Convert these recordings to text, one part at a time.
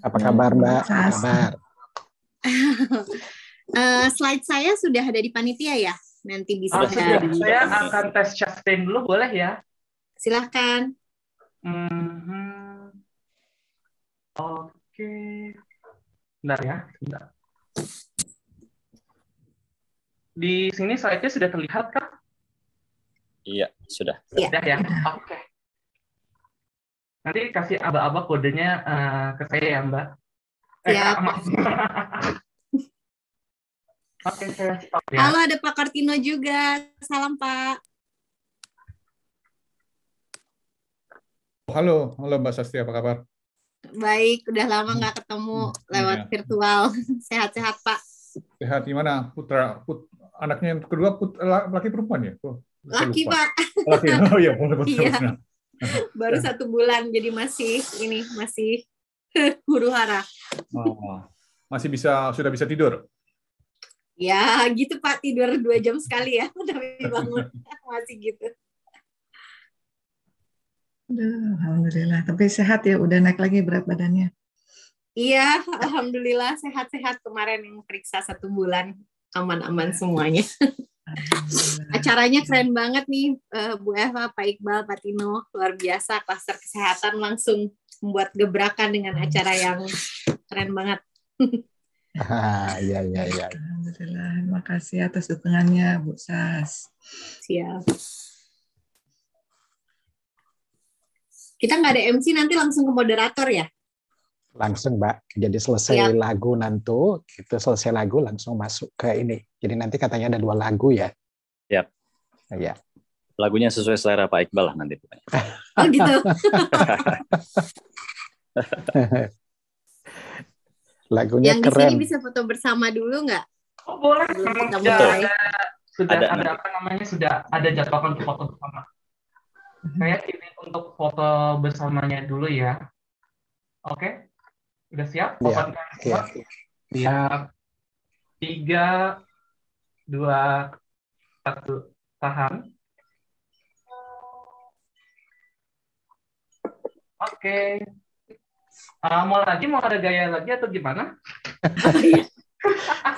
Apa kabar Mbak? Apa kabar? uh, slide saya sudah ada di panitia ya? Nanti bisa. Oh, saya, Saya akan tes chatting dulu boleh ya? Silahkan. Mm-hmm. Oke. Okay. Bentar ya, bentar. Di sini slide-nya sudah terlihat, Kak? Iya, sudah. Iya. Sudah ya? Oke. Okay. Nanti kasih aba-aba kodenya uh, ke saya ya Mbak. Eh, ya. Oke, saya stop ya. Halo, ada Pak Kartino juga. Salam Pak. Halo, halo Mbak Sasti, apa kabar? Baik, udah lama nggak ketemu hmm, lewat ya. virtual. Sehat-sehat Pak. Sehat gimana? Putra, put, anaknya yang kedua put, laki perempuan ya? Oh, laki Pak. Laki, oh iya, boleh betul. Iya. baru satu bulan jadi masih ini masih huru hara oh, masih bisa sudah bisa tidur ya gitu pak tidur dua jam sekali ya tapi bangun masih gitu Aduh, alhamdulillah tapi sehat ya udah naik lagi berat badannya Iya, alhamdulillah sehat-sehat kemarin yang periksa satu bulan aman-aman semuanya. Acaranya keren banget nih eh, Bu Eva, Pak Iqbal, Pak Tino, luar biasa. Klaster kesehatan langsung membuat gebrakan dengan acara yang keren banget. Ah, iya, iya iya. terima kasih atas dukungannya Bu Sas. Siap. Kita nggak ada MC nanti langsung ke moderator ya? langsung Mbak. Jadi selesai ya. lagu nanti, itu selesai lagu langsung masuk ke ini jadi nanti katanya ada dua lagu ya. Yap. Iya. Lagunya sesuai selera Pak Iqbal lah nanti. oh gitu. Lagunya Yang keren. Yang di sini bisa foto bersama dulu nggak? Oh boleh. sudah ada, ada apa namanya sudah ada jadwal untuk foto bersama. Mhm. Saya ini untuk foto bersamanya dulu ya. Oke, Sudah siap? Siap. Ya. Iya. Siap. Tiga, dua satu tahan oke okay. uh, eh, mau lagi mau ada gaya lagi atau gimana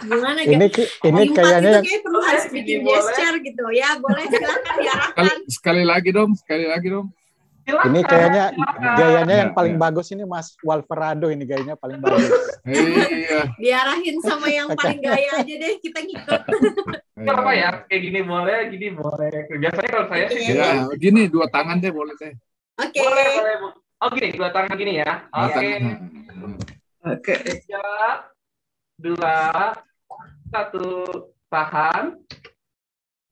gimana ini kayak, ini kayaknya itu kayak perlu harus bikin gesture gitu ya boleh silakan diarahkan sekali, sekali lagi dong sekali lagi dong Silahkan. Ini kayaknya gayanya yang iya, paling iya. bagus ini Mas Walverado ini gayanya paling bagus. Iya. Diarahin sama yang paling gaya aja deh kita ngikut. Apa ya? Kayak gini boleh, gini boleh. Biasanya kalau saya sih ya, gini dua tangan deh boleh deh. Oke. Okay. Boleh, boleh. Oh gini, dua tangan gini ya. Oke. Okay. Oke. Okay. Tiga, dua, satu, tahan.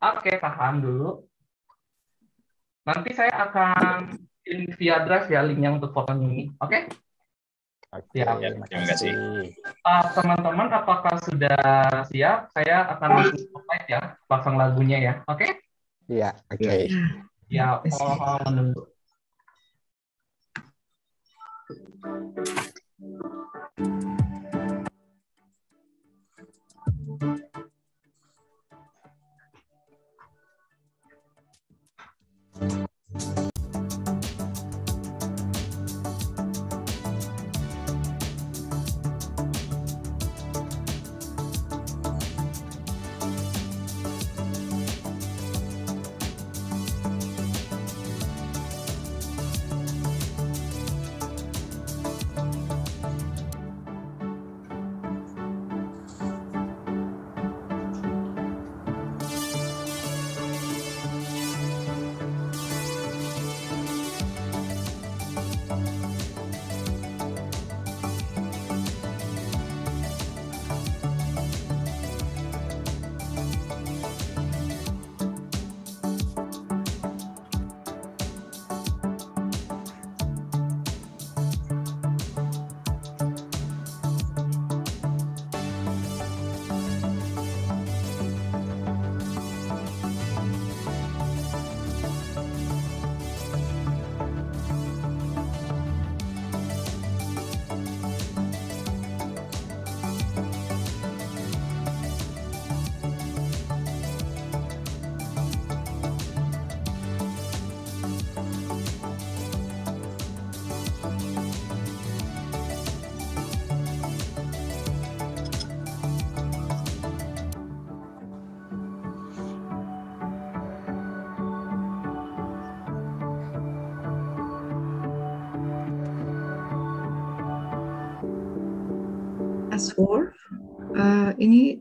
Oke, okay, tahan dulu. Nanti saya akan kirim via drive ya linknya untuk foto ini. Oke? Okay? Oke, ya, ya, terima kasih. Uh, teman-teman, apakah sudah siap? Saya akan langsung slide ya, pasang lagunya ya. Oke? Okay? Iya, oke. Okay. Ya. ya, mohon menunggu. Thank you.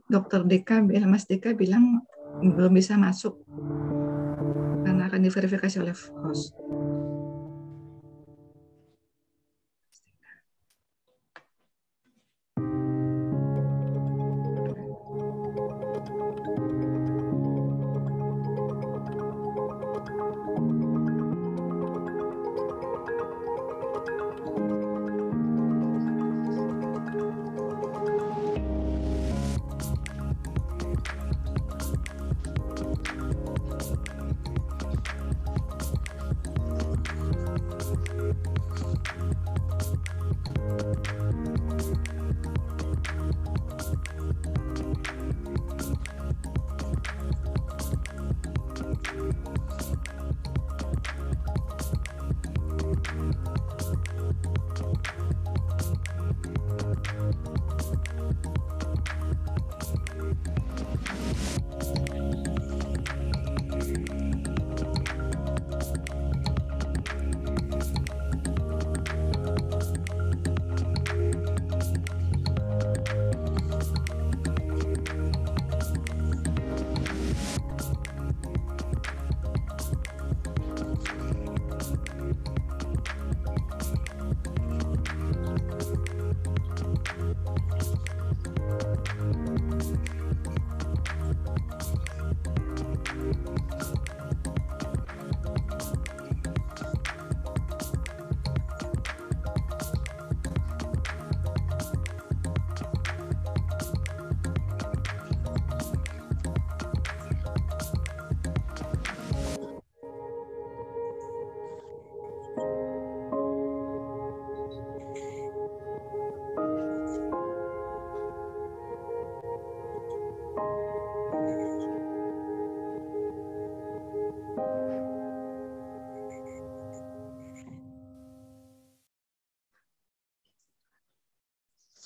dokter Deka bilang Mas Deka bilang belum bisa masuk karena akan diverifikasi oleh host.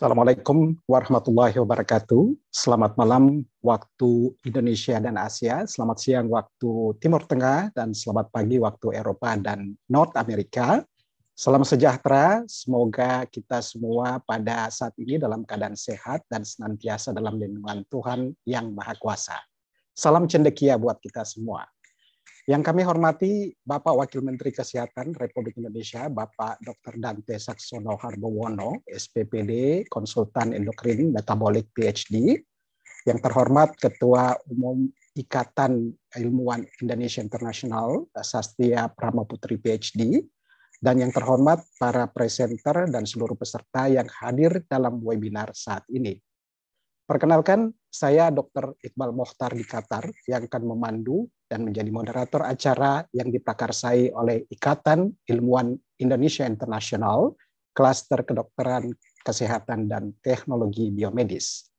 Assalamualaikum warahmatullahi wabarakatuh. Selamat malam waktu Indonesia dan Asia, selamat siang waktu Timur Tengah, dan selamat pagi waktu Eropa dan North America. Salam sejahtera, semoga kita semua pada saat ini dalam keadaan sehat dan senantiasa dalam lindungan Tuhan yang Maha Kuasa. Salam cendekia buat kita semua. Yang kami hormati Bapak Wakil Menteri Kesehatan Republik Indonesia, Bapak Dr. Dante Saksono Harbowono, SPPD, Konsultan Endokrin Metabolik PhD, yang terhormat Ketua Umum Ikatan Ilmuwan Indonesia Internasional, Sastia Pramaputri PhD, dan yang terhormat para presenter dan seluruh peserta yang hadir dalam webinar saat ini. Perkenalkan, saya Dr. Iqbal Mohtar di Qatar yang akan memandu dan menjadi moderator acara yang diprakarsai oleh Ikatan Ilmuwan Indonesia Internasional, klaster kedokteran, kesehatan, dan teknologi biomedis.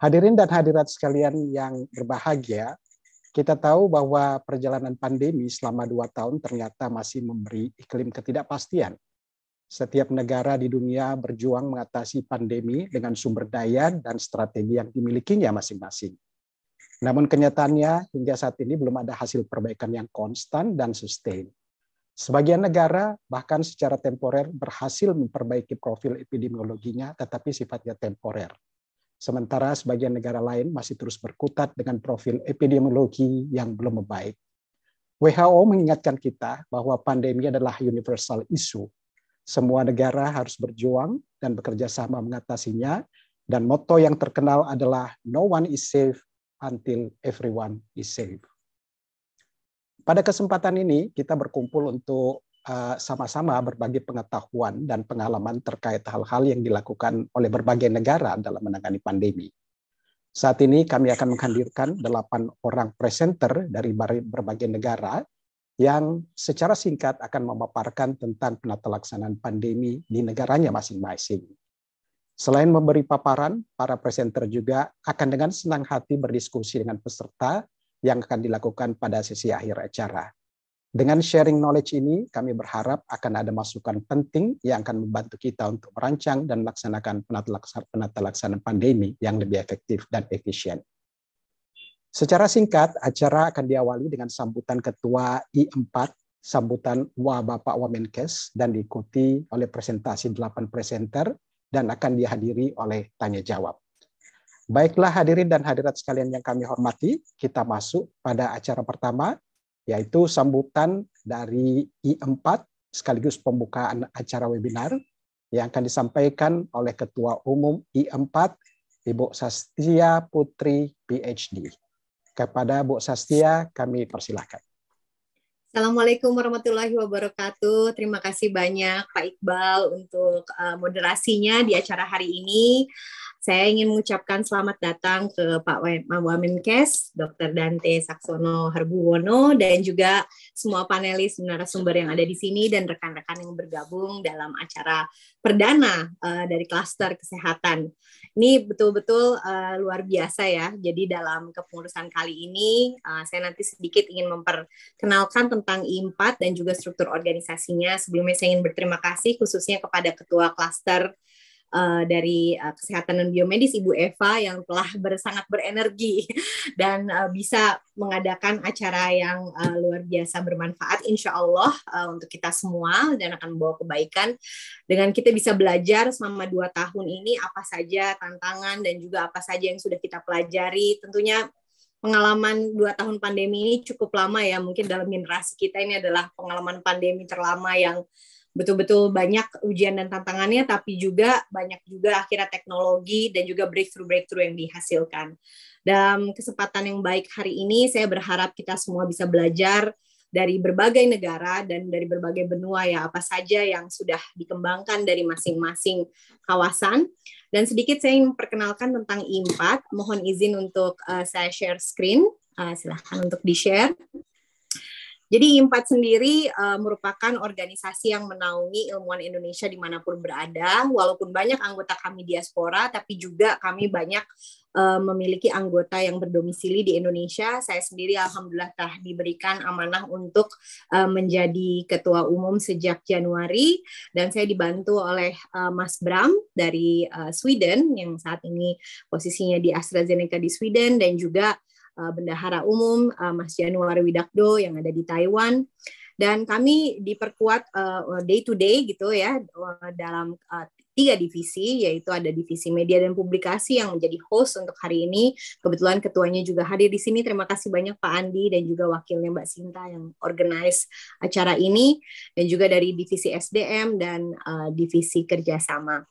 Hadirin dan hadirat sekalian yang berbahagia, kita tahu bahwa perjalanan pandemi selama dua tahun ternyata masih memberi iklim ketidakpastian setiap negara di dunia berjuang mengatasi pandemi dengan sumber daya dan strategi yang dimilikinya masing-masing. Namun kenyataannya hingga saat ini belum ada hasil perbaikan yang konstan dan sustain. Sebagian negara bahkan secara temporer berhasil memperbaiki profil epidemiologinya tetapi sifatnya temporer. Sementara sebagian negara lain masih terus berkutat dengan profil epidemiologi yang belum membaik. WHO mengingatkan kita bahwa pandemi adalah universal issue semua negara harus berjuang dan bekerja sama mengatasinya. Dan moto yang terkenal adalah no one is safe until everyone is safe. Pada kesempatan ini kita berkumpul untuk eh, sama-sama berbagi pengetahuan dan pengalaman terkait hal-hal yang dilakukan oleh berbagai negara dalam menangani pandemi. Saat ini kami akan menghadirkan delapan orang presenter dari berbagai negara yang secara singkat akan memaparkan tentang penata pandemi di negaranya masing-masing. Selain memberi paparan, para presenter juga akan dengan senang hati berdiskusi dengan peserta yang akan dilakukan pada sesi akhir acara. Dengan sharing knowledge ini, kami berharap akan ada masukan penting yang akan membantu kita untuk merancang dan melaksanakan penata laksanaan pandemi yang lebih efektif dan efisien. Secara singkat, acara akan diawali dengan sambutan Ketua I4, sambutan Wa Bapak Wamenkes, dan diikuti oleh presentasi delapan presenter dan akan dihadiri oleh tanya jawab. Baiklah hadirin dan hadirat sekalian yang kami hormati, kita masuk pada acara pertama, yaitu sambutan dari I4 sekaligus pembukaan acara webinar yang akan disampaikan oleh Ketua Umum I4, Ibu Sastia Putri, PhD. Kepada Bu Sastia kami persilahkan. Assalamualaikum warahmatullahi wabarakatuh. Terima kasih banyak Pak Iqbal untuk uh, moderasinya di acara hari ini. Saya ingin mengucapkan selamat datang ke Pak Wamenkes, Dr. Dante Saksono Harbuwono, dan juga semua panelis narasumber yang ada di sini dan rekan-rekan yang bergabung dalam acara perdana uh, dari klaster kesehatan. Ini betul-betul uh, luar biasa ya. Jadi dalam kepengurusan kali ini, uh, saya nanti sedikit ingin memperkenalkan tentang tentang IMPAT dan juga struktur organisasinya. Sebelumnya saya ingin berterima kasih khususnya kepada Ketua Klaster uh, eh, dari uh, Kesehatan dan Biomedis Ibu Eva yang telah bersangat berenergi dan uh, bisa mengadakan acara yang uh, luar biasa bermanfaat insya Allah uh, untuk kita semua dan akan membawa kebaikan dengan kita bisa belajar selama dua tahun ini apa saja tantangan dan juga apa saja yang sudah kita pelajari tentunya pengalaman dua tahun pandemi ini cukup lama ya mungkin dalam generasi kita ini adalah pengalaman pandemi terlama yang betul-betul banyak ujian dan tantangannya tapi juga banyak juga akhirnya teknologi dan juga breakthrough-breakthrough yang dihasilkan. Dalam kesempatan yang baik hari ini saya berharap kita semua bisa belajar dari berbagai negara dan dari berbagai benua ya apa saja yang sudah dikembangkan dari masing-masing kawasan. Dan sedikit saya ingin perkenalkan tentang IMPAT. Mohon izin untuk uh, saya share screen. Uh, silahkan untuk di-share. Jadi IMPAT sendiri uh, merupakan organisasi yang menaungi ilmuwan Indonesia dimanapun berada. Walaupun banyak anggota kami diaspora, tapi juga kami banyak uh, memiliki anggota yang berdomisili di Indonesia. Saya sendiri alhamdulillah telah diberikan amanah untuk uh, menjadi ketua umum sejak Januari dan saya dibantu oleh uh, Mas Bram dari uh, Sweden yang saat ini posisinya di AstraZeneca di Sweden dan juga uh, bendahara umum uh, Mas Januari Widakdo yang ada di Taiwan dan kami diperkuat uh, day to day gitu ya dalam uh, tiga divisi, yaitu ada divisi media dan publikasi yang menjadi host untuk hari ini. Kebetulan ketuanya juga hadir di sini. Terima kasih banyak Pak Andi dan juga wakilnya Mbak Sinta yang organize acara ini, dan juga dari divisi SDM dan uh, divisi kerjasama.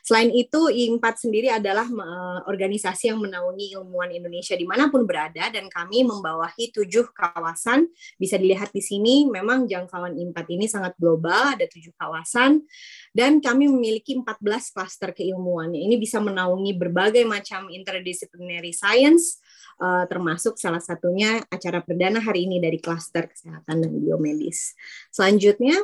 Selain itu, IMPAT sendiri adalah eh, organisasi yang menaungi ilmuwan Indonesia dimanapun berada dan kami membawahi tujuh kawasan. Bisa dilihat di sini, memang jangkauan IMPAT ini sangat global, ada tujuh kawasan dan kami memiliki 14 klaster keilmuan. Ini bisa menaungi berbagai macam interdisciplinary science, uh, termasuk salah satunya acara perdana hari ini dari klaster kesehatan dan biomedis. Selanjutnya,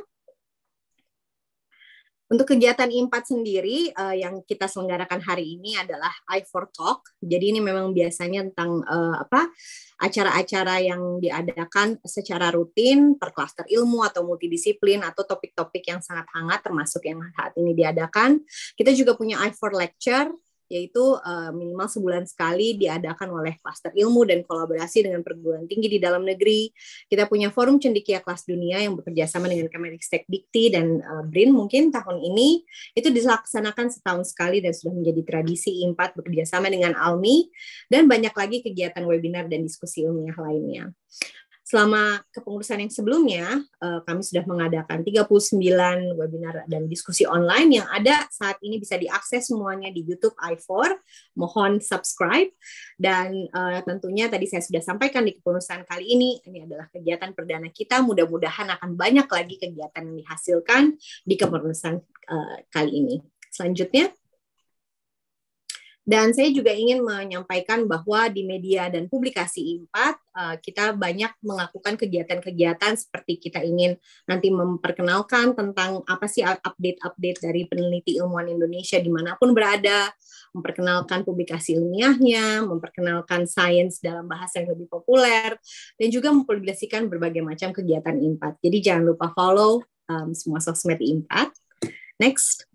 untuk kegiatan IMPAT sendiri uh, yang kita selenggarakan hari ini adalah I for Talk. Jadi ini memang biasanya tentang uh, apa acara-acara yang diadakan secara rutin per klaster ilmu atau multidisiplin atau topik-topik yang sangat hangat termasuk yang saat ini diadakan. Kita juga punya I for Lecture yaitu uh, minimal sebulan sekali diadakan oleh klaster ilmu dan kolaborasi dengan perguruan tinggi di dalam negeri. Kita punya forum cendikia kelas dunia yang bekerja sama dengan Kemeristek Dikti dan uh, BRIN mungkin tahun ini itu dilaksanakan setahun sekali dan sudah menjadi tradisi IMPAT bekerja sama dengan ALMI dan banyak lagi kegiatan webinar dan diskusi ilmiah lainnya. Selama kepengurusan yang sebelumnya, uh, kami sudah mengadakan 39 webinar dan diskusi online yang ada saat ini bisa diakses semuanya di YouTube i4. Mohon subscribe. Dan uh, tentunya tadi saya sudah sampaikan di kepengurusan kali ini, ini adalah kegiatan perdana kita. Mudah-mudahan akan banyak lagi kegiatan yang dihasilkan di kepengurusan uh, kali ini. Selanjutnya, dan saya juga ingin menyampaikan bahwa di media dan publikasi Impat eh, kita banyak melakukan kegiatan-kegiatan seperti kita ingin nanti memperkenalkan tentang apa sih update-update dari peneliti ilmuwan Indonesia dimanapun berada, memperkenalkan publikasi ilmiahnya, memperkenalkan sains dalam bahasa yang lebih populer, dan juga mempublikasikan berbagai macam kegiatan Impat. Jadi jangan lupa follow um, semua sosmed Impat. Next.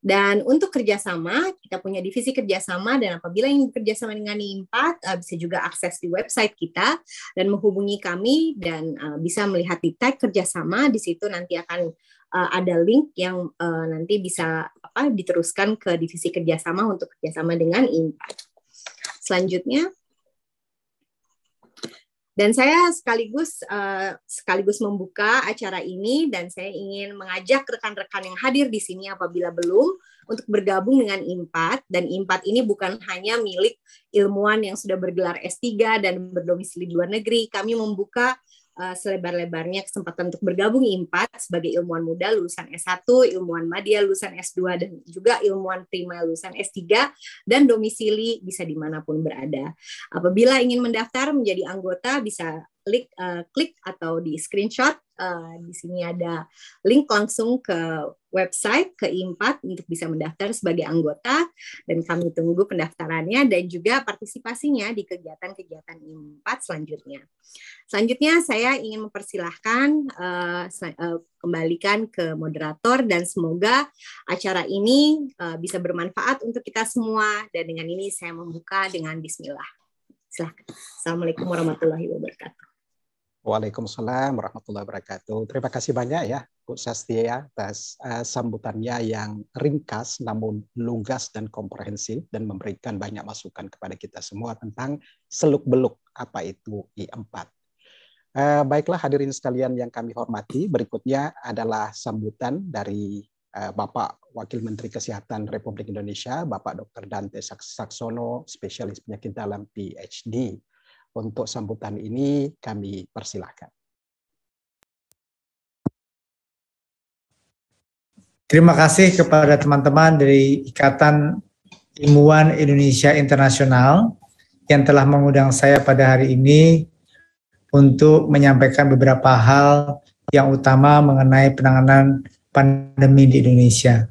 Dan untuk kerjasama, kita punya divisi kerjasama dan apabila ingin kerjasama dengan Impat eh, bisa juga akses di website kita dan menghubungi kami dan eh, bisa melihat di tag kerjasama di situ nanti akan eh, ada link yang nanti bisa apa diteruskan ke divisi kerjasama untuk kerjasama dengan Impat. Selanjutnya dan saya sekaligus uh, sekaligus membuka acara ini dan saya ingin mengajak rekan-rekan yang hadir di sini apabila belum untuk bergabung dengan Impat dan Impat ini bukan hanya milik ilmuwan yang sudah bergelar S3 dan berdomisili di luar negeri. Kami membuka uh, selebar-lebarnya kesempatan untuk bergabung IMPAT sebagai ilmuwan muda lulusan S1, ilmuwan media lulusan S2 dan juga ilmuwan prima lulusan S3 dan domisili bisa dimanapun berada. Apabila ingin mendaftar menjadi anggota bisa klik uh, klik atau di screenshot uh, di sini ada link langsung ke website keempat untuk bisa mendaftar sebagai anggota dan kami tunggu pendaftarannya dan juga partisipasinya di kegiatan-kegiatan impat selanjutnya. Selanjutnya saya ingin mempersilahkan uh, uh, kembalikan ke moderator dan semoga acara ini uh, bisa bermanfaat untuk kita semua dan dengan ini saya membuka dengan Bismillah. Silahkan. Assalamualaikum warahmatullahi wabarakatuh. Waalaikumsalam warahmatullahi wabarakatuh. Terima kasih banyak ya Bu Sastia ya, atas uh, sambutannya yang ringkas namun lugas dan komprehensif dan memberikan banyak masukan kepada kita semua tentang seluk-beluk apa itu I4. Uh, eh, baiklah hadirin sekalian yang kami hormati, berikutnya adalah sambutan dari uh, Bapak Wakil Menteri Kesehatan Republik Indonesia, Bapak Dr. Dante Saksono, spesialis penyakit dalam PhD untuk sambutan ini kami persilahkan. Terima kasih kepada teman-teman dari Ikatan Ilmuwan Indonesia Internasional yang telah mengundang saya pada hari ini untuk menyampaikan beberapa hal yang utama mengenai penanganan pandemi di Indonesia.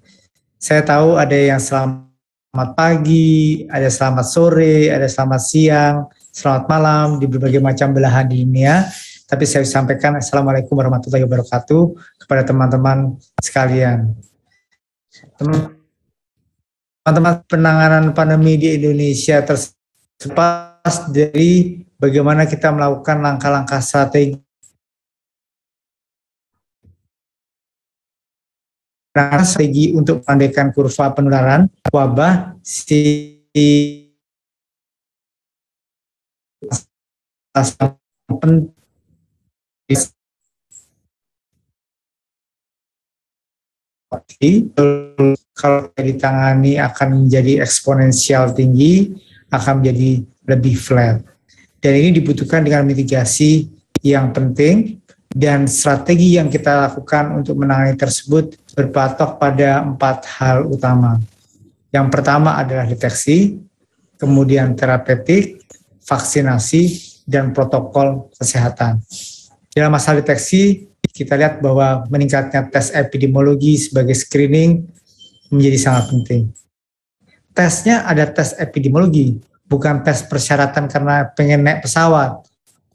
Saya tahu ada yang selamat pagi, ada selamat sore, ada selamat siang, selamat malam di berbagai macam belahan dunia. Tapi saya sampaikan Assalamualaikum warahmatullahi wabarakatuh kepada teman-teman sekalian. Teman-teman penanganan pandemi di Indonesia tersepas dari bagaimana kita melakukan langkah-langkah strategi strategi untuk pandaikan kurva penularan wabah si penting kalau ditangani akan menjadi eksponensial tinggi, akan menjadi lebih flat. Dan ini dibutuhkan dengan mitigasi yang penting dan strategi yang kita lakukan untuk menangani tersebut berpatok pada empat hal utama. Yang pertama adalah deteksi, kemudian terapeutik, vaksinasi, dan protokol kesehatan. Dalam masalah deteksi, kita lihat bahwa meningkatnya tes epidemiologi sebagai screening menjadi sangat penting. Tesnya ada tes epidemiologi, bukan tes persyaratan karena pengen naik pesawat,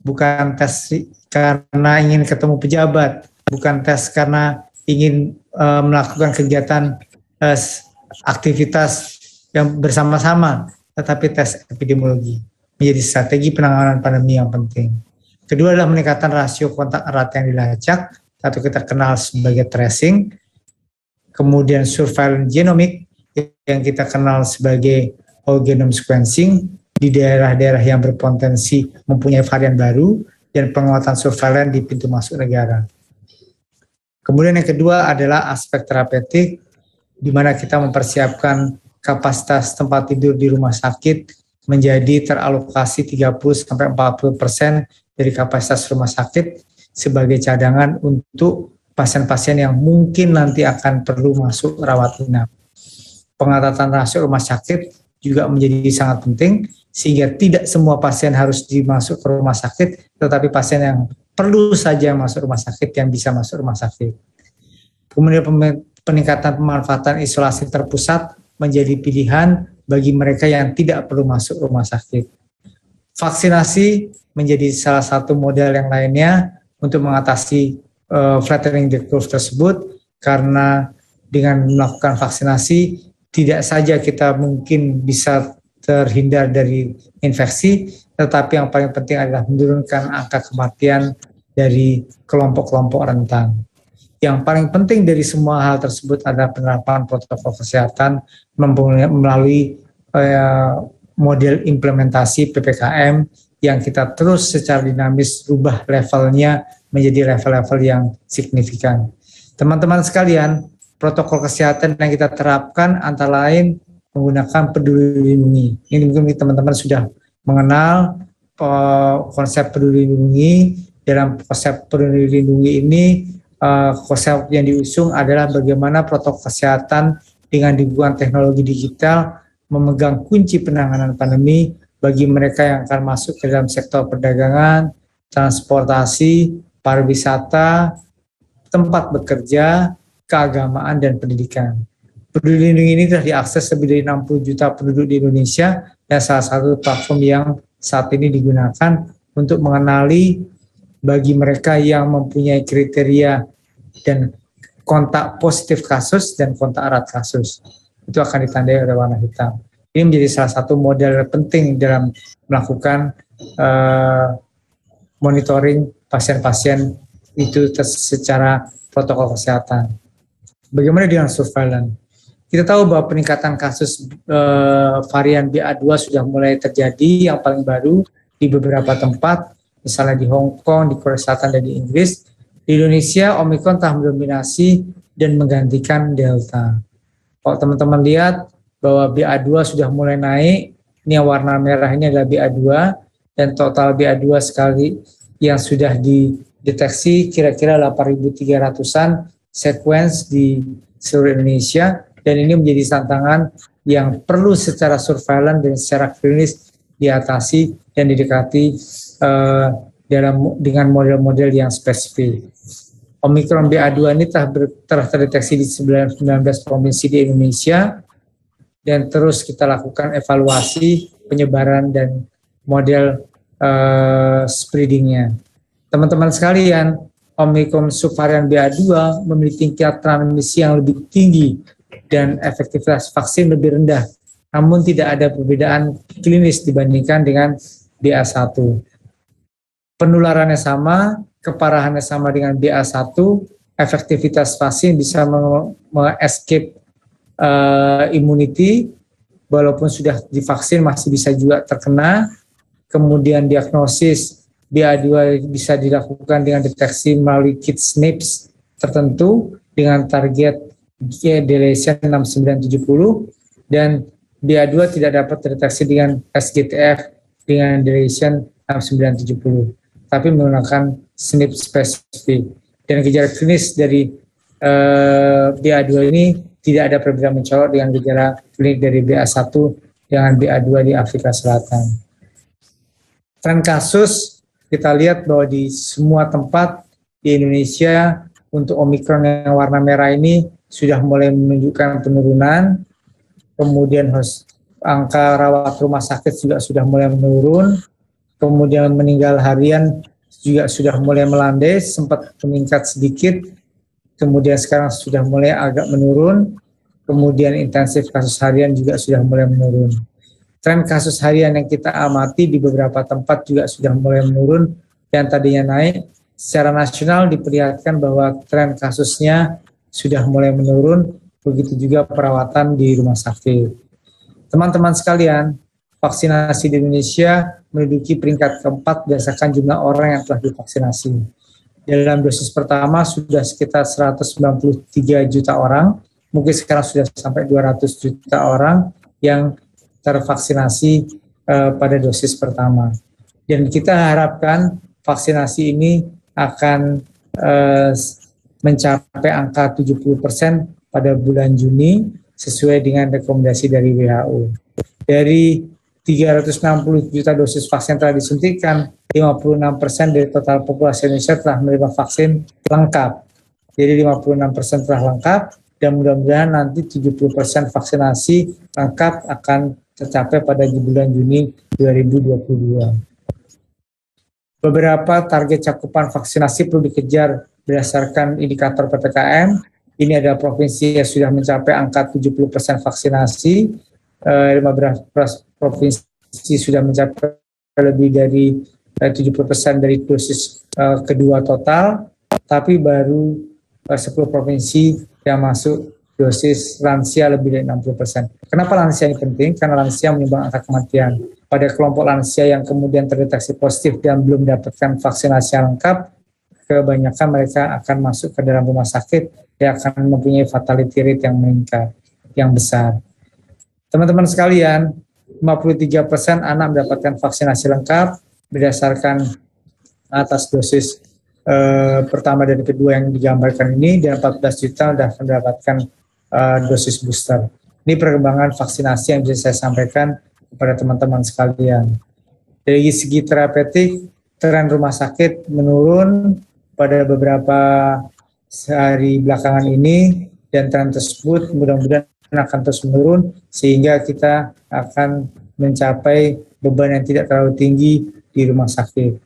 bukan tes karena ingin ketemu pejabat, bukan tes karena ingin e, melakukan kegiatan e, aktivitas yang bersama-sama, tetapi tes epidemiologi menjadi strategi penanganan pandemi yang penting. Kedua adalah meningkatkan rasio kontak erat yang dilacak, atau kita kenal sebagai tracing, kemudian surveillance genomik yang kita kenal sebagai whole genome sequencing di daerah-daerah yang berpotensi mempunyai varian baru dan penguatan surveillance di pintu masuk negara. Kemudian yang kedua adalah aspek terapeutik, di mana kita mempersiapkan kapasitas tempat tidur di rumah sakit menjadi teralokasi 30 sampai 40 persen dari kapasitas rumah sakit sebagai cadangan untuk pasien-pasien yang mungkin nanti akan perlu masuk rawat inap. Pengatatan rasio rumah sakit juga menjadi sangat penting sehingga tidak semua pasien harus dimasuk ke rumah sakit, tetapi pasien yang perlu saja masuk rumah sakit yang bisa masuk rumah sakit. Kemudian peningkatan pemanfaatan isolasi terpusat menjadi pilihan bagi mereka yang tidak perlu masuk rumah sakit. Vaksinasi menjadi salah satu model yang lainnya untuk mengatasi uh, eh, flattening the curve tersebut karena dengan melakukan vaksinasi tidak saja kita mungkin bisa terhindar dari infeksi, tetapi yang paling penting adalah menurunkan angka kematian dari kelompok-kelompok rentan. Yang paling penting dari semua hal tersebut adalah penerapan protokol kesehatan melalui eh, model implementasi PPKM yang kita terus secara dinamis rubah levelnya menjadi level-level yang signifikan. Teman-teman sekalian, protokol kesehatan yang kita terapkan antara lain menggunakan peduli lindungi. Ini mungkin teman-teman sudah mengenal eh, konsep peduli lindungi. Dalam konsep peduli lindungi ini uh, eh, konsep yang diusung adalah bagaimana protokol kesehatan dengan dukungan teknologi digital memegang kunci penanganan pandemi bagi mereka yang akan masuk ke dalam sektor perdagangan, transportasi, pariwisata, tempat bekerja, keagamaan, dan pendidikan. Peduli Lindungi ini telah diakses lebih dari 60 juta penduduk di Indonesia dan salah satu platform yang saat ini digunakan untuk mengenali bagi mereka yang mempunyai kriteria dan kontak positif kasus dan kontak erat kasus. Itu akan ditandai oleh warna hitam. Ini menjadi salah satu model penting dalam melakukan uh, monitoring pasien-pasien itu secara protokol kesehatan. Bagaimana dengan surveillance? Kita tahu bahwa peningkatan kasus uh, varian BA2 sudah mulai terjadi yang paling baru di beberapa tempat, misalnya di Hong Kong, di Korea Selatan, dan di Inggris di Indonesia, Omikron telah mendominasi dan menggantikan Delta. Kalau teman-teman lihat bahwa BA2 sudah mulai naik, ini yang warna merah ini adalah BA2, dan total BA2 sekali yang sudah dideteksi kira-kira 8.300-an sequence di seluruh Indonesia, dan ini menjadi tantangan yang perlu secara surveillance dan secara klinis diatasi dan didekati uh, dalam dengan model-model yang spesifik. Omikron BA2 ini telah, ber, telah terdeteksi di 19 provinsi di Indonesia dan terus kita lakukan evaluasi penyebaran dan model uh, spreadingnya. Teman-teman sekalian, Omikron subvarian BA2 memiliki tingkat transmisi yang lebih tinggi dan efektivitas vaksin lebih rendah, namun tidak ada perbedaan klinis dibandingkan dengan BA1 penularannya sama, keparahannya sama dengan BA1, efektivitas vaksin bisa mengescape me uh, immunity, walaupun sudah divaksin masih bisa juga terkena. Kemudian diagnosis BA2 bisa dilakukan dengan deteksi melalui kit SNPs tertentu dengan target G deletion 6970 dan BA2 tidak dapat terdeteksi dengan SGTF dengan deletion 6970 tapi menggunakan SNP spesifik. Dan gejala klinis dari eh, BA2 ini tidak ada perbedaan mencolok dengan gejala klinik dari BA1 dengan BA2 di Afrika Selatan. Tren kasus kita lihat bahwa di semua tempat di Indonesia untuk Omikron yang warna merah ini sudah mulai menunjukkan penurunan, kemudian host, angka rawat rumah sakit juga sudah mulai menurun, kemudian meninggal harian juga sudah mulai melandai, sempat meningkat sedikit, kemudian sekarang sudah mulai agak menurun, kemudian intensif kasus harian juga sudah mulai menurun. Tren kasus harian yang kita amati di beberapa tempat juga sudah mulai menurun, yang tadinya naik, secara nasional diperlihatkan bahwa tren kasusnya sudah mulai menurun, begitu juga perawatan di rumah sakit. Teman-teman sekalian, vaksinasi di Indonesia menduduki peringkat keempat berdasarkan jumlah orang yang telah divaksinasi. Dalam dosis pertama sudah sekitar 193 juta orang, mungkin sekarang sudah sampai 200 juta orang yang tervaksinasi uh, pada dosis pertama. Dan kita harapkan vaksinasi ini akan uh, mencapai angka 70% pada bulan Juni sesuai dengan rekomendasi dari WHO. Dari 360 juta dosis vaksin telah disuntikan, 56 persen dari total populasi Indonesia telah menerima vaksin lengkap. Jadi 56 persen telah lengkap, dan mudah-mudahan nanti 70 persen vaksinasi lengkap akan tercapai pada bulan Juni 2022. Beberapa target cakupan vaksinasi perlu dikejar berdasarkan indikator PPKM. Ini adalah provinsi yang sudah mencapai angka 70 persen vaksinasi, 15 eh, provinsi sudah mencapai lebih dari 70% eh, dari dosis eh, kedua total, tapi baru 10 provinsi yang masuk dosis lansia lebih dari 60%. Kenapa lansia ini penting? Karena lansia menyumbang angka kematian. Pada kelompok lansia yang kemudian terdeteksi positif dan belum mendapatkan vaksinasi lengkap, kebanyakan mereka akan masuk ke dalam rumah sakit yang akan mempunyai fatality rate yang meningkat, yang besar. Teman-teman sekalian, 53% persen anak mendapatkan vaksinasi lengkap berdasarkan atas dosis eh, pertama dan kedua yang digambarkan ini dan 14 juta sudah mendapatkan eh, dosis booster. Ini perkembangan vaksinasi yang bisa saya sampaikan kepada teman-teman sekalian. Dari segi terapeutik, tren rumah sakit menurun pada beberapa hari belakangan ini dan tren tersebut mudah-mudahan akan terus menurun sehingga kita akan mencapai beban yang tidak terlalu tinggi di rumah sakit.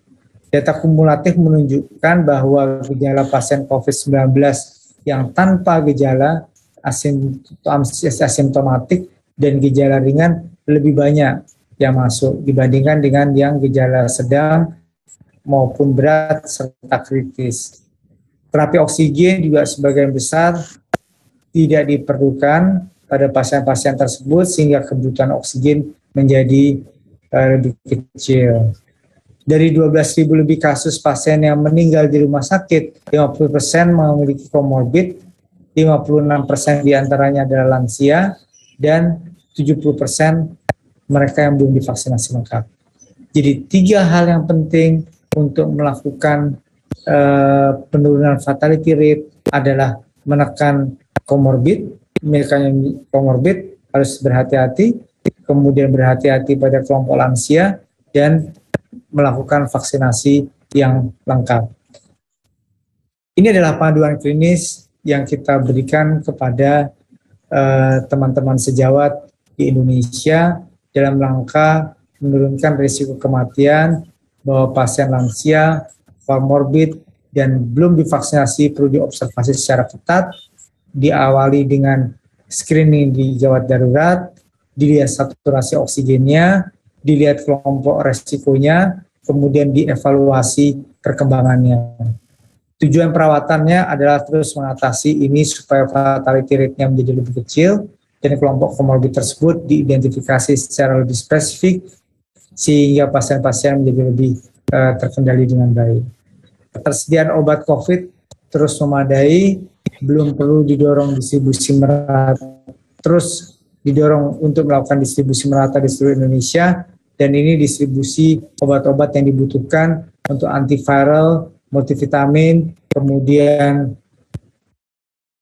Data kumulatif menunjukkan bahwa gejala pasien COVID-19 yang tanpa gejala asimptomatik dan gejala ringan lebih banyak yang masuk dibandingkan dengan yang gejala sedang maupun berat serta kritis. Terapi oksigen juga sebagian besar tidak diperlukan pada pasien-pasien tersebut sehingga kebutuhan oksigen menjadi uh, lebih kecil. Dari 12.000 lebih kasus pasien yang meninggal di rumah sakit, 50% memiliki komorbid, 56% diantaranya adalah lansia, dan 70% mereka yang belum divaksinasi lengkap. Jadi tiga hal yang penting untuk melakukan uh, penurunan fatality rate adalah menekan komorbid, mereka yang komorbid harus berhati-hati, kemudian berhati-hati pada kelompok lansia dan melakukan vaksinasi yang lengkap. Ini adalah panduan klinis yang kita berikan kepada eh, teman-teman uh, sejawat di Indonesia dalam rangka menurunkan risiko kematian bahwa pasien lansia, komorbid, dan belum divaksinasi perlu diobservasi secara ketat diawali dengan screening di gawat darurat, dilihat saturasi oksigennya, dilihat kelompok resikonya, kemudian dievaluasi perkembangannya. Tujuan perawatannya adalah terus mengatasi ini supaya fatality rate-nya menjadi lebih kecil dan kelompok komorbid tersebut diidentifikasi secara lebih spesifik sehingga pasien-pasien menjadi lebih uh, terkendali dengan baik. Ketersediaan obat COVID terus memadai belum perlu didorong distribusi merata terus didorong untuk melakukan distribusi merata di seluruh Indonesia dan ini distribusi obat-obat yang dibutuhkan untuk antiviral, multivitamin, kemudian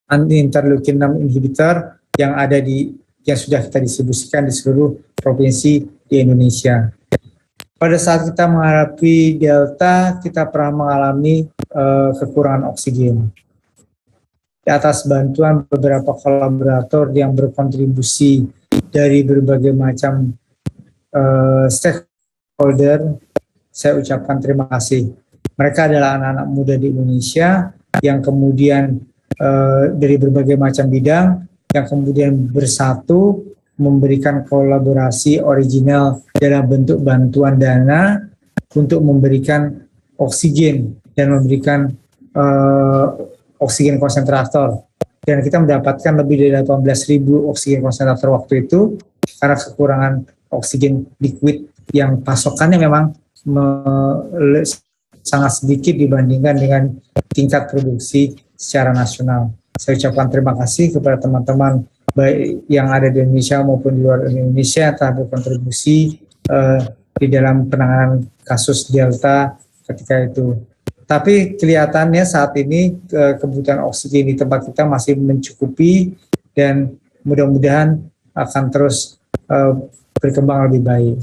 anti interleukin 6 inhibitor yang ada di yang sudah kita distribusikan di seluruh provinsi di Indonesia. Pada saat kita menghadapi delta, kita pernah mengalami uh, kekurangan oksigen atas bantuan beberapa kolaborator yang berkontribusi dari berbagai macam uh, stakeholder, saya ucapkan terima kasih. Mereka adalah anak-anak muda di Indonesia yang kemudian uh, dari berbagai macam bidang, yang kemudian bersatu memberikan kolaborasi original dalam bentuk bantuan dana untuk memberikan oksigen dan memberikan uh, oksigen konsentrator dan kita mendapatkan lebih dari 18.000 oksigen konsentrator waktu itu karena kekurangan oksigen liquid yang pasokannya memang me- sangat sedikit dibandingkan dengan tingkat produksi secara nasional. Saya ucapkan terima kasih kepada teman-teman baik yang ada di Indonesia maupun di luar Indonesia telah berkontribusi uh, di dalam penanganan kasus Delta ketika itu. Tapi kelihatannya saat ini kebutuhan oksigen di tempat kita masih mencukupi dan mudah-mudahan akan terus eh, berkembang lebih baik.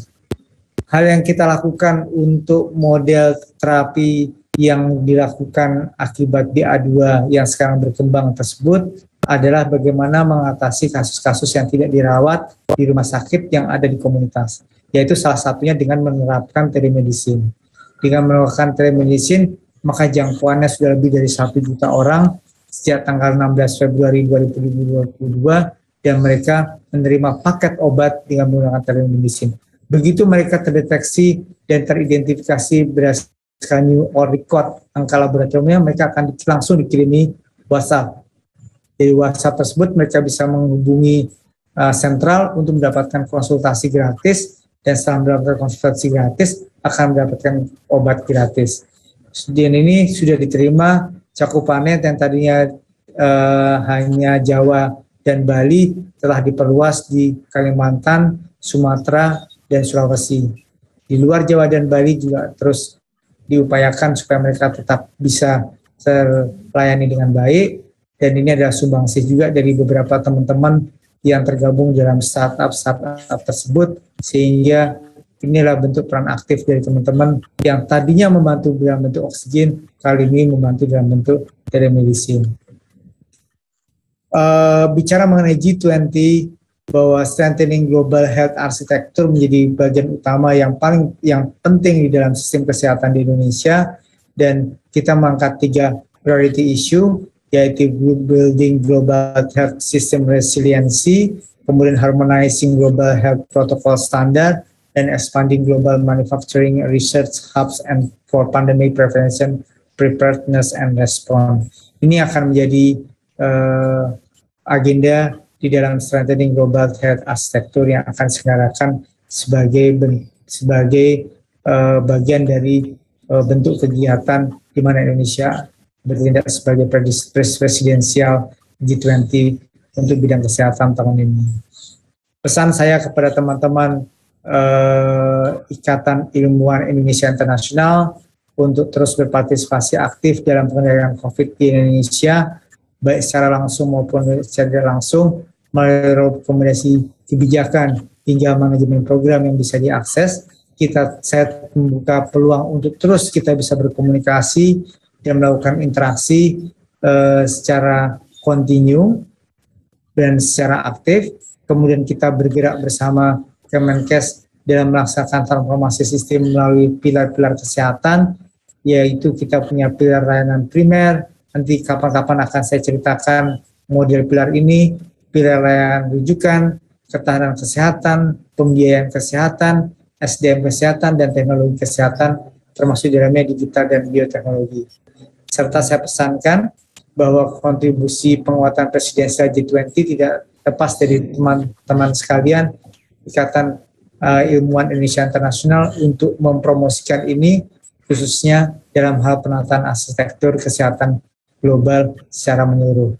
Hal yang kita lakukan untuk model terapi yang dilakukan akibat BA2 yang sekarang berkembang tersebut adalah bagaimana mengatasi kasus-kasus yang tidak dirawat di rumah sakit yang ada di komunitas, yaitu salah satunya dengan menerapkan telemedicine. Dengan melakukan telemedicine, maka jangkauannya sudah lebih dari 1 juta orang sejak tanggal 16 Februari 2022 dan mereka menerima paket obat dengan menggunakan telemedicine. Begitu mereka terdeteksi dan teridentifikasi berdasarkan new or record angka laboratoriumnya, mereka akan langsung dikirimi WhatsApp. Dari WhatsApp tersebut mereka bisa menghubungi uh, sentral untuk mendapatkan konsultasi gratis dan setelah mendapatkan konsultasi gratis akan mendapatkan obat gratis. Studien ini sudah diterima cakupannya yang tadinya uh, hanya Jawa dan Bali telah diperluas di Kalimantan, Sumatera, dan Sulawesi. Di luar Jawa dan Bali juga terus diupayakan supaya mereka tetap bisa terlayani dengan baik. Dan ini adalah sumbangsih juga dari beberapa teman-teman yang tergabung dalam startup-startup tersebut sehingga inilah bentuk peran aktif dari teman-teman yang tadinya membantu dalam bentuk oksigen, kali ini membantu dalam bentuk telemedicine. Uh, bicara mengenai G20, bahwa strengthening global health architecture menjadi bagian utama yang paling yang penting di dalam sistem kesehatan di Indonesia dan kita mengangkat tiga priority issue yaitu building global health system resiliency, kemudian harmonizing global health protocol standard, dan expanding global manufacturing research hubs and for pandemic prevention, preparedness and response. Ini akan menjadi uh, agenda di dalam strengthening global health architecture yang akan diselenggarakan sebagai sebagai uh, bagian dari uh, bentuk kegiatan di mana Indonesia bertindak sebagai presidensial G20 untuk bidang kesehatan tahun ini. Pesan saya kepada teman-teman eh, Ikatan Ilmuwan Indonesia Internasional untuk terus berpartisipasi aktif dalam pengendalian COVID di Indonesia, baik secara langsung maupun secara tidak langsung melalui rekomendasi kebijakan hingga manajemen program yang bisa diakses. Kita saya membuka peluang untuk terus kita bisa berkomunikasi dan melakukan interaksi eh, secara kontinu dan secara aktif. Kemudian kita bergerak bersama Kemenkes dalam melaksanakan transformasi sistem melalui pilar-pilar kesehatan, yaitu kita punya pilar layanan primer, nanti kapan-kapan akan saya ceritakan model pilar ini, pilar layanan rujukan, ketahanan kesehatan, pembiayaan kesehatan, SDM kesehatan, dan teknologi kesehatan, termasuk dalamnya digital dan bioteknologi. Serta saya pesankan bahwa kontribusi penguatan presidensial G20 tidak lepas dari teman-teman sekalian Ikatan uh, eh, Ilmuwan Indonesia Internasional untuk mempromosikan ini khususnya dalam hal penataan arsitektur kesehatan global secara menyeluruh.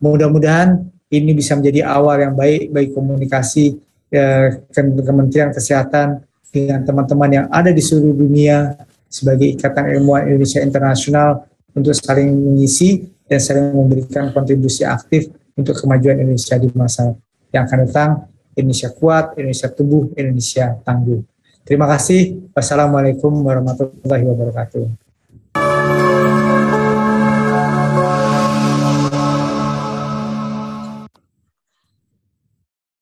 Mudah-mudahan ini bisa menjadi awal yang baik bagi komunikasi eh, Kementerian Kesehatan dengan teman-teman yang ada di seluruh dunia sebagai Ikatan Ilmuwan Indonesia Internasional untuk saling mengisi dan saling memberikan kontribusi aktif untuk kemajuan Indonesia di masa yang akan datang Indonesia kuat, Indonesia tumbuh, Indonesia tangguh. Terima kasih. Wassalamualaikum warahmatullahi wabarakatuh.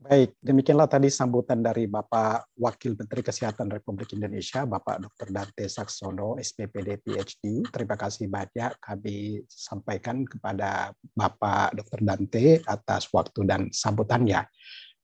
Baik, demikianlah tadi sambutan dari Bapak Wakil Menteri Kesehatan Republik Indonesia, Bapak Dr. Dante Saksono, SPPD, PhD. Terima kasih banyak kami sampaikan kepada Bapak Dr. Dante atas waktu dan sambutannya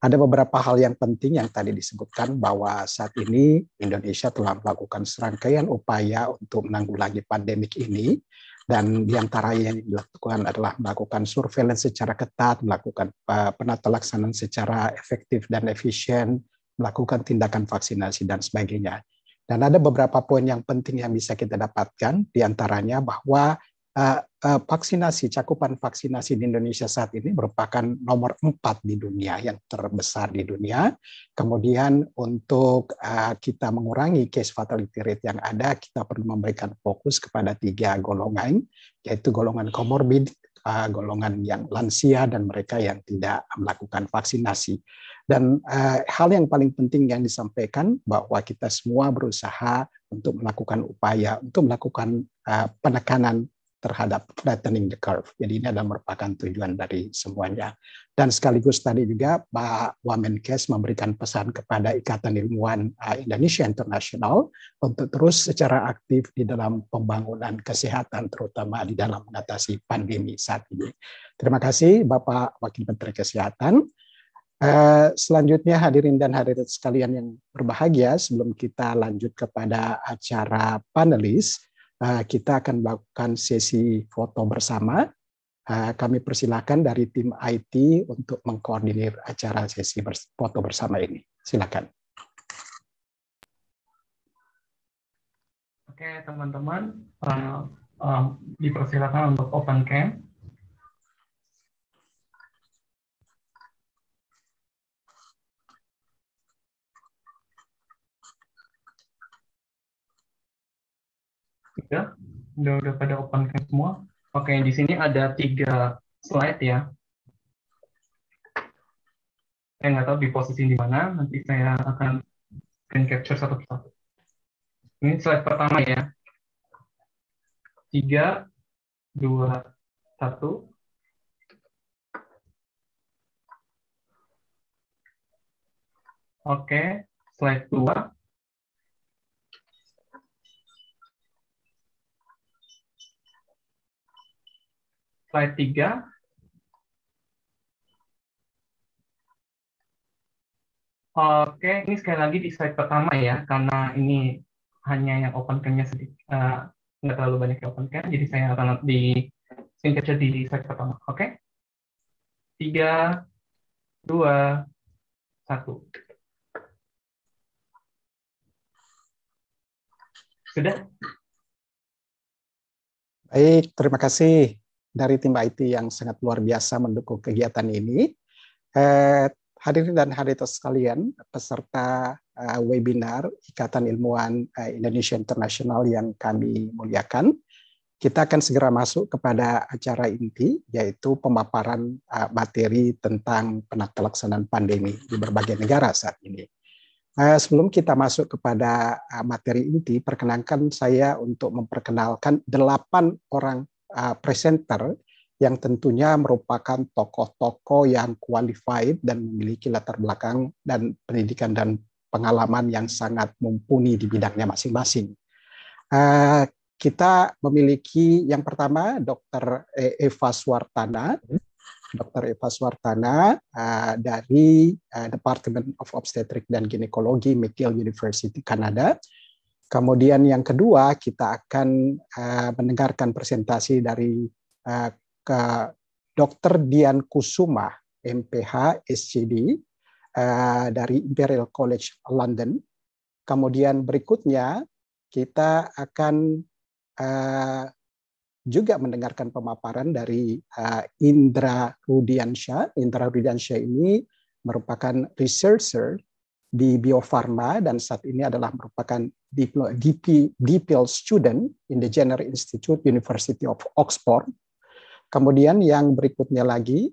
ada beberapa hal yang penting yang tadi disebutkan bahwa saat ini Indonesia telah melakukan serangkaian upaya untuk menanggulangi pandemik ini dan diantaranya yang dilakukan adalah melakukan surveillance secara ketat, melakukan eh, penata laksanaan secara efektif dan efisien, melakukan tindakan vaksinasi dan sebagainya. Dan ada beberapa poin yang penting yang bisa kita dapatkan, diantaranya bahwa eh, Eh, vaksinasi, cakupan vaksinasi di Indonesia saat ini merupakan nomor empat di dunia, yang terbesar di dunia. Kemudian untuk eh, kita mengurangi case fatality rate yang ada, kita perlu memberikan fokus kepada tiga golongan, yaitu golongan komorbid, eh, golongan yang lansia, dan mereka yang tidak melakukan vaksinasi. Dan hal yang paling penting yang disampaikan bahwa kita semua berusaha untuk melakukan upaya untuk melakukan penekanan terhadap flattening the curve. Jadi ini adalah merupakan tujuan dari semuanya. Dan sekaligus tadi juga Pak Wamenkes memberikan pesan kepada Ikatan Ilmuwan uh, Indonesia Internasional untuk terus secara aktif di dalam pembangunan kesehatan, terutama di dalam mengatasi pandemi saat ini. Terima kasih Bapak Wakil Menteri Kesehatan. Uh, selanjutnya hadirin dan hadirat sekalian yang berbahagia, sebelum kita lanjut kepada acara panelis, Ah, kita akan melakukan sesi foto bersama. Ah, kami persilakan dari tim IT untuk mengkoordinir acara sesi foto bersama ini. Silakan. Oke, teman-teman, eh, eh, dipersilakan untuk open cam. ya udah udah pada open cam kan semua. Oke, di sini ada tiga slide ya. Saya nggak tahu di posisi di mana, nanti saya akan screen capture satu persatu. Ini slide pertama ya. Tiga, dua, satu. Oke, slide dua. slide 3. Oke, ini sekali lagi di slide pertama ya, karena ini hanya yang open cam-nya sedikit, uh, terlalu banyak yang open cam, jadi saya akan di screen capture di slide pertama. Oke? Tiga, dua, satu. Sudah? Baik, terima kasih dari tim IT yang sangat luar biasa mendukung kegiatan ini. Eh, hadirin dan hadirat sekalian, peserta eh, webinar Ikatan Ilmuwan eh, Indonesia Internasional yang kami muliakan, kita akan segera masuk kepada acara inti, yaitu pemaparan eh, materi tentang penata pandemi di berbagai negara saat ini. sebelum kita masuk kepada materi inti, perkenankan saya untuk memperkenalkan delapan orang uh, presenter yang tentunya merupakan tokoh-tokoh yang qualified dan memiliki latar belakang dan pendidikan dan pengalaman yang sangat mumpuni di bidangnya masing-masing. Uh, kita memiliki yang pertama Dr. E-, Eva Swartana, hmm. Dr. Eva Swartana uh, dari uh, Department of Obstetric dan Ginekologi McGill University Kanada. Kemudian yang kedua, kita akan uh, mendengarkan presentasi dari uh, ke Dr. Dian Kusuma, MPH, SCD, uh, eh, dari Imperial College London. Kemudian berikutnya, kita akan uh, juga mendengarkan pemaparan dari uh, Indra Rudiansyah. Indra Rudiansyah ini merupakan researcher di Bio dan saat ini adalah merupakan DP, DPL student in the Jenner Institute University of Oxford. Kemudian yang berikutnya lagi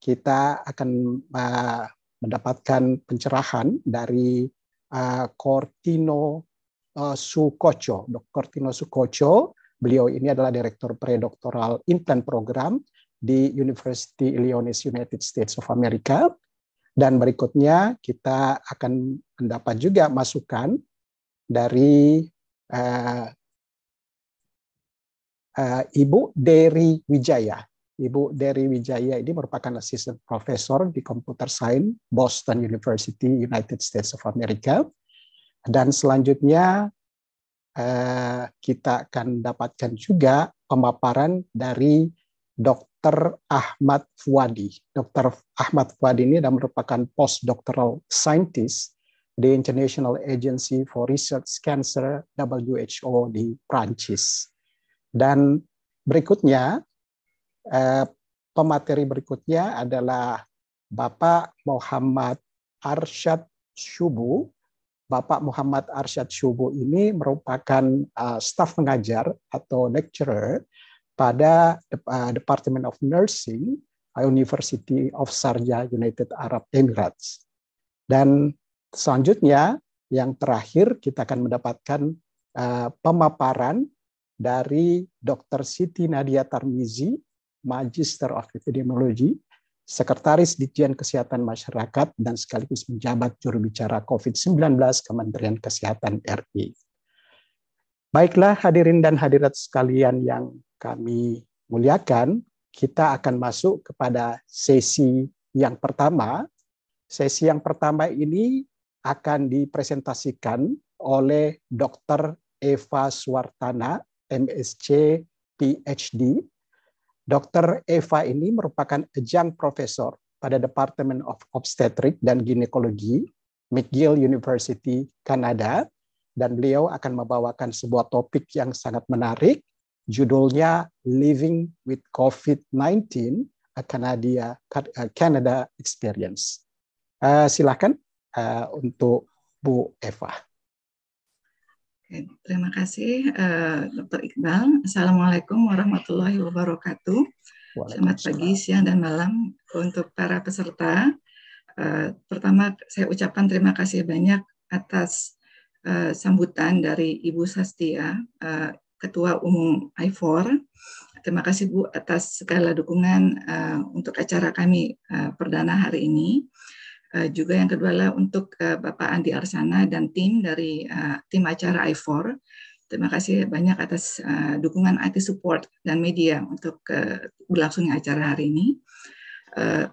kita akan uh, mendapatkan pencerahan dari uh, Cortino uh, Sukoco, Dr. Tino Sukoco. Beliau ini adalah direktur predoktoral implant program di University Illinois United States of America dan berikutnya kita akan mendapat juga masukan dari uh, uh, Ibu Dery Wijaya. Ibu Dery Wijaya ini merupakan asisten profesor di Computer Science Boston University, United States of America. Dan selanjutnya uh, kita akan dapatkan juga pemaparan dari Dr. Dr. Ahmad Fuadi. Dr. Ahmad Fuadi ini adalah merupakan postdoctoral scientist di International Agency for Research Cancer WHO di Prancis. Dan berikutnya, pemateri eh, berikutnya adalah Bapak Muhammad Arsyad Shubu. Bapak Muhammad Arsyad Shubu ini merupakan uh, staf pengajar atau lecturer pada uh, Department of Nursing uh, University of Sharjah United Arab Emirates. Dan selanjutnya yang terakhir kita akan mendapatkan uh, pemaparan dari Dr. Siti Nadia Tarmizi, Magister of Epidemiology, Sekretaris Ditjen Kesehatan Masyarakat dan sekaligus menjabat juru bicara COVID-19 Kementerian Kesehatan RI. Baiklah hadirin dan hadirat sekalian yang kami muliakan, kita akan masuk kepada sesi yang pertama. Sesi yang pertama ini akan dipresentasikan oleh Dr. Eva Suartana, MSc, PhD. Dr. Eva ini merupakan adjunct profesor pada Department of Obstetric dan Ginekologi McGill University, Kanada dan beliau akan membawakan sebuah topik yang sangat menarik. Judulnya Living with COVID-19, a Canada, Canada Experience. Uh, silakan uh, untuk Bu Eva. Oke, terima kasih uh, eh, Dr. Iqbal. Assalamualaikum warahmatullahi wabarakatuh. Selamat pagi, siang, dan malam untuk para peserta. Uh, pertama, saya ucapkan terima kasih banyak atas Eh, sambutan dari Ibu Sastia, uh, Ketua Umum I4. Terima kasih Bu atas segala dukungan uh, untuk acara kami uh, perdana hari ini. Uh, juga yang kedua adalah untuk uh, Bapak Andi Arsana dan tim dari uh, tim acara I4. Terima kasih banyak atas uh, dukungan IT support dan media untuk uh, berlangsungnya acara hari ini. Uh,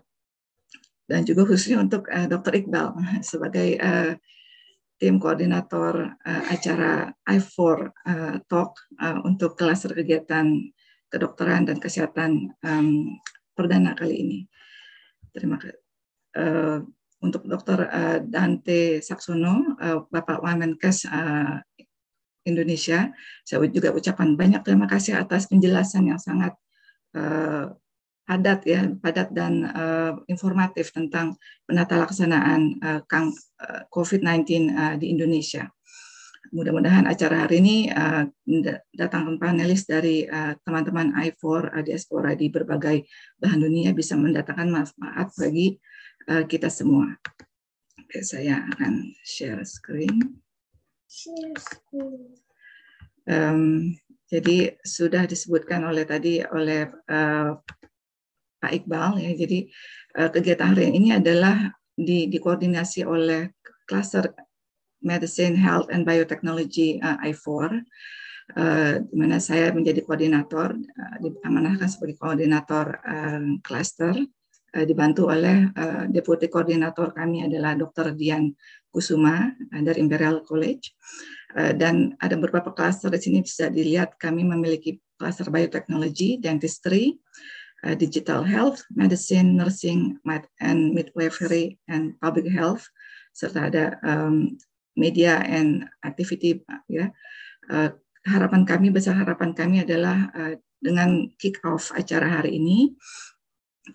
dan juga khususnya untuk uh, Dr. Iqbal sebagai uh, tim koordinator uh, acara I4 uh, eh, Talk uh, untuk kelas kegiatan kedokteran dan kesehatan um, perdana kali ini. Terima kasih. Uh, untuk Dr. Dante Saksono, Bapak Wamenkes Indonesia, saya juga ucapkan banyak terima kasih atas penjelasan yang sangat padat ya, padat dan uh, informatif tentang penata laksanaan uh, COVID-19 uh, di Indonesia. Mudah-mudahan acara hari ini uh, eh, datangkan panelis dari eh, teman-teman uh, I4 uh, diaspora di berbagai bahan dunia bisa mendatangkan manfaat bagi uh, kita semua. Oke, saya akan share screen. Share screen. Um, jadi sudah disebutkan oleh tadi oleh uh, Pak Iqbal ya. Jadi eh, kegiatan hari ini adalah di, dikoordinasi oleh Cluster Medicine, Health, and Biotechnology uh, eh, I4, uh, eh, di mana saya menjadi koordinator, uh, diamanahkan sebagai koordinator uh, cluster uh, dibantu oleh uh, deputi koordinator kami adalah Dr. Dian Kusuma uh, dari Imperial College. dan ada beberapa kluster di sini bisa dilihat kami memiliki kluster biotechnology, dentistry, Uh, digital health, medicine, nursing, med and midwifery, and public health, serta ada um, media and activity. Ya, uh, harapan kami besar harapan kami adalah uh, dengan kick off acara hari ini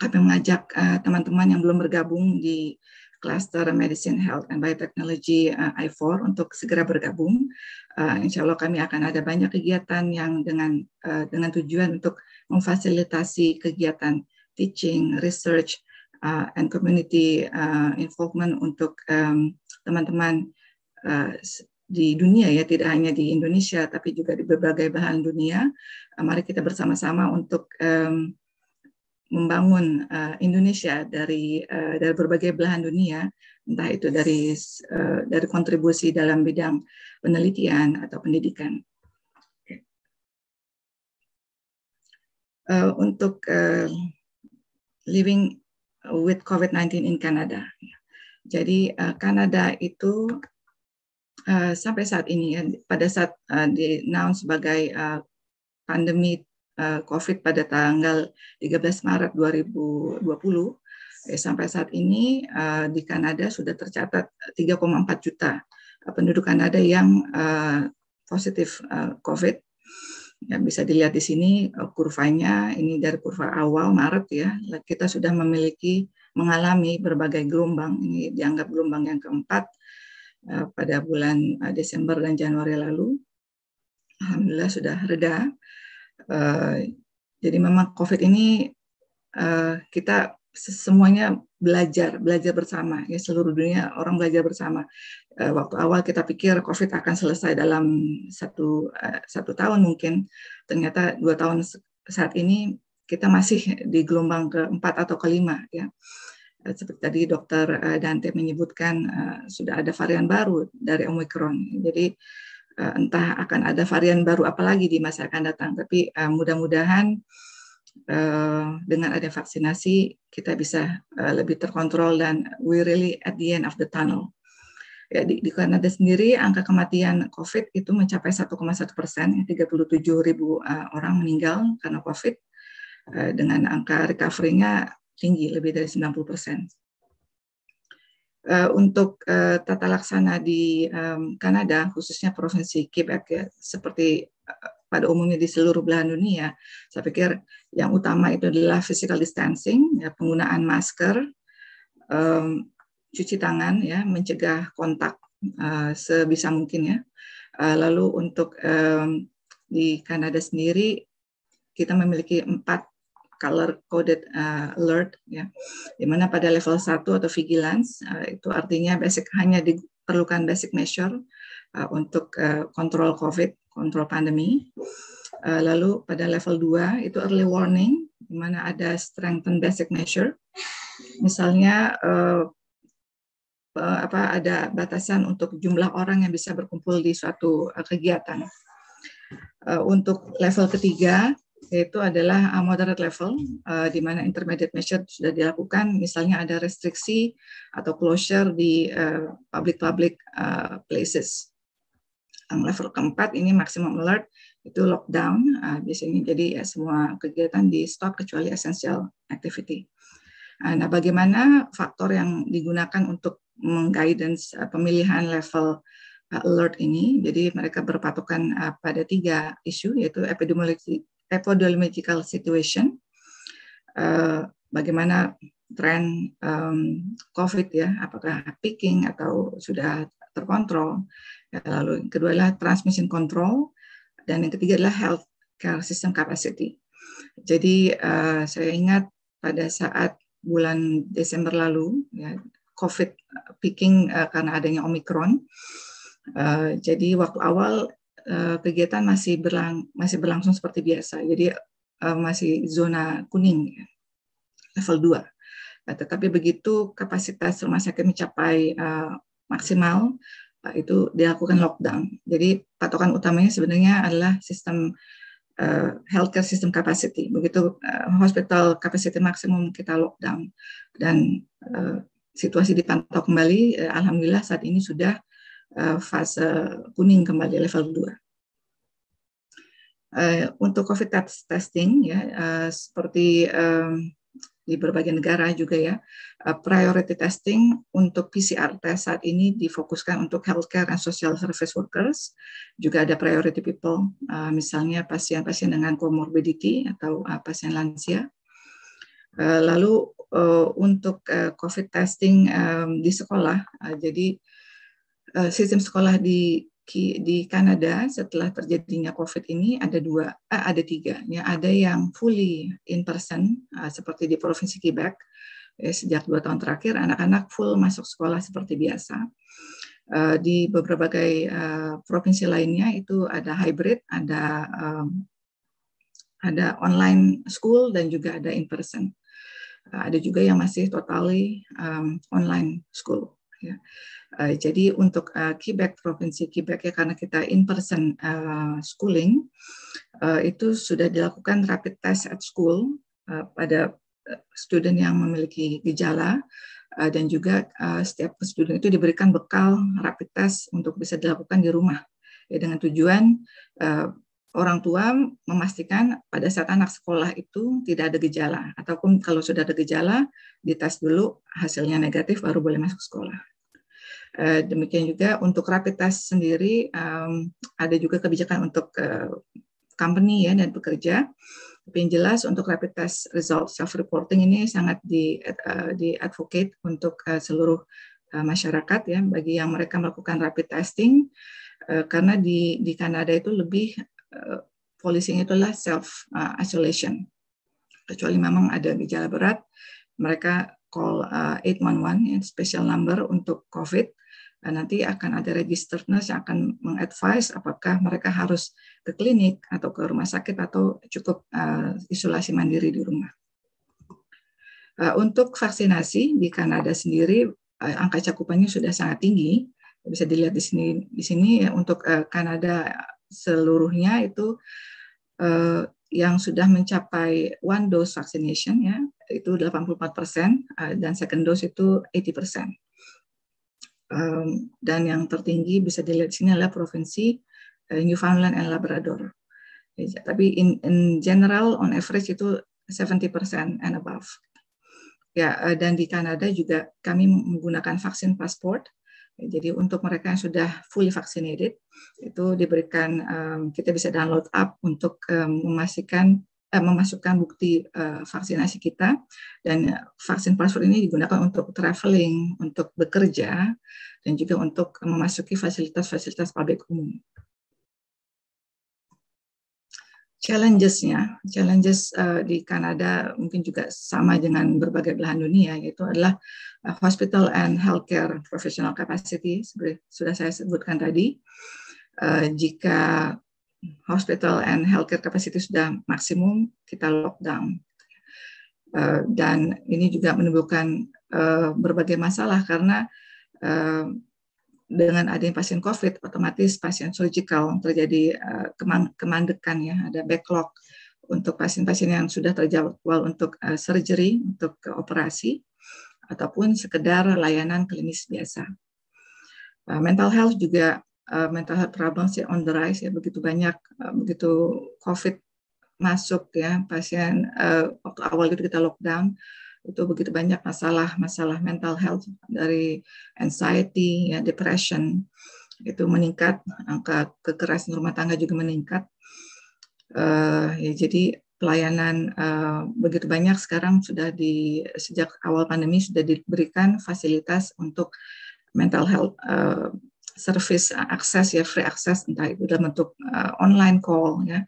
kami mengajak uh, teman-teman uh, teman -teman yang belum bergabung di Cluster Medicine Health and Biotechnology eh, I4 untuk segera bergabung. Uh, insya Allah kami akan ada banyak kegiatan yang dengan uh, dengan tujuan untuk memfasilitasi kegiatan teaching, research, uh, and community uh, involvement untuk teman-teman um, di dunia ya tidak hanya di Indonesia tapi juga di berbagai bahan dunia. mari kita bersama-sama untuk um, membangun uh, Indonesia dari uh, dari berbagai belahan dunia, entah itu dari uh, dari kontribusi dalam bidang penelitian atau pendidikan. Uh, untuk uh, living with COVID-19 in Canada. Jadi uh, itu uh, sampai saat ini pada saat uh, di sebagai uh, pandemi Eh, COVID pada tanggal 13 Maret 2020 eh, sampai saat ini eh, di Kanada sudah tercatat 3,4 juta penduduk Kanada yang eh, positif eh, COVID. Ya, bisa dilihat di sini eh, kurvanya ini dari kurva awal Maret ya kita sudah memiliki mengalami berbagai gelombang ini dianggap gelombang yang keempat eh, pada bulan eh, Desember dan Januari lalu. Alhamdulillah sudah reda Eh, jadi memang COVID ini uh, kita semuanya belajar, belajar bersama. Ya seluruh dunia orang belajar bersama. Uh, waktu awal kita pikir COVID akan selesai dalam satu uh, satu tahun mungkin, ternyata dua tahun saat ini kita masih di gelombang keempat atau kelima. Ya seperti tadi dokter Dante menyebutkan sudah ada varian baru dari Omicron. Jadi Eh, entah akan ada varian baru apa lagi di masa akan datang. Tapi uh, mudah-mudahan uh, dengan ada vaksinasi kita bisa uh, lebih terkontrol dan we really at the end of the tunnel. Ya, di, di Kanada sendiri angka kematian COVID itu mencapai 1,1 persen, 37 ribu uh, orang meninggal karena COVID uh, dengan angka recovery-nya tinggi lebih dari 90 persen. Eh, untuk uh, tata laksana di um, Kanada, khususnya provinsi Quebec, ya, seperti eh, pada umumnya di seluruh belahan dunia, saya pikir yang utama itu adalah physical distancing, ya, penggunaan masker, um, cuci tangan, ya, mencegah kontak uh, sebisa mungkin ya. Uh, lalu untuk um, di Kanada sendiri kita memiliki empat color coded uh, alert ya dimana pada level 1 atau vigilance uh, itu artinya basic hanya diperlukan basic measure uh, untuk uh, kontrol covid kontrol pandemi uh, lalu pada level 2 itu early warning di mana ada strengthen basic measure misalnya uh, apa ada batasan untuk jumlah orang yang bisa berkumpul di suatu kegiatan. Untuk level ketiga yaitu adalah uh, moderate level, uh, di mana intermediate measure sudah dilakukan, misalnya ada restriksi atau closure di uh, public-public uh, uh, places. Yang level keempat ini maximum alert, itu lockdown, uh, biasanya jadi ya, semua kegiatan di stop kecuali essential activity. Uh, nah, bagaimana faktor yang digunakan untuk mengguidance uh, pemilihan level uh, alert ini, jadi mereka berpatokan pada tiga isu, yaitu epidemiologi, epidemiological situation, uh, bagaimana tren um, COVID ya, apakah peaking atau sudah terkontrol. Ya, lalu yang kedua adalah transmission control, dan yang ketiga adalah health care system capacity. Jadi uh, saya ingat pada saat bulan Desember lalu, ya, COVID peaking uh, karena adanya Omicron. Uh, jadi waktu awal Eh, kegiatan masih berlang masih berlangsung seperti biasa. Jadi eh, masih zona kuning ya. level 2. Nah, tetapi begitu kapasitas rumah sakit mencapai eh, maksimal itu dilakukan lockdown. Jadi patokan utamanya sebenarnya adalah sistem uh, healthcare system capacity. Begitu uh, hospital capacity maksimum kita lockdown dan uh, situasi dipantau kembali. Uh, Alhamdulillah saat ini sudah Eh, fase kuning kembali level 2 eh, untuk COVID test testing ya eh, seperti di berbagai negara juga ya priority testing untuk PCR test saat ini difokuskan untuk healthcare and social service workers juga ada priority people misalnya pasien-pasien dengan comorbidity atau pasien lansia lalu untuk COVID testing di sekolah jadi Eh, sistem sekolah di di Kanada setelah terjadinya COVID ini ada dua, eh, ada tiga. Ya, ada yang fully in person eh, seperti di provinsi Quebec ya, sejak dua tahun terakhir anak-anak full masuk sekolah seperti biasa. Eh, di beberapa provinsi lainnya itu ada hybrid, ada ada online school dan juga ada in person. ada juga yang masih totally online school. Ya Eh, jadi untuk uh, Quebec provinsi Quebec ya karena kita in person uh, eh, schooling uh, itu sudah dilakukan rapid test at school uh, pada student yang memiliki gejala uh, dan juga uh, setiap student itu diberikan bekal rapid test untuk bisa dilakukan di rumah ya dengan tujuan uh, orang tua memastikan pada saat anak sekolah itu tidak ada gejala ataupun kalau sudah ada gejala dites dulu hasilnya negatif baru boleh masuk sekolah. Eh, demikian juga untuk rapid test sendiri um, ada juga kebijakan untuk uh, company ya dan pekerja. Tapi yang jelas untuk rapid test result self reporting ini sangat di uh, di advocate untuk uh, seluruh uh, masyarakat ya bagi yang mereka melakukan rapid testing uh, karena di di Kanada itu lebih uh, policing itulah self uh, isolation. Kecuali memang ada gejala berat, mereka call uh, 811 ya, special number untuk COVID dan nanti akan ada register nurse yang akan mengadvise apakah mereka harus ke klinik atau ke rumah sakit atau cukup uh, isolasi mandiri di rumah. Uh, untuk vaksinasi di Kanada sendiri uh, angka cakupannya sudah sangat tinggi. Bisa dilihat di sini di sini ya, untuk uh, Kanada seluruhnya itu uh, yang sudah mencapai one dose vaccination ya itu 84 persen dan second dose itu 80 persen um, dan yang tertinggi bisa dilihat di sini adalah provinsi uh, Newfoundland and Labrador. Ya, tapi in, in general on average itu 70% and above. Ya, eh, dan di Kanada juga kami menggunakan vaksin pasport. jadi untuk mereka yang sudah fully vaccinated itu diberikan kita bisa download app untuk memastikan Eh, memasukkan bukti eh, vaksinasi kita dan eh, vaksin paspor ini digunakan untuk traveling, untuk bekerja dan juga untuk memasuki fasilitas-fasilitas publik umum. Challengesnya, challenges uh, di Kanada mungkin juga sama dengan berbagai belahan dunia yaitu adalah uh, hospital and healthcare professional capacity seperti sudah saya sebutkan tadi. Uh, jika hospital and healthcare capacity sudah maksimum, kita lockdown. Uh, dan ini juga menimbulkan uh, berbagai masalah karena uh, dengan adanya pasien COVID, otomatis pasien surgical terjadi uh, keman kemandekan ya, ada backlog untuk pasien-pasien yang sudah terjadwal untuk uh, surgery, untuk uh, operasi, ataupun sekedar layanan klinis biasa. Uh, mental health juga uh, mental health problems sih on the rise ya begitu banyak uh, begitu COVID masuk ya pasien uh, waktu awal itu kita lockdown itu begitu banyak masalah-masalah mental health dari anxiety ya depression itu meningkat angka kekerasan rumah tangga juga meningkat uh, ya jadi pelayanan uh, begitu banyak sekarang sudah di sejak awal pandemi sudah diberikan fasilitas untuk mental health uh, service akses ya free akses entah itu dalam bentuk uh, online call ya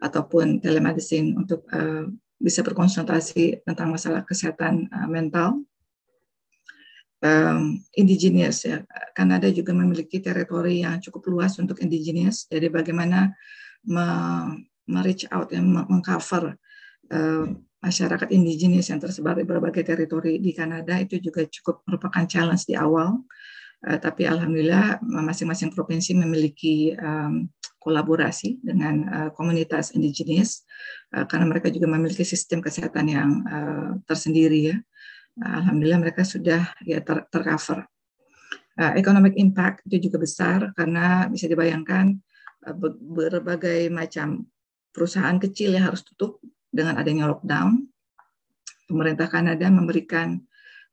ataupun telemedicine untuk uh, bisa berkonsultasi tentang masalah kesehatan uh, mental um, indigenous ya. Kanada juga memiliki teritori yang cukup luas untuk indigenous. Jadi bagaimana me, ya, me reach out yang mengcover uh, masyarakat indigenous yang tersebar di berbagai teritori di Kanada itu juga cukup merupakan challenge di awal. Eh, tapi alhamdulillah masing-masing provinsi memiliki um, kolaborasi dengan uh, komunitas indigenous uh, karena mereka juga memiliki sistem kesehatan yang uh, tersendiri ya. alhamdulillah mereka sudah ya ter tercover. Uh, economic impact itu juga besar karena bisa dibayangkan uh, berbagai macam perusahaan kecil yang harus tutup dengan adanya lockdown. Pemerintah Kanada memberikan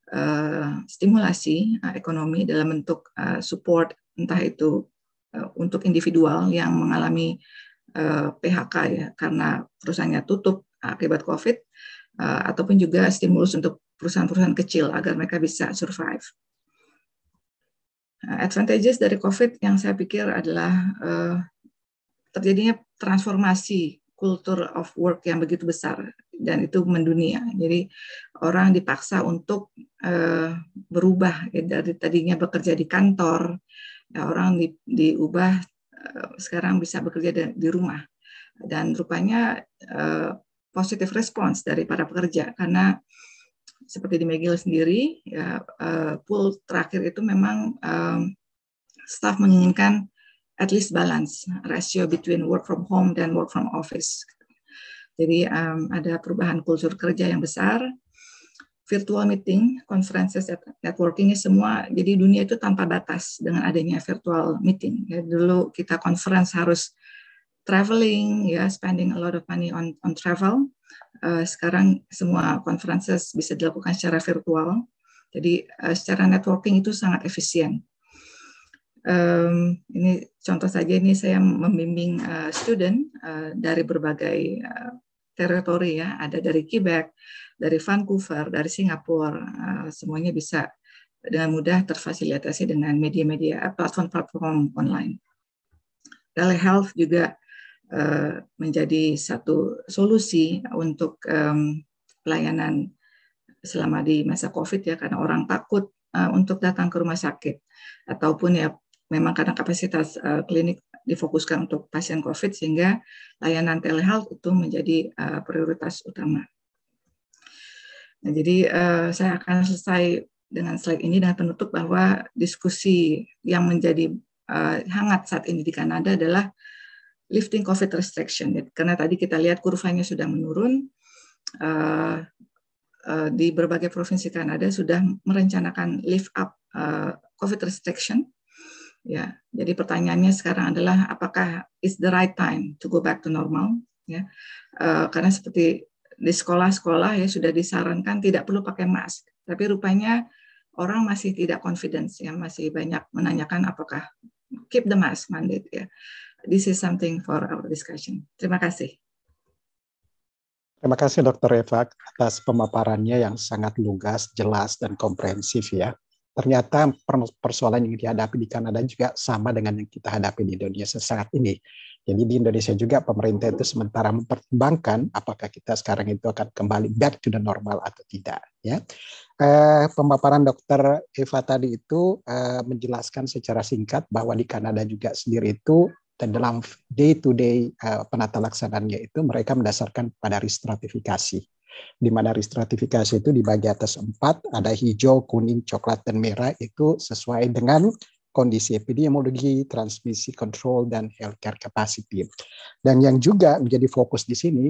Eh, stimulasi eh, ekonomi dalam bentuk eh, support entah itu untuk individual yang mengalami PHK ya karena perusahaannya tutup akibat COVID ataupun juga stimulus untuk perusahaan-perusahaan kecil agar mereka bisa survive. advantages dari COVID yang saya pikir adalah terjadinya transformasi kultur of work yang begitu besar dan itu mendunia. Jadi orang dipaksa untuk uh, berubah ya, dari tadinya bekerja di kantor, ya, orang di, diubah uh, sekarang bisa bekerja di, di rumah. Dan rupanya uh, eh, positif respons dari para pekerja karena seperti di McGill sendiri ya uh, pool terakhir itu memang um, staff menginginkan at least balance ratio between work from home dan work from office. Jadi um, ada perubahan kultur kerja yang besar, virtual meeting, conferences, networking semua. Jadi dunia itu tanpa batas dengan adanya virtual meeting. Ya, dulu kita conference harus traveling, ya spending a lot of money on on travel. Uh, sekarang semua conferences bisa dilakukan secara virtual. Jadi uh, secara networking itu sangat efisien um, ini contoh saja ini saya membimbing uh, student uh, dari berbagai uh, teritori ya ada dari Quebec, dari Vancouver, dari Singapura uh, semuanya bisa dengan mudah terfasilitasi dengan media-media platform-platform online. Telehealth juga uh, menjadi satu solusi untuk um, pelayanan selama di masa COVID ya karena orang takut uh, untuk datang ke rumah sakit ataupun ya memang karena kapasitas uh, klinik difokuskan untuk pasien COVID sehingga layanan telehealth itu menjadi uh, prioritas utama. Nah, jadi uh, saya akan selesai dengan slide ini dengan penutup bahwa diskusi yang menjadi uh, hangat saat ini di Kanada adalah lifting COVID restriction. Karena tadi kita lihat kurvanya sudah menurun, uh, di berbagai provinsi Kanada sudah merencanakan lift up COVID restriction Ya, jadi pertanyaannya sekarang adalah apakah is the right time to go back to normal? Ya, uh, karena seperti di sekolah-sekolah ya sudah disarankan tidak perlu pakai mask, tapi rupanya orang masih tidak confidence ya, masih banyak menanyakan apakah keep the mask mandate ya. This is something for our discussion. Terima kasih. Terima kasih Dr. Eva atas pemaparannya yang sangat lugas, jelas, dan komprehensif ya ternyata persoalan yang dihadapi di Kanada juga sama dengan yang kita hadapi di Indonesia saat ini. Jadi di Indonesia juga pemerintah itu sementara mempertimbangkan apakah kita sekarang itu akan kembali back to the normal atau tidak. Ya, eh, pemaparan Dokter Eva tadi itu eh, menjelaskan secara singkat bahwa di Kanada juga sendiri itu dan dalam day to day uh, penata laksananya itu mereka mendasarkan pada restratifikasi di mana restratifikasi itu di bagian atas empat ada hijau, kuning, coklat, dan merah itu sesuai dengan kondisi epidemiologi, transmisi kontrol, dan healthcare capacity. Dan yang juga menjadi fokus di sini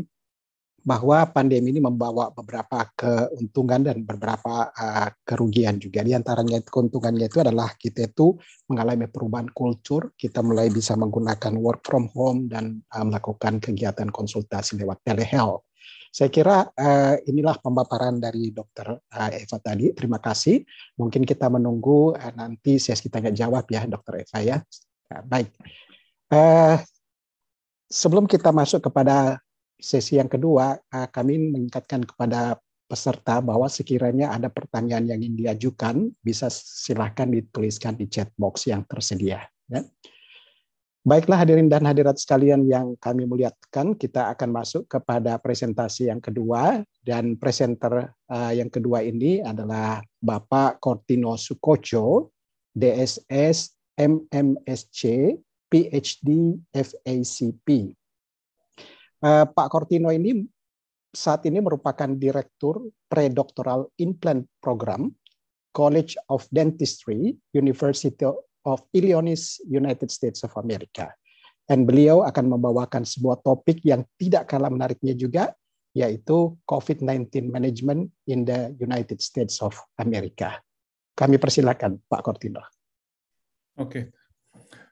bahwa pandemi ini membawa beberapa keuntungan dan beberapa uh, kerugian juga. Di antaranya keuntungannya itu adalah kita itu mengalami perubahan kultur, kita mulai bisa menggunakan work from home dan uh, melakukan kegiatan konsultasi lewat telehealth. Saya kira uh, inilah pemaparan dari Dr. Eh, Eva tadi. Terima kasih. Mungkin kita menunggu uh, nanti sesi tanya jawab ya, Dr. Eva ya. Nah, baik. Uh, sebelum kita masuk kepada sesi yang kedua, uh, kami mengingatkan kepada peserta bahwa sekiranya ada pertanyaan yang ingin diajukan, bisa silahkan dituliskan di chat box yang tersedia. Ya. Baiklah hadirin dan hadirat sekalian yang kami muliakan, kita akan masuk kepada presentasi yang kedua dan presenter uh, yang kedua ini adalah Bapak Cortino Sukoco, DSS MMSC, PhD FACP. Uh, eh, Pak Cortino ini saat ini merupakan direktur predoctoral implant program College of Dentistry, University of Illinois, United States of America. Dan beliau akan membawakan sebuah topik yang tidak kalah menariknya juga, yaitu COVID-19 Management in the United States of America. Kami persilakan Pak Cortino. Oke, okay.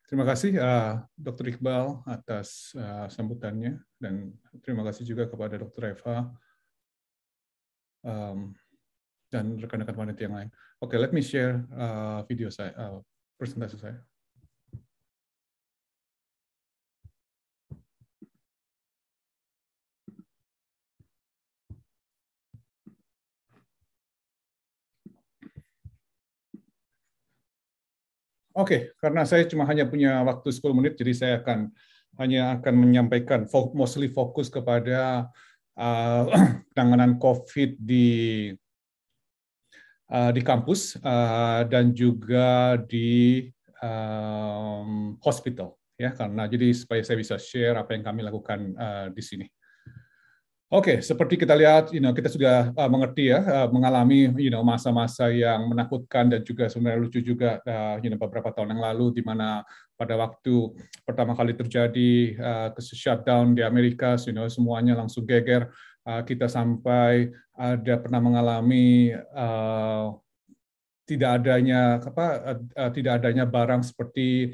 terima kasih uh, Dr. Iqbal atas uh, sambutannya dan terima kasih juga kepada Dr. Eva um, dan rekan-rekan wanita yang lain. Oke, okay, let me share uh, video saya, uh, presentasi saya. Oke, okay, karena saya cuma hanya punya waktu 10 menit, jadi saya akan hanya akan menyampaikan mostly fokus kepada uh, penanganan COVID di Eh, di kampus uh, dan juga di um, hospital ya karena jadi supaya saya bisa share apa yang kami lakukan uh, di sini. Oke, okay, seperti kita lihat, you know, kita sudah uh, mengerti ya, uh, mengalami you know masa-masa yang menakutkan dan juga sebenarnya lucu juga, uh, you know, beberapa tahun yang lalu di mana pada waktu pertama kali terjadi uh, shutdown di Amerika, you know, semuanya langsung geger. Eh, kita sampai ada pernah mengalami uh, tidak adanya apa uh, tidak adanya barang seperti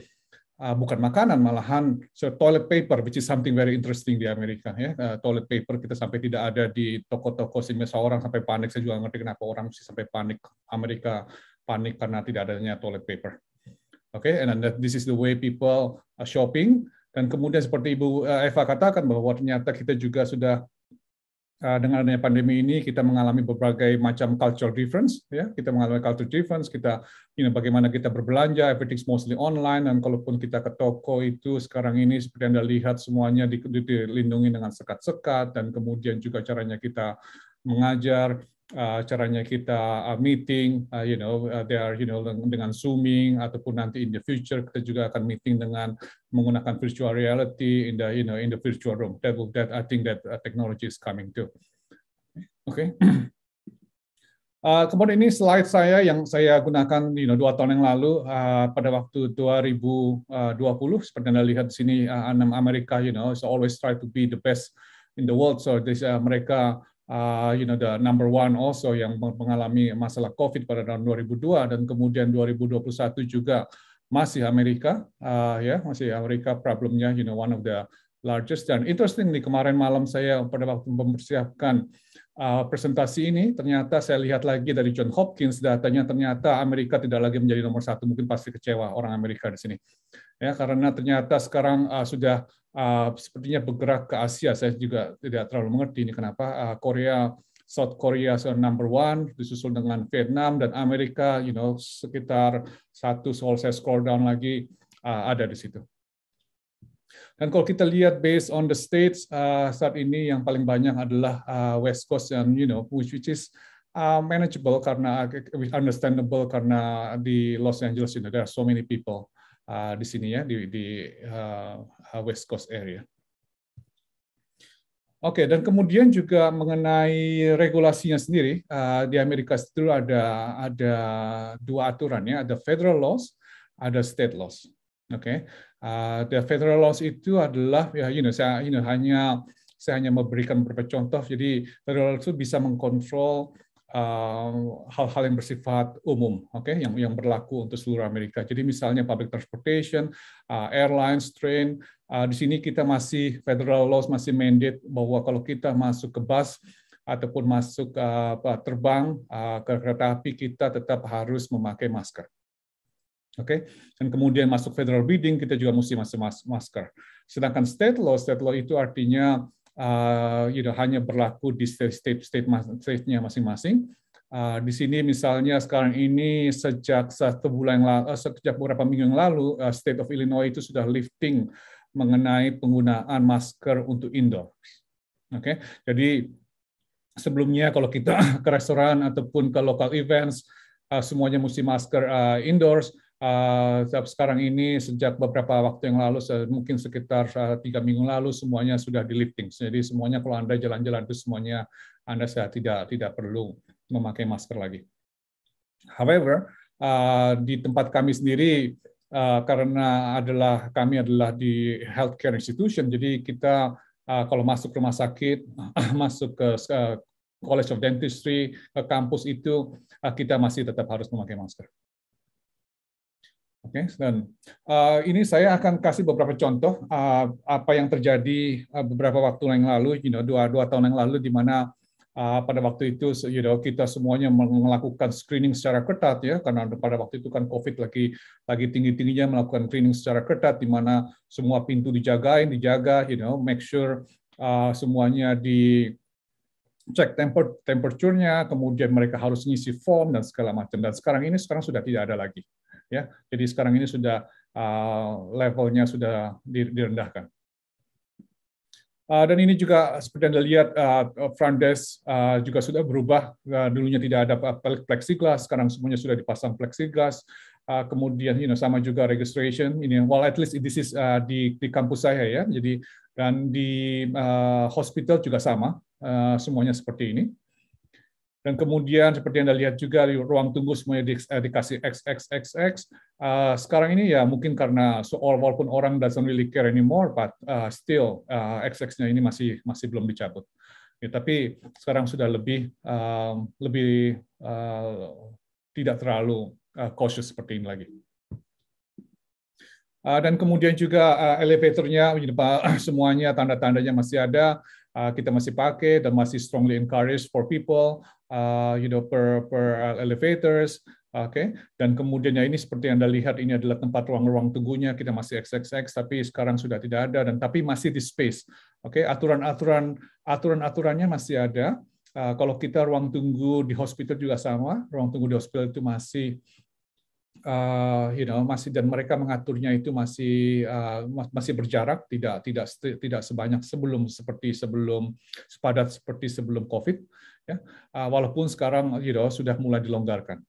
uh, bukan makanan malahan so toilet paper which is something very interesting di Amerika ya uh, toilet paper kita sampai tidak ada di toko-toko sehingga seorang sampai panik saya juga ngerti kenapa orang sih sampai panik Amerika panik karena tidak adanya toilet paper oke okay? and that this is the way people are shopping dan kemudian seperti Ibu Eva katakan bahwa ternyata kita juga sudah Eh, dengan adanya pandemi ini kita mengalami berbagai macam cultural difference ya kita mengalami cultural difference kita ini bagaimana kita berbelanja everything's mostly online dan kalaupun kita ke toko itu sekarang ini seperti anda lihat semuanya dilindungi dengan sekat-sekat dan kemudian juga caranya kita mengajar uh, caranya kita uh, meeting, uh, you know, uh, they are, you know, dengan zooming ataupun nanti in the future kita juga akan meeting dengan menggunakan virtual reality in the, you know, in the virtual room. That will, that I think that uh, technology is coming too. Oke. Okay. Uh, kemudian ini slide saya yang saya gunakan you know, dua tahun yang lalu uh, pada waktu 2020 uh, seperti anda lihat di sini uh, Amerika you know so always try to be the best in the world so this, uh, mereka uh, you know the number one also yang mengalami masalah COVID pada tahun 2002 dan kemudian 2021 juga masih Amerika uh, ya yeah, masih Amerika problemnya you know one of the largest dan interesting nih kemarin malam saya pada waktu mempersiapkan uh, presentasi ini ternyata saya lihat lagi dari John Hopkins datanya ternyata Amerika tidak lagi menjadi nomor satu mungkin pasti kecewa orang Amerika di sini ya karena ternyata sekarang uh, sudah Ah, sepertinya bergerak ke Asia. Saya juga tidak terlalu mengerti ini kenapa ah, Korea South Korea so number one, disusul dengan Vietnam dan Amerika, you know, sekitar satu soal saya scroll down lagi uh, ada di situ. Dan kalau kita lihat based on the states uh, saat ini yang paling banyak adalah uh, West Coast yang you know which, which is uh, manageable karena understandable karena di Los Angeles you know, there so many people. Uh, di sini ya di, di uh, uh West Coast area. Oke, okay, dan kemudian juga mengenai regulasinya sendiri uh, di Amerika itu ada ada dua aturan ya, ada federal laws, ada state laws. Oke, okay? uh, the federal laws itu adalah ya, you know saya you know hanya saya hanya memberikan beberapa contoh. Jadi federal laws itu bisa mengkontrol Ehm, hal-hal yang bersifat umum, oke, okay? yang yang berlaku untuk seluruh Amerika. Jadi misalnya public transportation, eh, airlines, train. Eh, di sini kita masih federal laws masih mandate bahwa kalau kita masuk ke bus ataupun masuk uh, terbang ke kereta api kita tetap harus memakai masker. Oke, okay? dan kemudian masuk federal building kita juga mesti masuk masker. Sedangkan state law, state law itu artinya uh, you know, hanya berlaku di state-state state-nya masing-masing. Uh, di sini misalnya sekarang ini sejak satu bulan yang lalu, uh, sejak beberapa minggu yang lalu, uh, State of Illinois itu sudah lifting mengenai penggunaan masker untuk indoor. Oke, okay? jadi sebelumnya kalau kita ke restoran ataupun ke local events uh, semuanya mesti masker uh, indoors. Uh, sekarang ini sejak beberapa waktu yang lalu, mungkin sekitar eh, tiga minggu lalu, semuanya sudah di lifting. Jadi semuanya kalau Anda jalan-jalan itu semuanya Anda tidak tidak perlu memakai masker lagi. However, uh, di tempat kami sendiri uh, karena adalah kami adalah di healthcare institution, jadi kita uh, kalau masuk rumah sakit, masuk ke uh, College of Dentistry, ke kampus itu kita masih tetap harus memakai masker. Oke, okay, dan uh, eh, ini saya akan kasih beberapa contoh uh, apa yang terjadi uh, beberapa waktu yang lalu, you know, dua dua tahun yang lalu di mana uh, pada waktu itu, you know, kita semuanya melakukan screening secara ketat ya, karena pada waktu itu kan COVID lagi lagi tinggi tingginya melakukan screening secara ketat, di mana semua pintu dijagain, dijaga, you know, make sure uh, semuanya di cek temper, temperaturnya, kemudian mereka harus ngisi form dan segala macam. Dan sekarang ini sekarang sudah tidak ada lagi ya. Jadi sekarang ini sudah uh, levelnya sudah direndahkan. Uh, dan ini juga seperti Anda lihat, uh, front desk uh, juga sudah berubah. Uh, dulunya tidak ada plexiglass, sekarang semuanya sudah dipasang plexiglass. Uh, kemudian, you know, sama juga registration. Ini, well, at least this is uh, di, di kampus saya ya. Jadi dan di uh, hospital juga sama, uh, semuanya seperti ini. Dan kemudian seperti yang Anda lihat juga di ruang tunggu semuanya di, eh, dikasih XXXX. Uh, eh, sekarang ini ya mungkin karena soal walaupun orang doesn't really care anymore, but uh, still uh, eh, XX-nya ini masih masih belum dicabut. Ya, tapi sekarang sudah lebih uh, lebih uh, tidak terlalu uh, cautious seperti ini lagi. Uh, dan kemudian juga uh, elevatornya, semuanya tanda-tandanya masih ada, uh, kita masih pakai dan masih strongly encourage for people uh, you know per per uh, elevators Oke, okay. dan kemudiannya ini seperti yang Anda lihat ini adalah tempat ruang-ruang tunggunya kita masih XXX tapi sekarang sudah tidak ada dan tapi masih di space. Oke, okay. aturan-aturan aturan-aturannya masih ada. Uh, kalau kita ruang tunggu di hospital juga sama, ruang tunggu di hospital itu masih uh, you know masih dan mereka mengaturnya itu masih uh, masih berjarak tidak tidak tidak sebanyak sebelum seperti sebelum sepadat seperti sebelum Covid ya ah, walaupun sekarang you know, sudah mulai dilonggarkan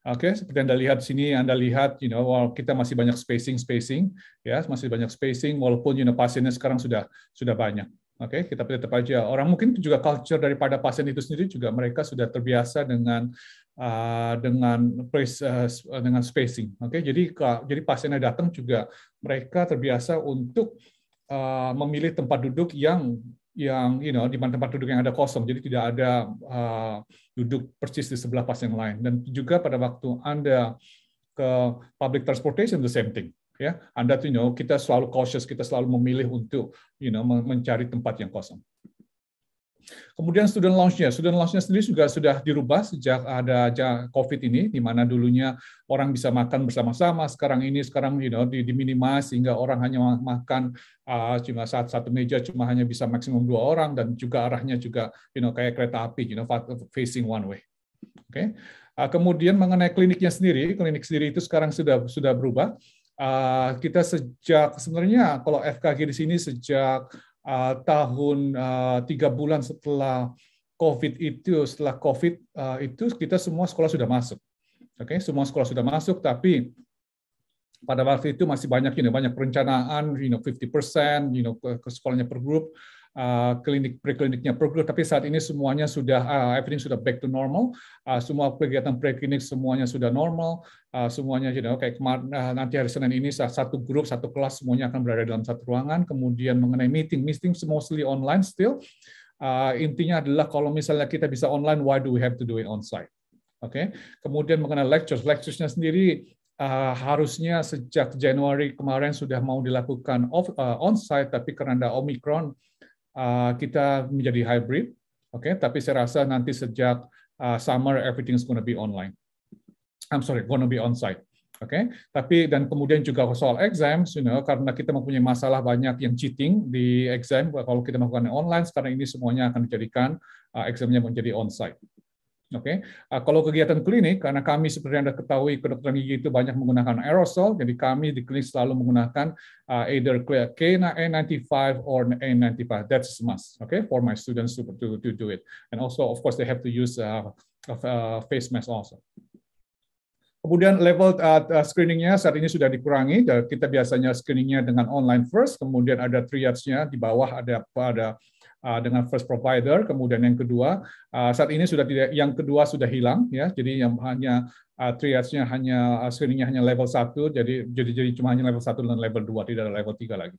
Oke, okay, seperti Anda lihat sini, Anda lihat, you know, kita masih banyak spacing, spacing, ya, masih banyak spacing, walaupun you know, pasiennya sekarang sudah sudah banyak. Oke, okay, kita tetap aja. Orang mungkin juga culture daripada pasien itu sendiri juga mereka sudah terbiasa dengan uh, dengan place, uh, dengan spacing. Oke, okay, jadi jadi pasiennya datang juga mereka terbiasa untuk uh, memilih tempat duduk yang yang you know di mana tempat duduk yang ada kosong jadi tidak ada uh, duduk persis di sebelah pasien lain dan juga pada waktu anda ke public transportation the same thing ya anda tuh you know kita selalu cautious kita selalu memilih untuk you know mencari tempat yang kosong Kemudian student lounge-nya, student lounge-nya sendiri juga sudah dirubah sejak ada COVID ini, di mana dulunya orang bisa makan bersama-sama, sekarang ini sekarang you know diminimas sehingga orang hanya makan cuma saat satu meja cuma hanya bisa maksimum dua orang dan juga arahnya juga you know kayak kereta api you know facing one way. Oke. Okay? kemudian mengenai kliniknya sendiri, klinik sendiri itu sekarang sudah sudah berubah. kita sejak sebenarnya kalau FKG di sini sejak tahun tiga bulan setelah COVID itu setelah COVID itu kita semua sekolah sudah masuk. Oke, okay? semua sekolah sudah masuk tapi pada waktu itu masih banyak you banyak perencanaan you know 50% you know ke, sekolahnya per grup uh, klinik prekliniknya per grup tapi saat ini semuanya sudah uh, everything sudah back to normal uh, semua kegiatan preklinik semuanya sudah normal uh, semuanya you know kayak kemarin uh, nanti hari Senin ini satu grup satu kelas semuanya akan berada dalam satu ruangan kemudian mengenai meeting meeting mostly online still uh, intinya adalah kalau misalnya kita bisa online why do we have to do it on site Oke, okay. kemudian mengenai lectures, lecturesnya sendiri uh, harusnya sejak Januari kemarin sudah mau dilakukan off, uh, on-site, tapi karena ada Omicron, uh, kita menjadi hybrid. Oke, okay? tapi saya rasa nanti sejak uh, summer everything's gonna be online. I'm sorry, gonna be on-site. Oke, okay? tapi dan kemudian juga soal exam, you know, karena kita mempunyai masalah banyak yang cheating di exam. Kalau kita melakukan online, sekarang ini semuanya akan dijadikan uh, examnya menjadi on-site. Oke, okay. uh, kalau kegiatan klinik, karena kami seperti yang Anda ketahui, kedokteran gigi itu banyak menggunakan aerosol, jadi kami di klinik selalu menggunakan uh, either K95 or N95. That's must, okay, for my students to, to, to do it. And also, of course, they have to use uh, uh, face mask also. Kemudian level uh, screeningnya saat ini sudah dikurangi. Kita biasanya screeningnya dengan online first, kemudian ada triage-nya di bawah ada ada Uh, dengan first provider, kemudian yang kedua uh, saat ini sudah tidak yang kedua sudah hilang ya, jadi yang hanya uh, triasnya hanya screeningnya hanya level satu, jadi jadi jadi cuma hanya level satu dan level dua tidak ada level tiga lagi.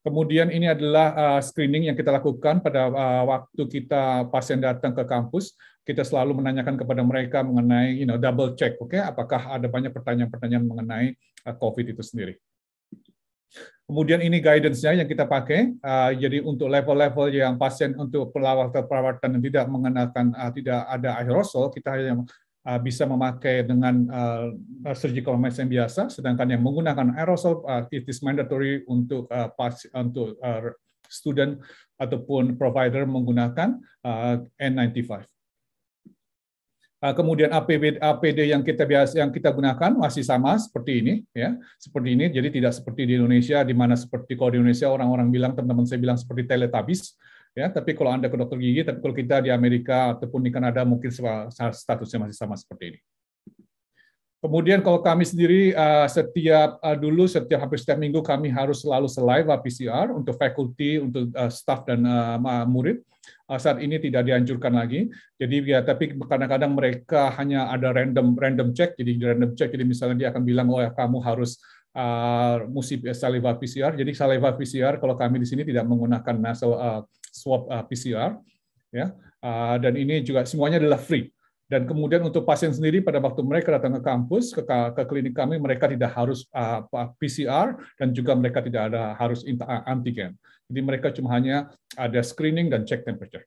Kemudian ini adalah screening yang kita lakukan pada waktu kita pasien datang ke kampus, kita selalu menanyakan kepada mereka mengenai you know double check, oke okay? apakah ada banyak pertanyaan-pertanyaan mengenai COVID itu sendiri. Kemudian ini guidance-nya yang kita pakai, uh, jadi untuk level-level yang pasien untuk perawatan perawatan yang tidak mengenakan uh, tidak ada aerosol, kita hanya uh, bisa memakai dengan uh, surgical mask yang biasa, sedangkan yang menggunakan aerosol uh, it is mandatory untuk uh, pas, untuk uh, student ataupun provider menggunakan uh, N95. Ah, kemudian APB, APD yang kita biasa yang kita gunakan masih sama seperti ini ya seperti ini jadi tidak seperti di Indonesia di mana seperti kalau di Indonesia orang-orang bilang teman-teman saya bilang seperti teletabis ya tapi kalau anda ke dokter gigi tapi kalau kita di Amerika ataupun di Kanada mungkin statusnya masih sama seperti ini kemudian kalau kami sendiri ah, setiap ah, dulu setiap hampir setiap minggu kami harus selalu selai PCR untuk faculty untuk staff dan murid saat ini tidak dianjurkan lagi. Jadi ya, tapi kadang-kadang mereka hanya ada random random check. Jadi random check. Jadi misalnya dia akan bilang, oh ya kamu harus uh, ah, musi eh, saliva PCR. Jadi saliva PCR kalau kami di sini tidak menggunakan nasal uh, swab uh, ah, PCR, ya. Uh, dan ini juga semuanya adalah free. Dan kemudian untuk pasien sendiri pada waktu mereka datang ke kampus ke, ke klinik kami mereka tidak harus uh, PCR dan juga mereka tidak ada harus antigen. Jadi mereka cuma hanya ada screening dan cek temperature.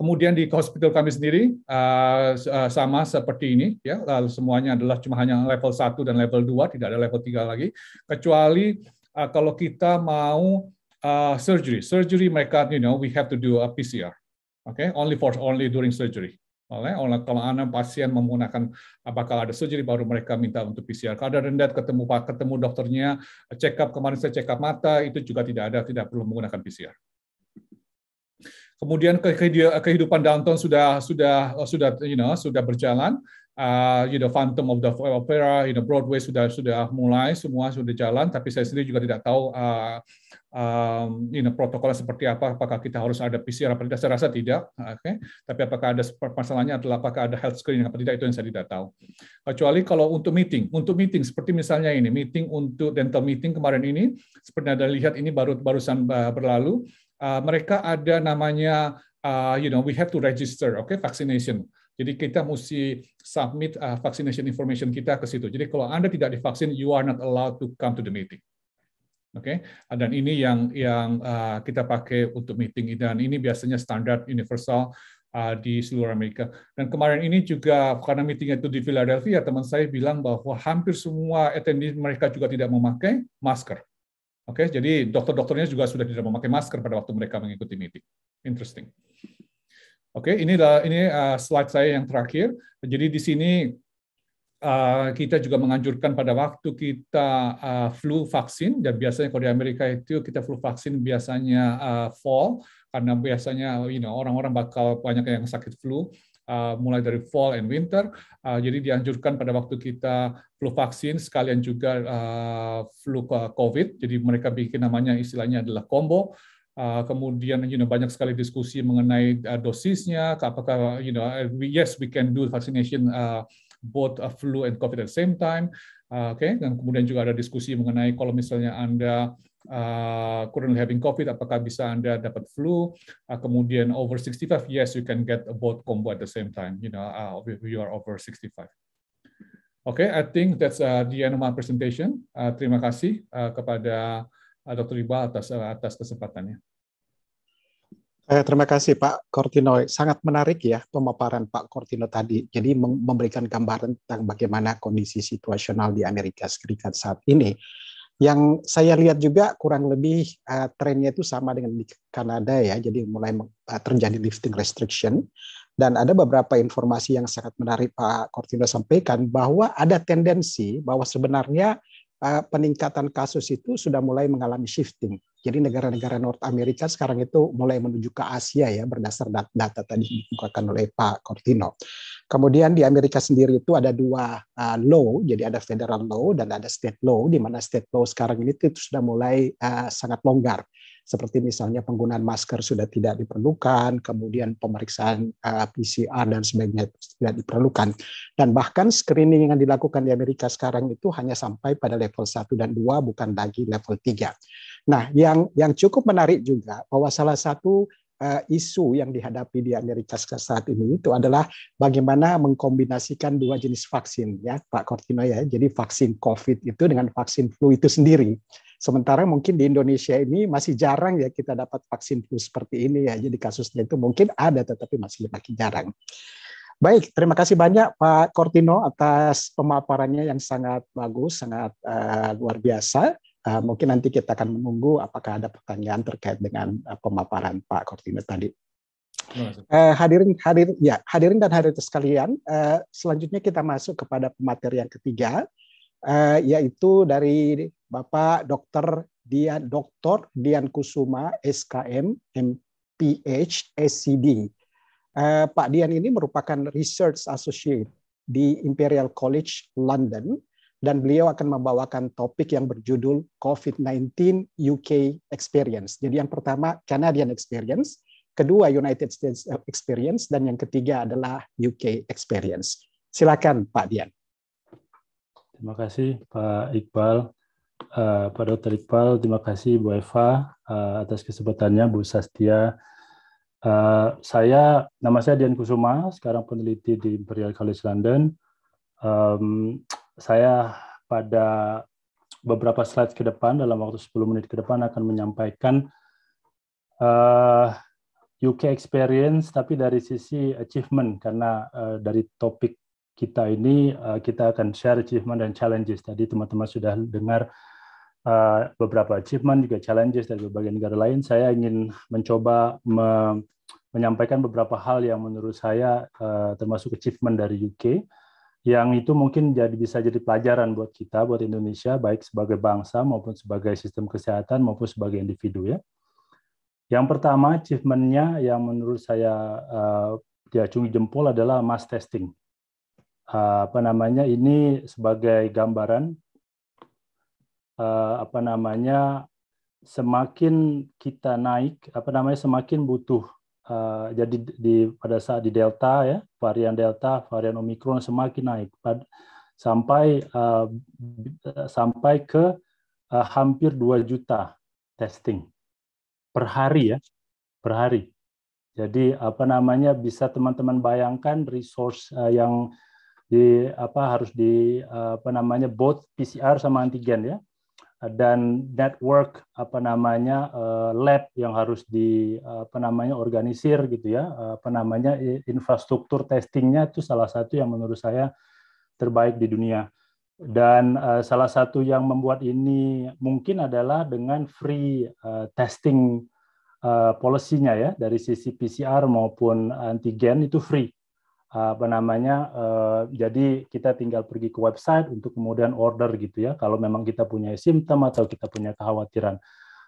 Kemudian di hospital kami sendiri eh, eh, sama seperti ini ya semuanya adalah cuma hanya level 1 dan level 2 tidak ada level 3 lagi kecuali eh, kalau kita mau surgery surgery mereka you know we have to do a PCR okay only for only during surgery oleh oleh kalau anak pasien menggunakan apakah ada surgery baru mereka minta untuk PCR. Kalau ada rendah ketemu ketemu dokternya, check up kemarin saya check up mata itu juga tidak ada, tidak perlu menggunakan PCR. Kemudian kehidupan downtown sudah sudah sudah you know sudah berjalan uh, you know Phantom of the Opera, you know Broadway sudah sudah mulai semua sudah jalan, tapi saya sendiri juga tidak tahu uh, um, you know protokolnya seperti apa, apakah kita harus ada PCR atau tidak? Saya rasa tidak, oke. Okay? Tapi apakah ada masalahnya adalah apakah ada health screening atau tidak itu yang saya tidak tahu. Kecuali kalau untuk meeting, untuk meeting seperti misalnya ini meeting untuk dental meeting kemarin ini, seperti ada lihat ini baru barusan berlalu, uh, mereka ada namanya uh, you know we have to register, oke okay, vaccination. Jadi kita mesti submit uh, vaccination information kita ke situ. Jadi kalau Anda tidak divaksin, you are not allowed to come to the meeting. Oke, okay? Ah, dan ini yang yang uh, kita pakai untuk meeting dan ini biasanya standar universal uh, di seluruh Amerika. Dan kemarin ini juga karena meeting itu di Philadelphia, teman saya bilang bahwa hampir semua attendee mereka juga tidak memakai masker. Oke, okay? jadi dokter-dokternya juga sudah tidak memakai masker pada waktu mereka mengikuti meeting. Interesting. Oke, okay, ini adalah uh, ini slide saya yang terakhir. Jadi di sini uh, kita juga menganjurkan pada waktu kita uh, flu vaksin dan biasanya kalau di Amerika itu kita flu vaksin biasanya fall karena biasanya you know orang-orang bakal banyak yang sakit flu uh, mulai dari fall and winter. Uh, jadi dianjurkan pada waktu kita flu vaksin sekalian juga uh, flu COVID. Jadi mereka bikin namanya istilahnya adalah combo Uh, kemudian, you know, banyak sekali diskusi mengenai uh, dosisnya. Apakah, you know, uh, we, yes, we can do vaccination uh, both uh, flu and COVID at the same time. Uh, Oke, okay? dan kemudian juga ada diskusi mengenai kalau misalnya anda uh, currently having COVID, apakah bisa Anda dapat flu? Uh, kemudian over 65, yes, you can get both combo at the same time. You know, uh, if you are over 65. Okay, I think that's uh, the end of my presentation. Uh, terima kasih uh, kepada Dr. Iqbal atas eh, atas kesempatannya. Eh, terima kasih Pak Cortino. Sangat menarik ya pemaparan Pak Cortino tadi. Jadi memberikan gambaran tentang bagaimana kondisi situasional di Amerika Serikat saat ini. Yang saya lihat juga kurang lebih uh, trennya itu sama dengan di Kanada ya. Jadi mulai uh, terjadi lifting restriction dan ada beberapa informasi yang sangat menarik Pak Cortino sampaikan bahwa ada tendensi bahwa sebenarnya Eh, peningkatan kasus itu sudah mulai mengalami shifting. Jadi negara-negara North Amerika sekarang itu mulai menuju ke Asia ya berdasar data, data tadi dikemukakan oleh Pak Cortino. Kemudian di Amerika sendiri itu ada dua uh, law, jadi ada federal law dan ada state law, di mana state law sekarang ini itu sudah mulai uh, sangat longgar seperti misalnya penggunaan masker sudah tidak diperlukan, kemudian pemeriksaan uh, eh, PCR dan sebagainya tidak diperlukan. Dan bahkan screening yang dilakukan di Amerika sekarang itu hanya sampai pada level 1 dan 2 bukan lagi level 3. Nah, yang yang cukup menarik juga bahwa salah satu uh, isu yang dihadapi di Amerika saat ini itu adalah bagaimana mengkombinasikan dua jenis vaksin ya Pak Cortino ya. Jadi vaksin COVID itu dengan vaksin flu itu sendiri. Sementara mungkin di Indonesia ini masih jarang ya kita dapat vaksin flu seperti ini ya. Jadi kasusnya itu mungkin ada tetapi masih makin jarang. Baik, terima kasih banyak Pak Cortino atas pemaparannya yang sangat bagus, sangat uh, luar biasa. Uh, mungkin nanti kita akan menunggu apakah ada pertanyaan terkait dengan uh, pemaparan Pak Kortina tadi. Uh, hadirin, hadir, ya, hadirin dan hadirat sekalian, uh, selanjutnya kita masuk kepada pemateri yang ketiga, uh, yaitu dari Bapak Dr. Dian Dr. Dian Kusuma, SKM, MPH, SCD. Uh, Pak Dian ini merupakan Research Associate di Imperial College London dan beliau akan membawakan topik yang berjudul COVID-19 UK Experience. Jadi yang pertama Canadian Experience, kedua United States Experience, dan yang ketiga adalah UK Experience. Silakan Pak Dian. Terima kasih Pak Iqbal. Uh, Pak Dr. Iqbal, terima kasih Bu Eva uh, atas kesempatannya, Bu Sastia. Uh, saya, nama saya Dian Kusuma, sekarang peneliti di Imperial College London. Um, saya pada beberapa slide ke depan dalam waktu 10 menit ke depan akan menyampaikan eh, UK experience tapi dari sisi achievement karena eh, dari topik kita ini eh, kita akan share achievement dan challenges. Tadi teman-teman sudah dengar beberapa achievement juga challenges dari berbagai negara lain. Saya ingin mencoba menyampaikan beberapa hal yang menurut saya termasuk achievement dari UK yang itu mungkin jadi bisa jadi pelajaran buat kita, buat Indonesia, baik sebagai bangsa maupun sebagai sistem kesehatan maupun sebagai individu ya. Yang pertama achievementnya yang menurut saya uh, diacungi jempol adalah mass testing. Uh, apa namanya ini sebagai gambaran uh, apa namanya semakin kita naik apa namanya semakin butuh uh, jadi di pada saat di delta ya varian delta varian omikron semakin naik pad, sampai uh, sampai ke uh, hampir 2 juta testing per hari ya per hari jadi apa namanya bisa teman-teman bayangkan resource uh, yang di apa harus di apa namanya both PCR sama antigen ya dan network apa namanya eh, lab yang harus di apa namanya organisir gitu ya apa namanya infrastruktur testingnya itu salah satu yang menurut saya terbaik di dunia dan eh, salah satu yang membuat ini mungkin adalah dengan free eh, testing polisinya ya dari sisi PCR maupun antigen itu free apa namanya eh, jadi kita tinggal pergi ke website untuk kemudian order gitu ya kalau memang kita punya simptom atau kita punya kekhawatiran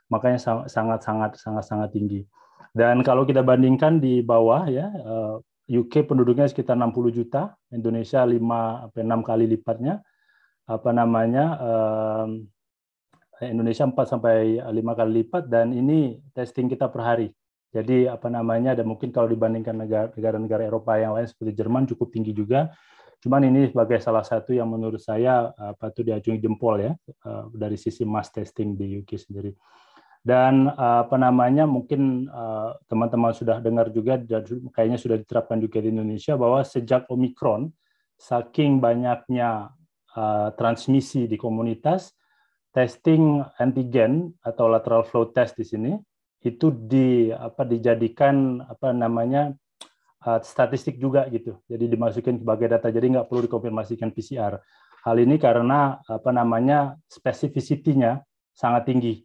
makanya sangat sangat sangat sangat tinggi dan kalau kita bandingkan di bawah ya eh, UK penduduknya sekitar 60 juta Indonesia 5 sampai 6 kali lipatnya apa namanya eh, Indonesia 4 sampai 5 kali lipat dan ini testing kita per hari jadi apa namanya, dan mungkin kalau dibandingkan negara-negara Eropa yang lain seperti Jerman cukup tinggi juga. Cuman ini sebagai salah satu yang menurut saya apa itu diacungi jempol ya eh, dari sisi mass testing di UK sendiri. Dan eh, apa namanya, mungkin eh, teman-teman sudah dengar juga, kayaknya sudah diterapkan juga di Indonesia bahwa sejak Omikron, saking banyaknya transmisi di komunitas, testing antigen atau lateral flow test di sini itu di apa dijadikan apa namanya uh, statistik juga gitu. Jadi dimasukkan sebagai data. Jadi nggak perlu dikonfirmasikan PCR. Hal ini karena apa namanya spesifisitinya sangat tinggi.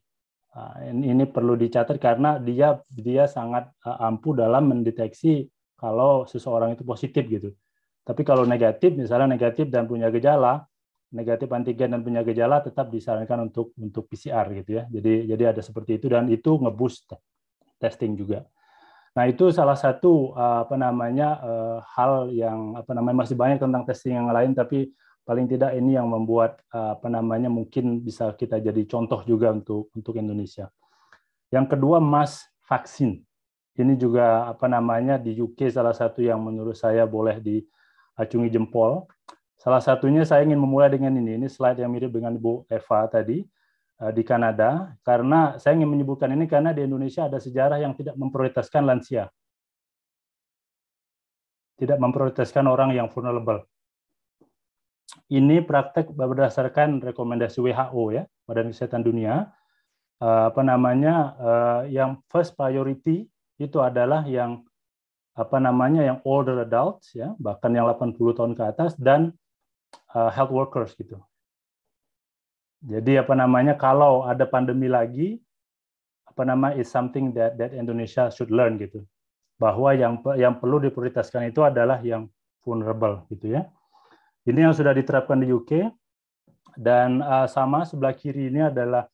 Uh, ini perlu dicatat karena dia dia sangat uh, ampuh dalam mendeteksi kalau seseorang itu positif gitu. Tapi kalau negatif, misalnya negatif dan punya gejala, negatif antigen dan punya gejala tetap disarankan untuk untuk PCR gitu ya. Jadi jadi ada seperti itu dan itu ngeboost testing juga. Nah, itu salah satu eh, apa namanya eh, hal yang apa namanya masih banyak tentang testing yang lain tapi paling tidak ini yang membuat eh, apa namanya mungkin bisa kita jadi contoh juga untuk untuk Indonesia. Yang kedua mass vaksin. Ini juga apa namanya di UK salah satu yang menurut saya boleh diacungi jempol Salah satunya saya ingin memulai dengan ini. Ini slide yang mirip dengan Bu Eva tadi eh, di Kanada. Karena saya ingin menyebutkan ini karena di Indonesia ada sejarah yang tidak memprioritaskan lansia. Tidak memprioritaskan orang yang vulnerable. Ini praktek berdasarkan rekomendasi WHO ya, Badan Kesehatan Dunia. Eh, apa namanya eh, yang first priority itu adalah yang apa namanya yang older adults ya bahkan yang 80 tahun ke atas dan uh, health workers gitu. Jadi apa namanya kalau ada pandemi lagi apa nama is something that that Indonesia should learn gitu. Bahwa yang yang perlu diprioritaskan itu adalah yang vulnerable gitu ya. Ini yang sudah diterapkan di UK dan uh, sama sebelah kiri ini adalah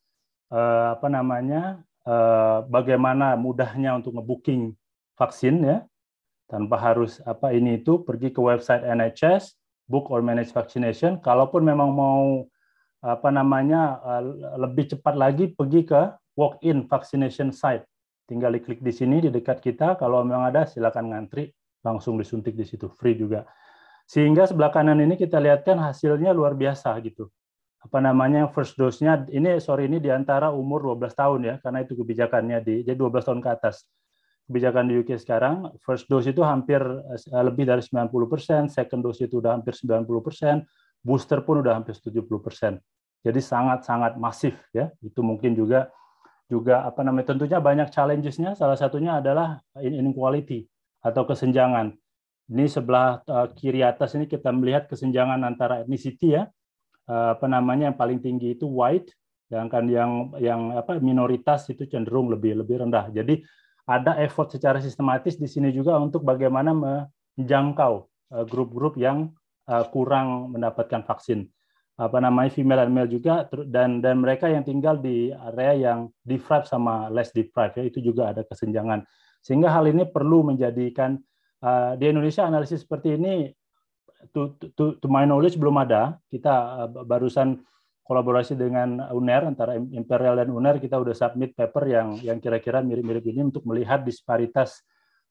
uh, apa namanya uh, bagaimana mudahnya untuk ngebooking vaksin ya tanpa harus apa ini itu pergi ke website NHS book or manage vaccination. Kalaupun memang mau apa namanya eh, lebih cepat lagi pergi ke walk-in vaccination site. Tinggal klik di sini di dekat kita. Kalau memang ada silakan ngantri langsung disuntik di situ free juga. Sehingga sebelah kanan ini kita lihatkan hasilnya luar biasa gitu. Apa namanya yang first dose-nya ini sorry ini di antara umur 12 tahun ya karena itu kebijakannya di jadi 12 tahun ke atas kebijakan di UK sekarang, first dose itu hampir eh, lebih dari 90%, second dose itu udah hampir 90%, booster pun udah hampir 70%. Jadi sangat-sangat masif ya. Itu mungkin juga juga apa namanya tentunya banyak challengesnya. Salah satunya adalah inequality atau kesenjangan. Ini sebelah eh, kiri atas ini kita melihat kesenjangan antara ethnicity ya. Uh, apa namanya yang paling tinggi itu white, sedangkan yang yang apa minoritas itu cenderung lebih lebih rendah. Jadi ada effort secara sistematis di sini juga untuk bagaimana menjangkau eh, grup-grup yang eh, kurang mendapatkan vaksin apa namanya female and male juga dan dan mereka yang tinggal di area yang deprived sama less deprived ya itu juga ada kesenjangan sehingga hal ini perlu menjadikan uh, di Indonesia analisis seperti ini to, to, to my knowledge belum ada kita uh, barusan kolaborasi dengan UNER antara Imperial dan UNER kita sudah submit paper yang yang kira-kira mirip-mirip ini untuk melihat disparitas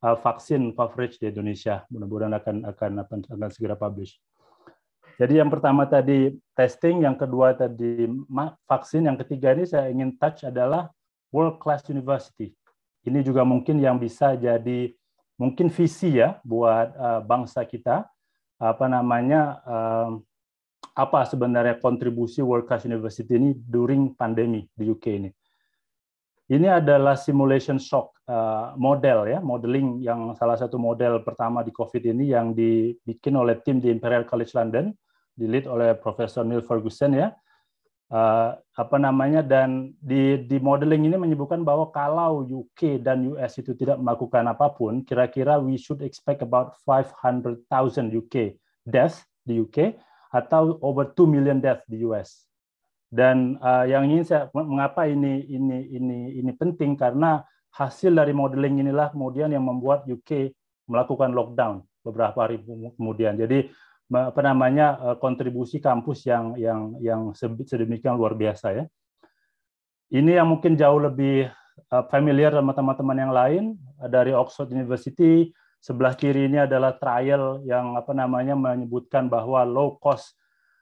uh, vaksin coverage di Indonesia. Mudah-mudahan akan, akan akan akan segera publish. Jadi yang pertama tadi testing, yang kedua tadi vaksin, yang ketiga ini saya ingin touch adalah world class university. Ini juga mungkin yang bisa jadi mungkin visi ya buat uh, bangsa kita apa namanya uh, apa sebenarnya kontribusi World Class University ini during pandemi di UK ini. Ini adalah simulation shock eh, model ya, modeling yang salah satu model pertama di COVID ini yang dibikin oleh tim di Imperial College London, dilit oleh Profesor Neil Ferguson ya. Eh, apa namanya dan di di modeling ini menyebutkan bahwa kalau UK dan US itu tidak melakukan apapun, kira-kira we should expect about 500,000 UK death di UK atau over 2 million death di US. Dan uh, yang ingin saya mengapa ini ini ini ini penting karena hasil dari modeling inilah kemudian yang membuat UK melakukan lockdown beberapa hari kemudian. Jadi apa namanya uh, kontribusi kampus yang yang yang sedemikian luar biasa ya. Ini yang mungkin jauh lebih uh, familiar sama teman-teman yang lain uh, dari Oxford University, Sebelah kiri ini adalah trial yang apa namanya menyebutkan bahwa low cost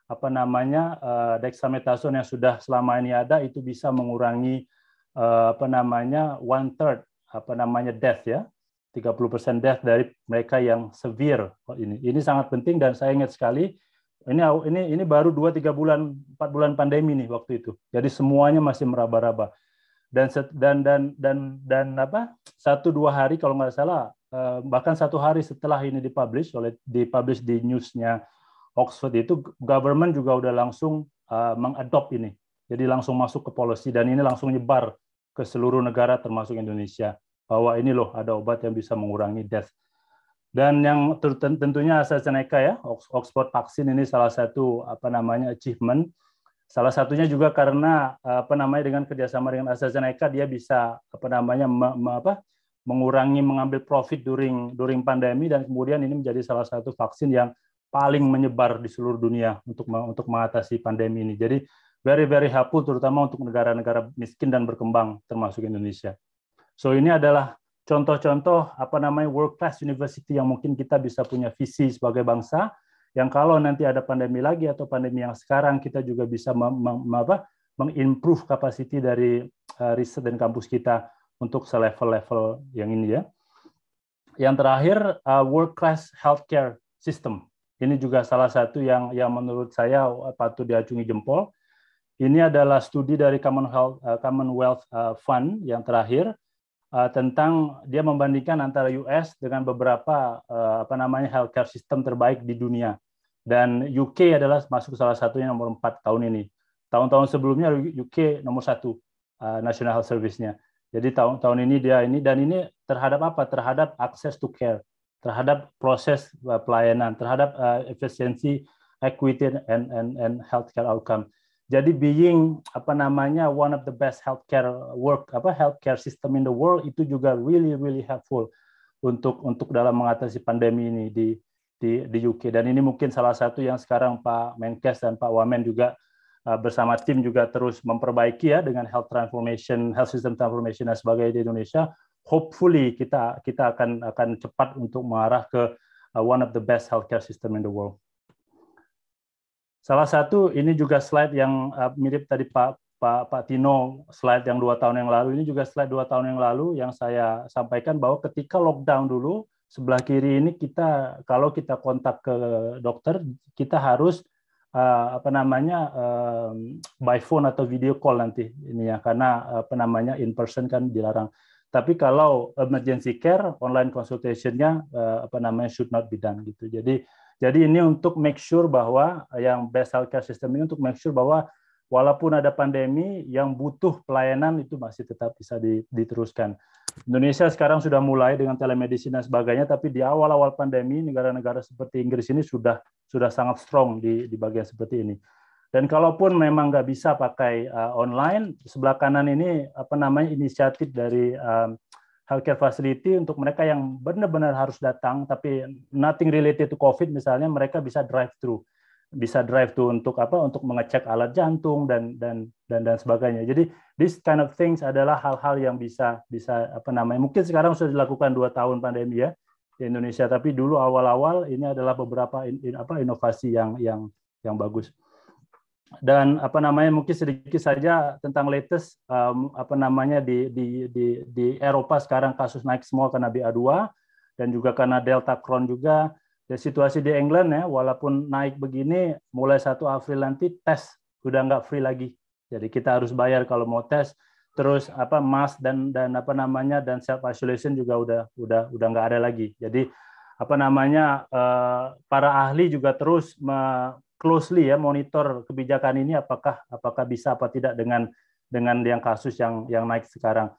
apa namanya eh, dexamethasone yang sudah selama ini ada itu bisa mengurangi eh, apa namanya one third apa namanya death ya 30% death dari mereka yang severe oh, ini. Ini sangat penting dan saya ingat sekali ini ini ini baru 2 3 bulan 4 bulan pandemi nih waktu itu. Jadi semuanya masih meraba-raba. Dan dan dan dan dan apa? satu dua hari kalau nggak salah Eh, bahkan satu hari setelah ini dipublish oleh dipublish di newsnya Oxford itu government juga udah langsung uh, mengadopt ini jadi langsung masuk ke policy dan ini langsung nyebar ke seluruh negara termasuk Indonesia bahwa ini loh ada obat yang bisa mengurangi death dan yang tentunya AstraZeneca ya Oxford vaksin ini salah satu apa namanya achievement salah satunya juga karena apa namanya dengan kerjasama dengan AstraZeneca dia bisa apa namanya me, me, apa mengurangi mengambil profit during during pandemi dan kemudian ini menjadi salah satu vaksin yang paling menyebar di seluruh dunia untuk untuk mengatasi pandemi ini. Jadi very very helpful terutama untuk negara-negara miskin dan berkembang termasuk Indonesia. So ini adalah contoh-contoh apa namanya world class university yang mungkin kita bisa punya visi sebagai bangsa yang kalau nanti ada pandemi lagi atau pandemi yang sekarang kita juga bisa mengimprove kapasiti dari eh, riset dan kampus kita untuk selevel-level yang ini ya. Yang terakhir uh, world class healthcare system. Ini juga salah satu yang yang menurut saya uh, patut diacungi jempol. Ini adalah studi dari Commonwealth, uh, Commonwealth uh, Fund yang terakhir uh, tentang dia membandingkan antara US dengan beberapa uh, apa namanya healthcare system terbaik di dunia. Dan UK adalah masuk salah satunya nomor 4 tahun ini. Tahun-tahun sebelumnya UK nomor satu uh, National Health Service-nya. Jadi tahun tahun ini dia ini dan ini terhadap apa? Terhadap akses to care, terhadap proses uh, pelayanan, terhadap uh, efisiensi, equity and and and healthcare outcome. Jadi being apa namanya one of the best healthcare work apa healthcare system in the world itu juga really really helpful untuk untuk dalam mengatasi pandemi ini di di di UK dan ini mungkin salah satu yang sekarang Pak Menkes dan Pak Wamen juga Eh, bersama tim juga terus memperbaiki ya dengan health transformation, health system transformation dan sebagainya di Indonesia. Hopefully kita kita akan akan cepat untuk mengarah ke eh, one of the best healthcare system in the world. Salah satu ini juga slide yang eh, mirip tadi Pak Pak Pak Tino slide yang dua tahun yang lalu ini juga slide dua tahun yang lalu yang saya sampaikan bahwa ketika lockdown dulu sebelah kiri ini kita kalau kita kontak ke dokter kita harus uh, apa namanya um, by phone atau video call nanti ini ya karena eh, apa namanya in person kan dilarang. Tapi kalau emergency care online consultationnya uh, apa namanya should not be done gitu. Jadi jadi ini untuk make sure bahwa yang best healthcare system ini untuk make sure bahwa walaupun ada pandemi yang butuh pelayanan itu masih tetap bisa diteruskan. Indonesia sekarang sudah mulai dengan telemedicine dan sebagainya, tapi di awal-awal pandemi negara-negara seperti Inggris ini sudah sudah sangat strong di, di bagian seperti ini. Dan kalaupun memang nggak bisa pakai uh, online, sebelah kanan ini apa namanya inisiatif dari um, healthcare facility untuk mereka yang benar-benar harus datang, tapi nothing related to COVID misalnya, mereka bisa drive through bisa drive tuh untuk apa untuk mengecek alat jantung dan dan dan dan sebagainya. Jadi this kind of things adalah hal-hal yang bisa bisa apa namanya mungkin sekarang sudah dilakukan dua tahun pandemi ya di Indonesia tapi dulu awal-awal ini adalah beberapa in, in, apa inovasi yang yang yang bagus. Dan apa namanya mungkin sedikit saja tentang latest um, apa namanya di di di di Eropa sekarang kasus naik semua karena BA2 dan juga karena Delta Crohn juga ya situasi di England ya walaupun naik begini mulai 1 April nanti tes sudah nggak free lagi jadi kita harus bayar kalau mau tes terus apa mask dan dan apa namanya dan self isolation juga udah udah udah nggak ada lagi jadi apa namanya eh, para ahli juga terus closely ya monitor kebijakan ini apakah apakah bisa apa tidak dengan dengan yang kasus yang yang naik sekarang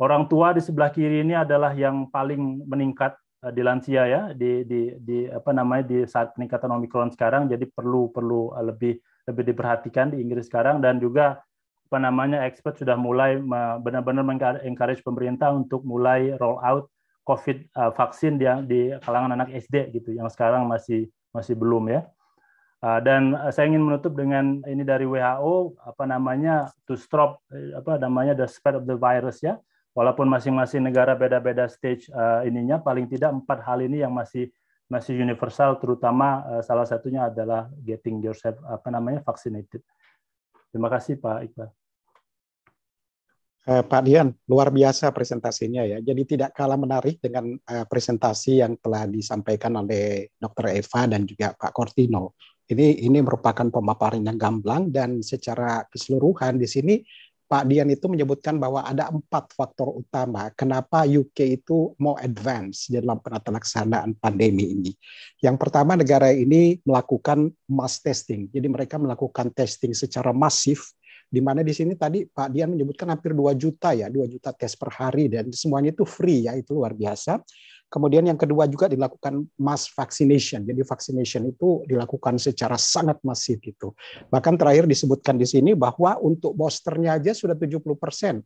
orang tua di sebelah kiri ini adalah yang paling meningkat Eh, di lansia ya di, di, di apa namanya di saat peningkatan omikron sekarang jadi perlu perlu eh, lebih lebih diperhatikan di Inggris sekarang dan juga apa namanya expert sudah mulai benar-benar mengencourage pemerintah untuk mulai roll out COVID eh, vaksin di, di kalangan anak SD gitu yang sekarang masih masih belum ya. dan saya ingin menutup dengan ini dari WHO apa namanya to stop apa namanya the spread of the virus ya walaupun masing-masing negara beda-beda stage uh, ininya, paling tidak empat hal ini yang masih masih universal, terutama uh, salah satunya adalah getting yourself apa namanya vaccinated. Terima kasih Pak Iqbal. Eh, Pak Dian, luar biasa presentasinya ya. Jadi tidak kalah menarik dengan presentasi yang telah disampaikan oleh Dr. Eva dan juga Pak Cortino. Ini ini merupakan pemaparan yang gamblang dan secara keseluruhan di sini Pak Dian itu menyebutkan bahwa ada empat faktor utama kenapa UK itu mau advance di dalam penatalaksanaan pandemi ini. Yang pertama negara ini melakukan mass testing, jadi mereka melakukan testing secara masif di mana di sini tadi Pak Dian menyebutkan hampir 2 juta ya, 2 juta tes per hari dan semuanya itu free ya, itu luar biasa. Kemudian yang kedua juga dilakukan mass vaccination. Jadi vaccination itu dilakukan secara sangat masif gitu. Bahkan terakhir disebutkan di sini bahwa untuk boosternya aja sudah 70%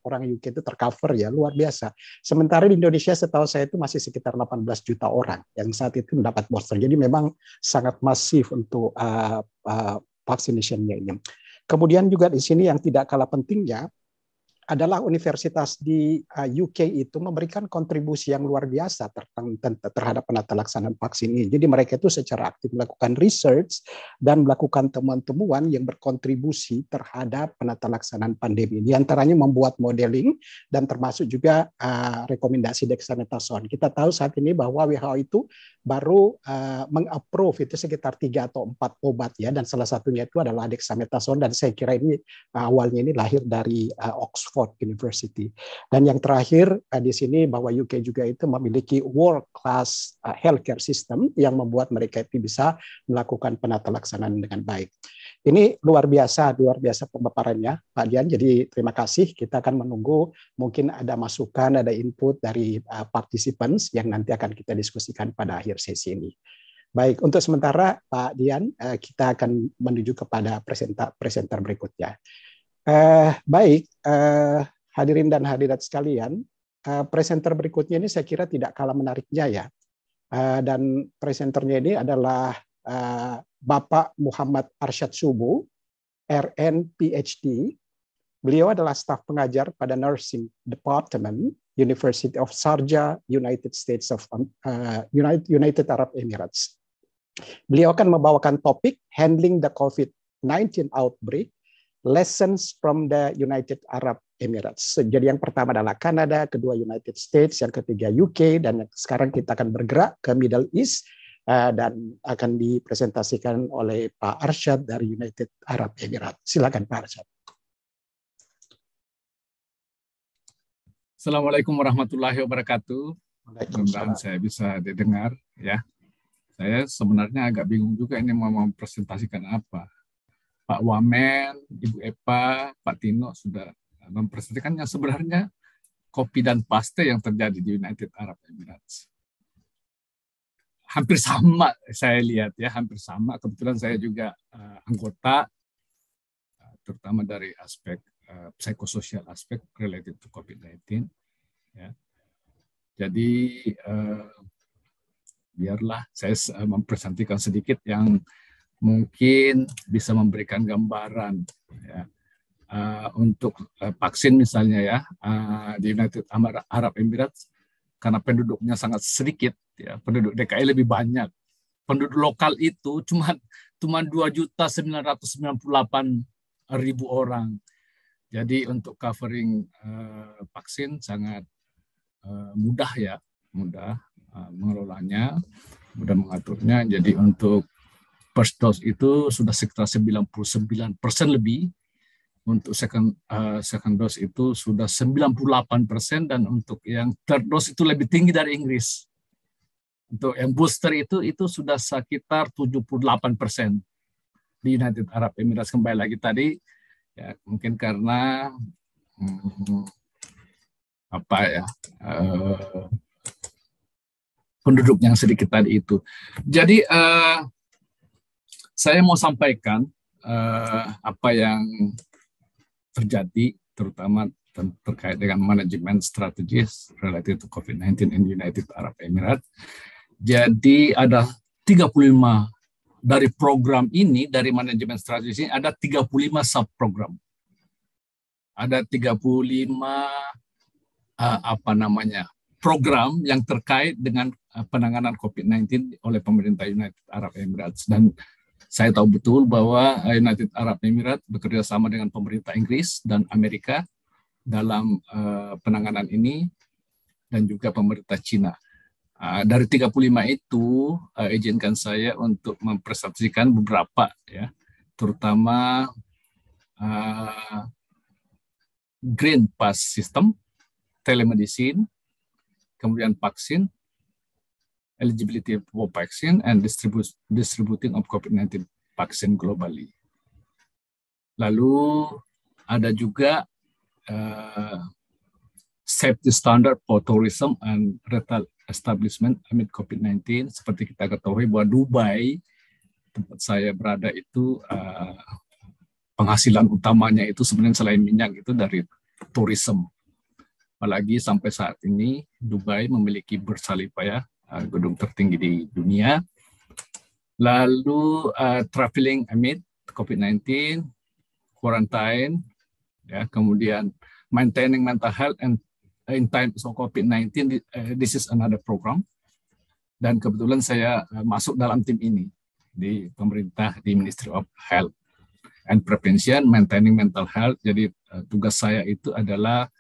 orang UK itu tercover ya, luar biasa. Sementara di Indonesia setahu saya itu masih sekitar 18 juta orang yang saat itu mendapat booster. Jadi memang sangat masif untuk uh, uh, vaccinationnya ini. Kemudian juga di sini yang tidak kalah pentingnya adalah universitas di eh, UK itu memberikan kontribusi yang luar biasa terhadap penata laksanaan vaksin ini. Jadi mereka itu secara aktif melakukan research dan melakukan temuan-temuan yang berkontribusi terhadap penata laksanaan pandemi. Di antaranya membuat modeling dan termasuk juga uh, rekomendasi dexamethasone. Kita tahu saat ini bahwa WHO itu baru uh, mengapprove itu sekitar tiga atau empat obat ya dan salah satunya itu adalah dexamethasone dan saya kira ini awalnya ini lahir dari uh, Oxford University dan yang terakhir uh, di sini bahwa UK juga itu memiliki world class uh, healthcare system yang membuat mereka itu bisa melakukan penata laksanaan dengan baik. Ini luar biasa, luar biasa pemaparannya Pak Dian. Jadi terima kasih. Kita akan menunggu mungkin ada masukan, ada input dari uh, participants yang nanti akan kita diskusikan pada akhir sesi ini. Baik, untuk sementara Pak Dian, uh, kita akan menuju kepada presenter, presenter berikutnya. Uh, baik, uh, hadirin dan hadirat sekalian, uh, presenter berikutnya ini saya kira tidak kalah menariknya ya. Uh, dan presenternya ini adalah uh, Bapak Muhammad Arsyad Subu, RN, PhD. Beliau adalah staf pengajar pada Nursing Department University of Sharjah, United States of uh, United, United Arab Emirates. Beliau akan membawakan topik Handling the COVID-19 Outbreak, Lessons from the United Arab Emirates. Jadi yang pertama adalah Kanada, kedua United States, yang ketiga UK, dan sekarang kita akan bergerak ke Middle East, Eh, dan akan dipresentasikan oleh Pak Arsyad dari United Arab Emirates. Silakan Pak Arsyad. Assalamualaikum warahmatullahi wabarakatuh. Waalaikumsalam. saya bisa didengar ya. Saya sebenarnya agak bingung juga ini mau mempresentasikan apa. Pak Wamen, Ibu Epa, Pak Tino sudah mempresentasikan yang sebenarnya kopi dan paste yang terjadi di United Arab Emirates hampir sama saya lihat ya hampir sama kebetulan saya juga uh, anggota uh, terutama dari aspek uh, psikososial aspek related to COVID-19 ya jadi uh, biarlah saya mempresentasikan sedikit yang mungkin bisa memberikan gambaran ya. Uh, untuk uh, vaksin misalnya ya uh, di United Arab Emirates karena penduduknya sangat sedikit, ya, penduduk DKI lebih banyak. Penduduk lokal itu cuma cuma ribu orang. Jadi untuk covering uh, vaksin sangat uh, mudah ya, mudah uh, mengelolanya, mudah mengaturnya. Jadi untuk first dose itu sudah sekitar 99% lebih untuk second uh, second dose itu sudah 98 persen dan untuk yang third dose itu lebih tinggi dari Inggris. Untuk yang booster itu itu sudah sekitar 78 persen di United Arab Emirates kembali lagi tadi ya mungkin karena hmm, apa ya uh, eh, penduduk yang sedikit tadi itu. Jadi uh, saya mau sampaikan uh, apa yang terjadi terutama terkait dengan manajemen strategis related to COVID-19 in United Arab Emirates. Jadi ada 35 dari program ini, dari manajemen strategis ini ada 35 subprogram. Ada 35 uh, eh, apa namanya program yang terkait dengan eh, penanganan COVID-19 oleh pemerintah United Arab Emirates dan saya tahu betul bahwa United Arab Emirates bekerja sama dengan pemerintah Inggris dan Amerika dalam uh, penanganan ini dan juga pemerintah Cina. Uh, dari 35 itu uh, izinkan saya untuk mempresentasikan beberapa ya, terutama uh, Green Pass System, telemedicine, kemudian vaksin, eligibility for vaccine and distribute, distributing of COVID-19 vaccine globally. Lalu ada juga uh, safety standard for tourism and retail establishment amid COVID-19. Seperti kita ketahui bahwa Dubai, tempat saya berada itu uh, penghasilan utamanya itu sebenarnya selain minyak itu dari tourism. Apalagi sampai saat ini Dubai memiliki bersalipaya ya, Eh, gedung tertinggi di dunia. Lalu uh, traveling amid COVID-19, quarantine, ya, kemudian maintaining mental health and in time of COVID-19, eh, this is another program. Dan kebetulan saya masuk dalam tim ini di pemerintah di Ministry of Health and Prevention, maintaining mental health. Jadi uh, tugas saya itu adalah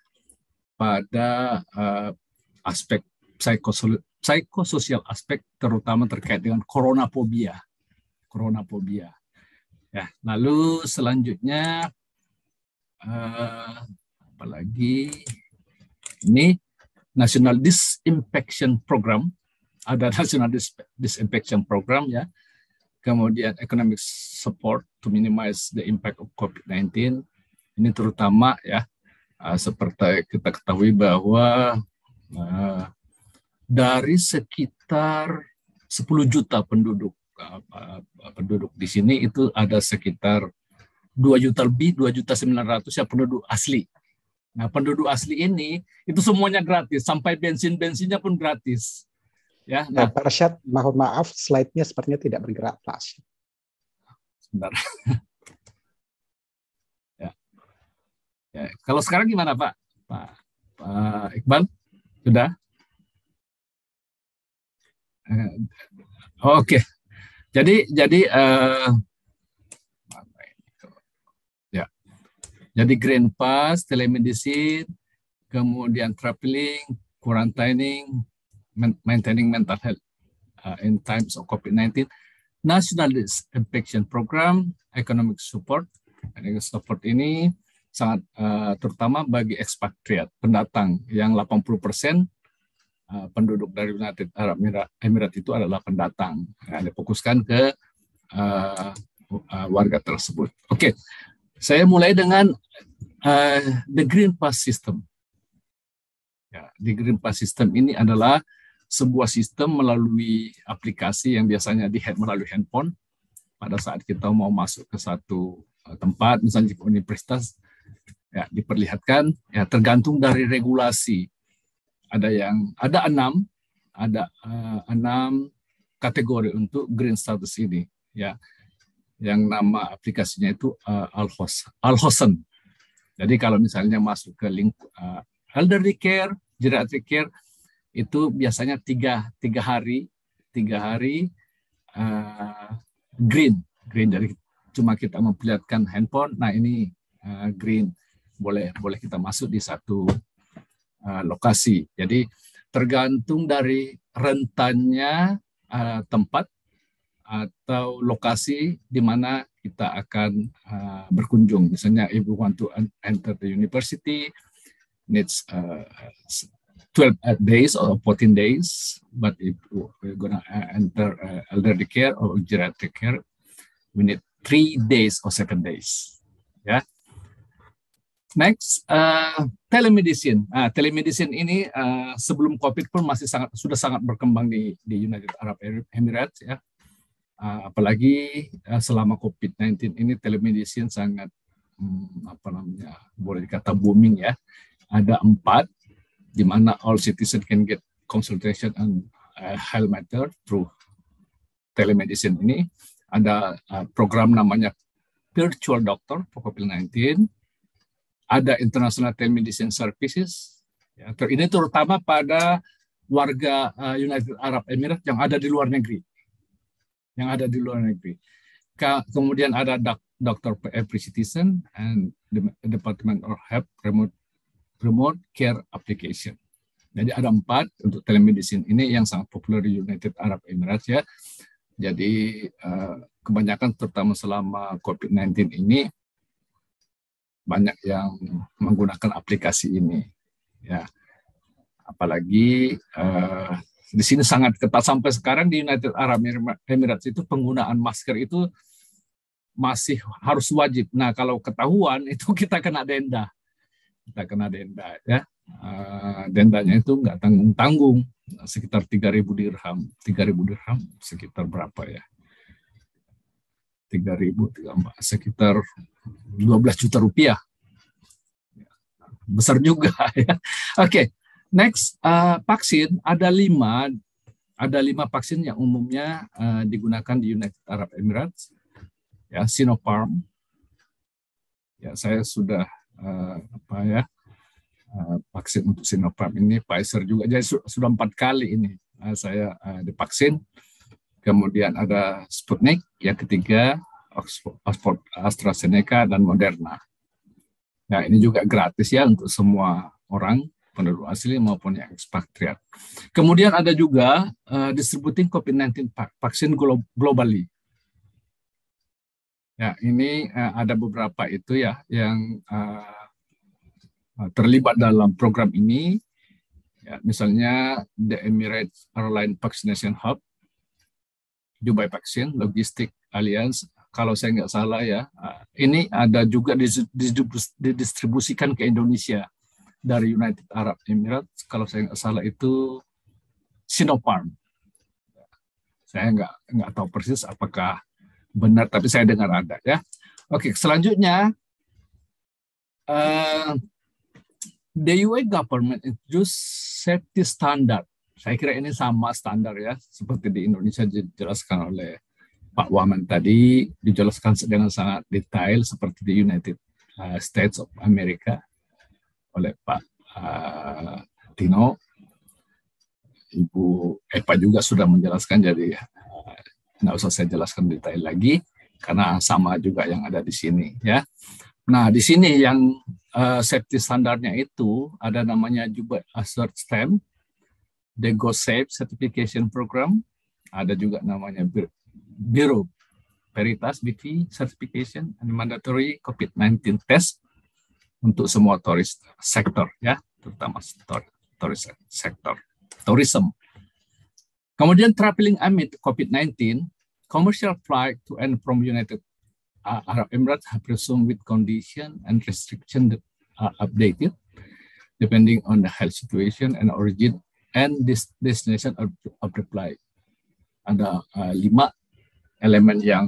pada uh, aspek psikosol psikososial aspek terutama terkait dengan koronapobia, koronapobia. Ya, lalu selanjutnya eh, apalagi ini National Disinfection Program ada National Dis Disinfection Program ya. Kemudian economic support to minimize the impact of COVID-19. Ini terutama ya eh, seperti kita ketahui bahwa uh, dari sekitar 10 juta penduduk penduduk di sini itu ada sekitar 2 juta lebih, 2 juta 900 ya penduduk asli. Nah, penduduk asli ini itu semuanya gratis, sampai bensin-bensinnya pun gratis. Ya, nah, nah Parsyad, mohon maaf, slide-nya sepertinya tidak bergerak, Pak. Sebentar. ya. ya. Kalau sekarang gimana, Pak? Pak, Pak Iqbal? Sudah? Eh, oke. Jadi jadi uh, ya. Jadi green pass, telemedicine, kemudian traveling, quarantining, maintaining mental health uh, in times of COVID-19, National Disinfection Program, economic support, economic nah, support ini sangat uh, terutama bagi ekspatriat pendatang yang 80 Eh, penduduk dari United Arab Emirat itu adalah pendatang. Nah, fokuskan ke uh, warga tersebut. Oke, okay. saya mulai dengan uh, the Green Pass System. Ya, the Green Pass System ini adalah sebuah sistem melalui aplikasi yang biasanya di melalui handphone pada saat kita mau masuk ke satu tempat, misalnya di universitas, ya diperlihatkan ya tergantung dari regulasi ada yang ada enam ada uh, enam kategori untuk green status ini ya yang nama aplikasinya itu uh, Alhos Alhosen. Jadi kalau misalnya masuk ke link uh, elderly care, geriatric care itu biasanya tiga tiga hari tiga hari uh, green green dari cuma kita memperlihatkan handphone. Nah ini uh, green boleh boleh kita masuk di satu Ah, lokasi. Jadi tergantung dari rentannya uh, tempat atau lokasi di mana kita akan uh, berkunjung. Misalnya, if you want to enter the university, needs uh, 12 eh, days or 14 days. But if we're gonna eh, enter uh, elderly care or geriatric care, we need three days or seven days. Ya, yeah? Next, uh, telemedicine. Uh, telemedicine ini uh, sebelum COVID pun masih sangat sudah sangat berkembang di, di United Arab Emirates ya. Uh, apalagi uh, selama COVID-19 ini telemedicine sangat hmm, apa namanya boleh dikata booming ya. Ada empat di mana all citizen can get consultation and uh, health matter through telemedicine ini. Ada uh, program namanya Virtual Doctor, for COVID 19 ada International Telemedicine Services. Ya, ini terutama pada warga uh, United Arab Emirates yang ada di luar negeri, yang ada di luar negeri. Ke, kemudian ada dok, Dr. Every Citizen and the Department of Health Remote, Remote Care Application. Jadi ada empat untuk telemedicine ini yang sangat populer di United Arab Emirates ya. Jadi uh, kebanyakan terutama selama COVID-19 ini banyak yang menggunakan aplikasi ini. Ya, apalagi uh, di sini sangat ketat sampai sekarang di United Arab Emirates itu penggunaan masker itu masih harus wajib. Nah kalau ketahuan itu kita kena denda, kita kena denda ya. Uh, dendanya itu nggak tanggung tanggung sekitar 3.000 dirham, 3.000 dirham sekitar berapa ya? tiga 3.000 sekitar 12 juta rupiah. Besar juga ya. Oke, okay. next uh, vaksin ada lima ada lima vaksin yang umumnya uh, digunakan di United Arab Emirates. Ya, Sinopharm. Ya, saya sudah uh, apa ya? Uh, vaksin untuk Sinopharm ini Pfizer juga. Jadi sudah empat kali ini uh, saya uh, divaksin kemudian ada Sputnik, yang ketiga Oxford AstraZeneca dan Moderna. Nah, ini juga gratis ya untuk semua orang, penduduk asli maupun yang ekspatriat. Kemudian ada juga uh, eh, distributing COVID-19 vaksin globally. Ya, ini uh, ada beberapa itu ya yang uh, terlibat dalam program ini. Ya, misalnya The Emirates Airline Vaccination Hub Dubai Vaksin Logistik Alliance kalau saya nggak salah ya ini ada juga didistribusikan ke Indonesia dari United Arab Emirates kalau saya nggak salah itu Sinopharm saya nggak nggak tahu persis apakah benar tapi saya dengar ada ya oke selanjutnya uh, the UAE government introduced safety standard saya kira ini sama standar ya, seperti di Indonesia dijelaskan oleh Pak Waman tadi, dijelaskan dengan sangat detail seperti di United uh, States of America oleh Pak uh, Tino. Ibu Epa juga sudah menjelaskan, jadi uh, nggak usah saya jelaskan detail lagi karena sama juga yang ada di sini ya. Nah di sini yang uh, safety standarnya itu ada namanya juga assert stamp the GoSafe Certification Program, ada juga namanya Bureau Veritas BV Certification and Mandatory COVID-19 Test untuk semua turis sektor ya, terutama turis sektor, tourism. Kemudian traveling amid COVID-19, commercial flight to and from United Arab Emirates have resumed with condition and restriction that uh, are updated depending on the health situation and origin and this destination of, of reply. Ada uh, lima elemen yang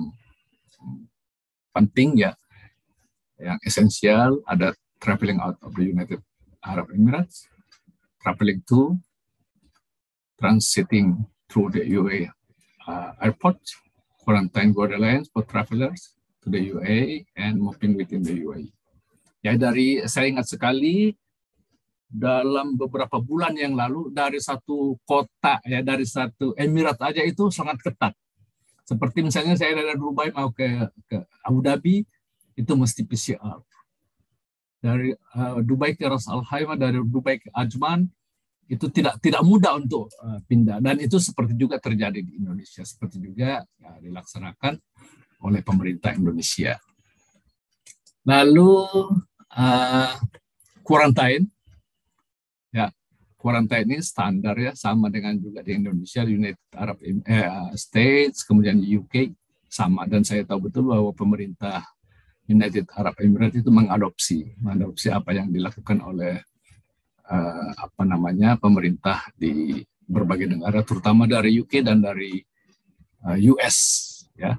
penting ya, yang esensial. Ada traveling out of the United Arab Emirates, traveling to, transiting through the UAE uh, airport, quarantine borderlands for travelers to the UAE, and moving within the UAE. Ya dari saya ingat sekali dalam beberapa bulan yang lalu dari satu kota ya dari satu emirat aja itu sangat ketat. Seperti misalnya saya dari Dubai mau ke, ke Abu Dhabi itu mesti PCR. Dari uh, Dubai ke Ras Al Khaimah, dari Dubai ke Ajman itu tidak tidak mudah untuk uh, pindah dan itu seperti juga terjadi di Indonesia seperti juga ya, dilaksanakan oleh pemerintah Indonesia. Lalu uh, eh, quarantine Ya, kuarantine ini standar ya, sama dengan juga di Indonesia, United Arab eh, States, kemudian di UK sama. Dan saya tahu betul bahwa pemerintah United Arab Emirates itu mengadopsi, mengadopsi apa yang dilakukan oleh eh, apa namanya pemerintah di berbagai negara, terutama dari UK dan dari eh, US. Ya,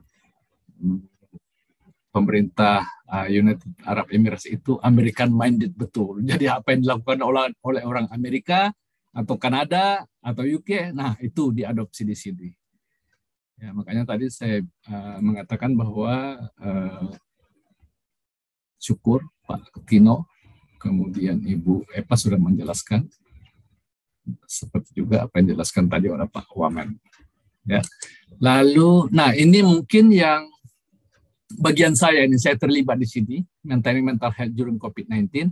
hmm pemerintah uh, United Arab Emirates itu American minded betul. Jadi apa yang dilakukan oleh oleh orang Amerika atau Kanada atau UK, nah itu diadopsi di sini. Ya, makanya tadi saya uh, mengatakan bahwa uh, syukur Pak Tino, kemudian Ibu Epa sudah menjelaskan seperti juga apa yang dijelaskan tadi oleh Pak Wamen. Ya. Lalu, nah ini mungkin yang bagian saya ini saya terlibat di sini mental mental health during COVID-19.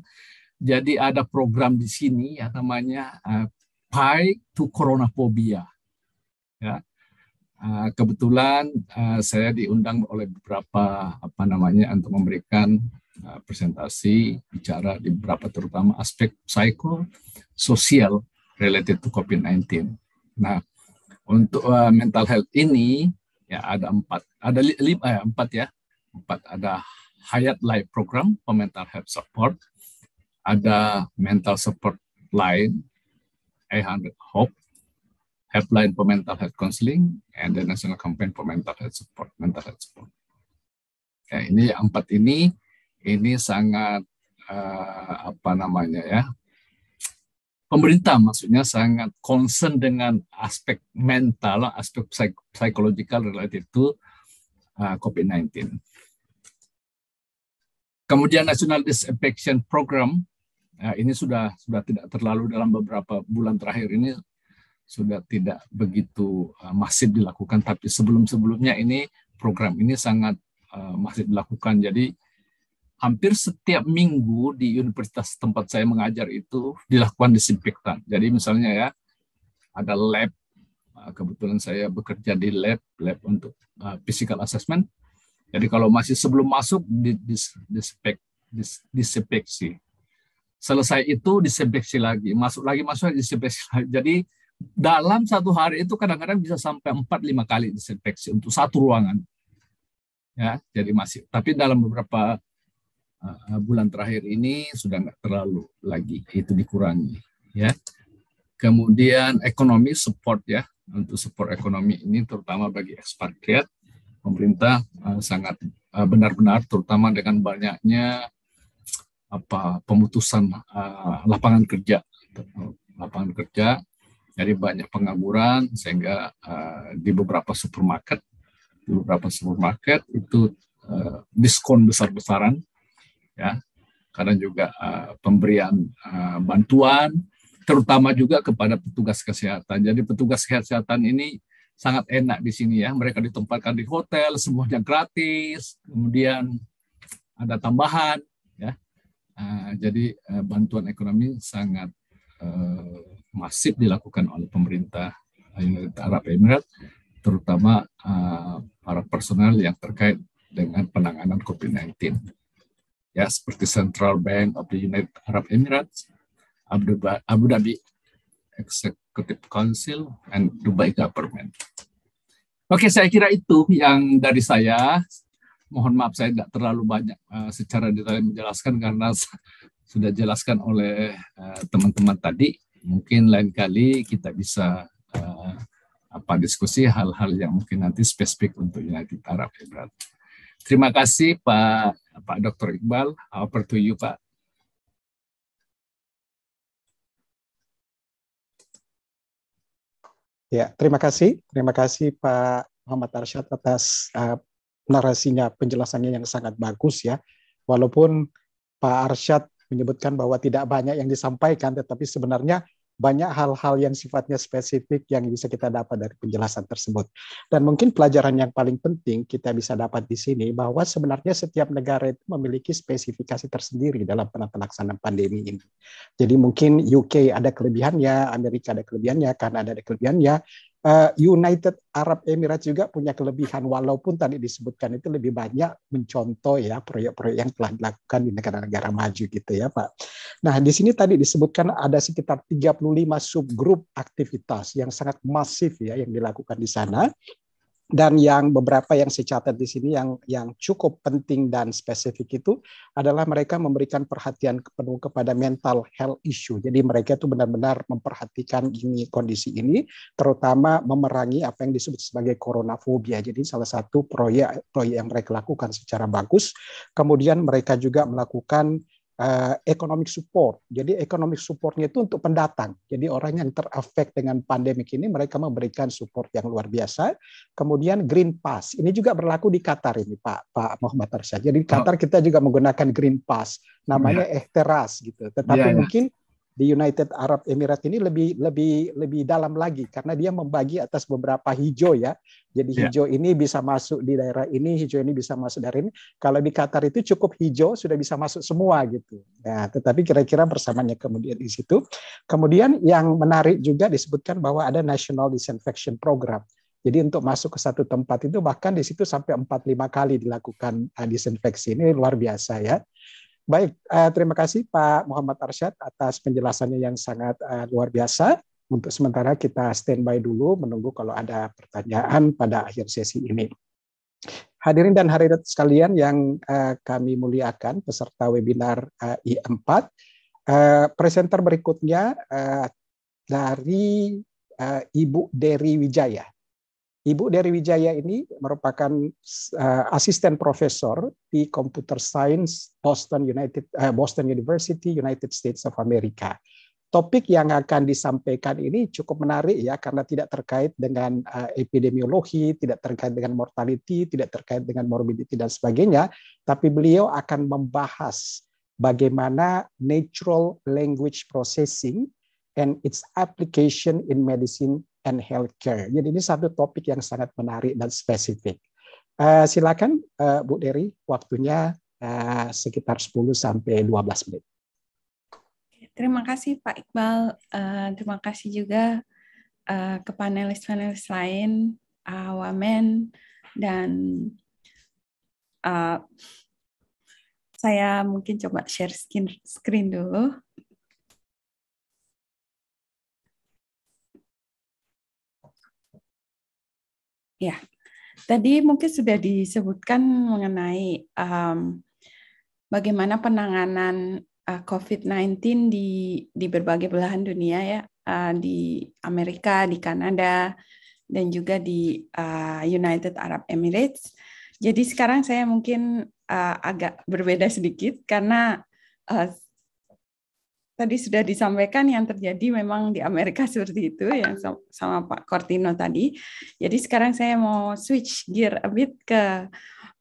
Jadi ada program di sini ya namanya uh, eh, PI to Coronaphobia. Ya. Uh, kebetulan uh, saya diundang oleh beberapa apa namanya untuk memberikan uh, presentasi bicara di beberapa terutama aspek sosial related to COVID-19. Nah, untuk uh, mental health ini ya ada empat, ada lima eh, empat ya Empat, ada Hayat Life Program, Mental Health Support. Ada Mental Support Line, 800 Hope. Helpline for Mental Health Counseling, and the National Campaign for Mental Health Support. Mental Health Support. Ya, ini empat ini, ini sangat uh, apa namanya ya, pemerintah maksudnya sangat concern dengan aspek mental, aspek psikologikal psychological related itu Ah, COVID-19. Kemudian National Disinfection Program ah, ini sudah sudah tidak terlalu dalam beberapa bulan terakhir ini sudah tidak begitu ah, masif dilakukan tapi sebelum-sebelumnya ini program ini sangat masih dilakukan. Jadi hampir setiap minggu di universitas tempat saya mengajar itu dilakukan disinfektan. Jadi misalnya ya ada lab Eh, kebetulan saya bekerja di lab lab untuk uh, physical assessment. Jadi kalau masih sebelum masuk di dis, disinfeksi. Selesai itu disinfeksi lagi, masuk lagi masuk lagi disinfeksi lagi. Jadi dalam satu hari itu kadang-kadang bisa sampai 4 5 kali disinfeksi untuk satu ruangan. Ya, jadi masih tapi dalam beberapa uh, bulan terakhir ini sudah nggak terlalu lagi itu dikurangi ya kemudian ekonomi support ya untuk support ekonomi ini terutama bagi ekspatriat pemerintah uh, sangat eh, benar-benar uh, terutama dengan banyaknya apa pemutusan uh, lapangan kerja lapangan kerja jadi banyak pengangguran sehingga uh, di beberapa supermarket di beberapa supermarket itu uh, diskon besar-besaran ya karena juga uh, pemberian uh, bantuan terutama juga kepada petugas kesehatan. Jadi petugas kesehatan ini sangat enak di sini ya. Mereka ditempatkan di hotel, semuanya gratis, kemudian ada tambahan ya. Uh, jadi uh, bantuan ekonomi sangat uh, masif dilakukan oleh pemerintah eh, Uni Arab Emirates, terutama uh, para personel yang terkait dengan penanganan COVID-19. Ya, seperti Central Bank of the United Arab Emirates, Abu Dhabi, Abu Dhabi Executive Council and Dubai Government. Oke, saya kira itu yang dari saya. Mohon maaf saya tidak terlalu banyak uh, secara detail menjelaskan karena sudah jelaskan oleh eh, teman-teman uh, tadi. Mungkin lain kali kita bisa uh, apa diskusi hal-hal yang mungkin nanti spesifik untuk United Arab Emirates. Terima kasih Pak Pak Dr. Iqbal. Apa to you Pak. Ya, terima kasih. Terima kasih Pak Muhammad Arsyad atas uh, narasinya, penjelasannya yang sangat bagus ya. Walaupun Pak Arsyad menyebutkan bahwa tidak banyak yang disampaikan, tetapi sebenarnya banyak hal-hal yang sifatnya spesifik yang bisa kita dapat dari penjelasan tersebut. Dan mungkin pelajaran yang paling penting kita bisa dapat di sini bahwa sebenarnya setiap negara itu memiliki spesifikasi tersendiri dalam pelaksanaan pandemi ini. Jadi mungkin UK ada kelebihannya, Amerika ada kelebihannya, Kanada ada kelebihannya, Eh, United Arab Emirates juga punya kelebihan walaupun tadi disebutkan itu lebih banyak mencontoh ya proyek-proyek yang telah dilakukan di negara-negara maju gitu ya Pak. Nah di sini tadi disebutkan ada sekitar 35 subgrup aktivitas yang sangat masif ya yang dilakukan di sana dan yang beberapa yang saya catat di sini yang yang cukup penting dan spesifik itu adalah mereka memberikan perhatian penuh kepada mental health issue. Jadi mereka itu benar-benar memperhatikan ini kondisi ini, terutama memerangi apa yang disebut sebagai koronafobia. Jadi salah satu proyek proyek yang mereka lakukan secara bagus. Kemudian mereka juga melakukan uh, economic support. Jadi economic supportnya itu untuk pendatang. Jadi orang yang terafek dengan pandemik ini mereka memberikan support yang luar biasa. Kemudian Green Pass. Ini juga berlaku di Qatar ini Pak Pak Muhammad Arsyad. Jadi di Qatar oh. kita juga menggunakan Green Pass. Namanya yeah. ehteras gitu. Ya, Tetapi yeah, yeah. mungkin di United Arab Emirates ini lebih lebih lebih dalam lagi karena dia membagi atas beberapa hijau ya. Jadi yeah. hijau ini bisa masuk di daerah ini, hijau ini bisa masuk dari ini. Kalau di Qatar itu cukup hijau sudah bisa masuk semua gitu. Nah, tetapi kira-kira bersamanya kemudian di situ. Kemudian yang menarik juga disebutkan bahwa ada National Disinfection Program. Jadi untuk masuk ke satu tempat itu bahkan di situ sampai 4 5 kali dilakukan eh, disinfeksi. Ini luar biasa ya. Baik, eh, terima kasih Pak Muhammad Arsyad atas penjelasannya yang sangat eh, luar biasa. Untuk sementara kita standby dulu menunggu kalau ada pertanyaan pada akhir sesi ini. Hadirin dan hadirat sekalian yang eh, kami muliakan peserta webinar eh, I4, eh, presenter berikutnya eh, dari eh, Ibu Dery Wijaya. Ibu dari Wijaya ini merupakan uh, asisten profesor di Computer Science Boston United uh, Boston University United States of America. Topik yang akan disampaikan ini cukup menarik ya karena tidak terkait dengan uh, epidemiologi, tidak terkait dengan mortality, tidak terkait dengan morbidity dan sebagainya, tapi beliau akan membahas bagaimana natural language processing and its application in medicine and Healthcare. Jadi ini satu topik yang sangat menarik dan spesifik. Uh, silakan uh, Bu Dery, waktunya uh, sekitar 10 sampai 12 menit. Terima kasih Pak Iqbal, uh, terima kasih juga uh, ke panelis-panelis lain, uh, Wamen, dan uh, saya mungkin coba share screen, screen dulu. Ya, tadi mungkin sudah disebutkan mengenai um, bagaimana penanganan uh, eh, COVID-19 di di berbagai belahan dunia ya, uh, di Amerika, di Kanada, dan juga di uh, United Arab Emirates. Jadi sekarang saya mungkin uh, agak berbeda sedikit karena uh, tadi sudah disampaikan yang terjadi memang di Amerika seperti itu yang sama Pak Cortino tadi. Jadi sekarang saya mau switch gear a bit ke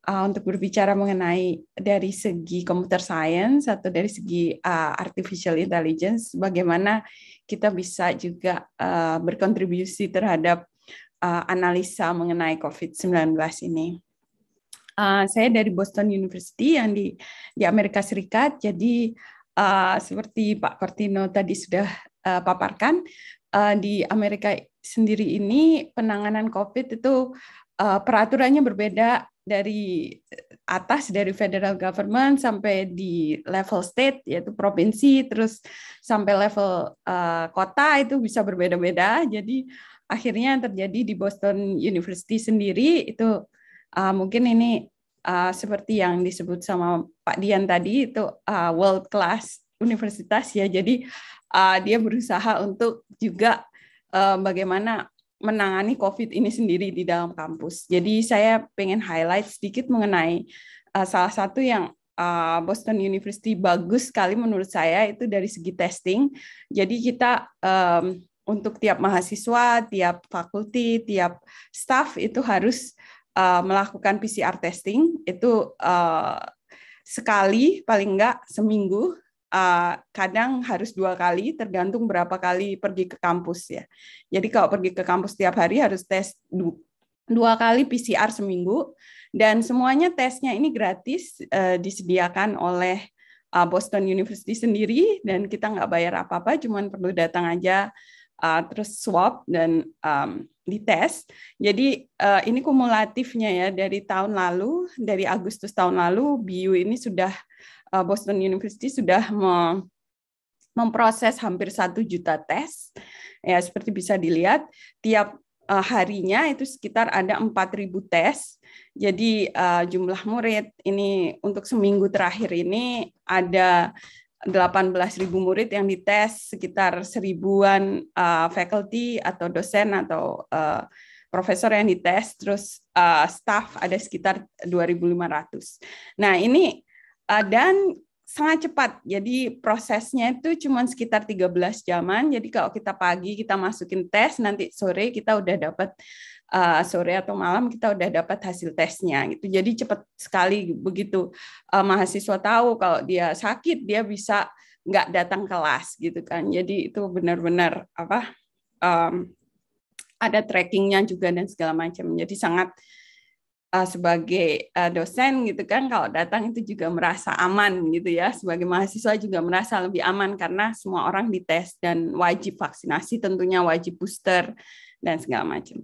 uh, untuk berbicara mengenai dari segi computer science atau dari segi uh, artificial intelligence bagaimana kita bisa juga uh, berkontribusi terhadap uh, analisa mengenai COVID-19 ini. Uh, saya dari Boston University yang di di Amerika Serikat. Jadi uh, seperti Pak Cortino tadi sudah uh, paparkan uh, di Amerika sendiri ini penanganan COVID itu uh, peraturannya berbeda dari atas dari federal government sampai di level state yaitu provinsi terus sampai level uh, kota itu bisa berbeda-beda jadi akhirnya yang terjadi di Boston University sendiri itu uh, mungkin ini uh, seperti yang disebut sama Pak Dian tadi itu uh, world class universitas ya. Jadi uh, dia berusaha untuk juga uh, bagaimana menangani COVID ini sendiri di dalam kampus. Jadi saya pengen highlight sedikit mengenai uh, salah satu yang uh, Boston University bagus sekali menurut saya itu dari segi testing. Jadi kita um, untuk tiap mahasiswa, tiap fakulti, tiap staff itu harus uh, melakukan PCR testing itu uh, sekali paling enggak seminggu uh, kadang harus dua kali tergantung berapa kali pergi ke kampus ya jadi kalau pergi ke kampus tiap hari harus tes dua kali PCR seminggu dan semuanya tesnya ini gratis uh, disediakan oleh Boston University sendiri dan kita nggak bayar apa-apa cuman perlu datang aja uh, terus swab dan um, dites. Jadi uh, ini kumulatifnya ya dari tahun lalu, dari Agustus tahun lalu, BU ini sudah uh, Boston University sudah mem memproses hampir satu juta tes. Ya seperti bisa dilihat tiap uh, harinya itu sekitar ada empat ribu tes. Jadi uh, jumlah murid ini untuk seminggu terakhir ini ada 18.000 murid yang dites, sekitar seribuan uh, faculty atau dosen atau uh, profesor yang dites, terus uh, staff ada sekitar 2.500. Nah ini uh, dan sangat cepat, jadi prosesnya itu cuma sekitar 13 jaman. Jadi kalau kita pagi kita masukin tes, nanti sore kita udah dapat uh, sore atau malam kita udah dapat hasil tesnya gitu. Jadi cepat sekali begitu uh, mahasiswa tahu kalau dia sakit dia bisa nggak datang kelas gitu kan. Jadi itu benar-benar apa um, ada trackingnya juga dan segala macam. Jadi sangat uh, sebagai uh, dosen gitu kan kalau datang itu juga merasa aman gitu ya sebagai mahasiswa juga merasa lebih aman karena semua orang dites dan wajib vaksinasi tentunya wajib booster dan segala macam.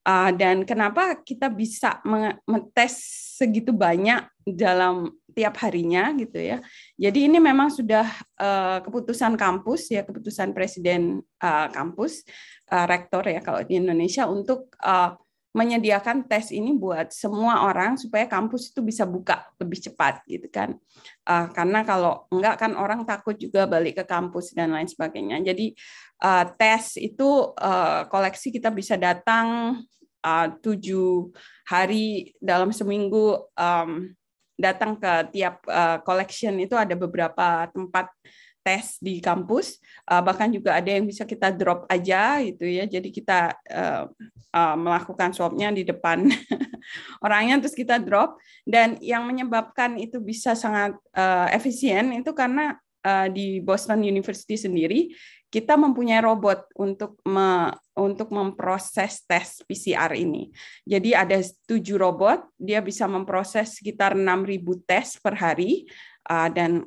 Uh, dan kenapa kita bisa mentes segitu banyak dalam tiap harinya gitu ya. Jadi ini memang sudah uh, keputusan kampus ya, keputusan presiden uh, kampus, uh, rektor ya kalau di Indonesia untuk uh, menyediakan tes ini buat semua orang supaya kampus itu bisa buka lebih cepat gitu kan uh, karena kalau enggak kan orang takut juga balik ke kampus dan lain sebagainya jadi uh, tes itu uh, koleksi kita bisa datang tujuh hari dalam seminggu um, datang ke tiap uh, collection itu ada beberapa tempat tes di kampus uh, bahkan juga ada yang bisa kita drop aja gitu ya jadi kita uh, uh, melakukan swabnya di depan orangnya terus kita drop dan yang menyebabkan itu bisa sangat uh, efisien itu karena uh, di Boston University sendiri kita mempunyai robot untuk me, untuk memproses tes PCR ini. Jadi ada tujuh robot, dia bisa memproses sekitar 6.000 tes per hari dan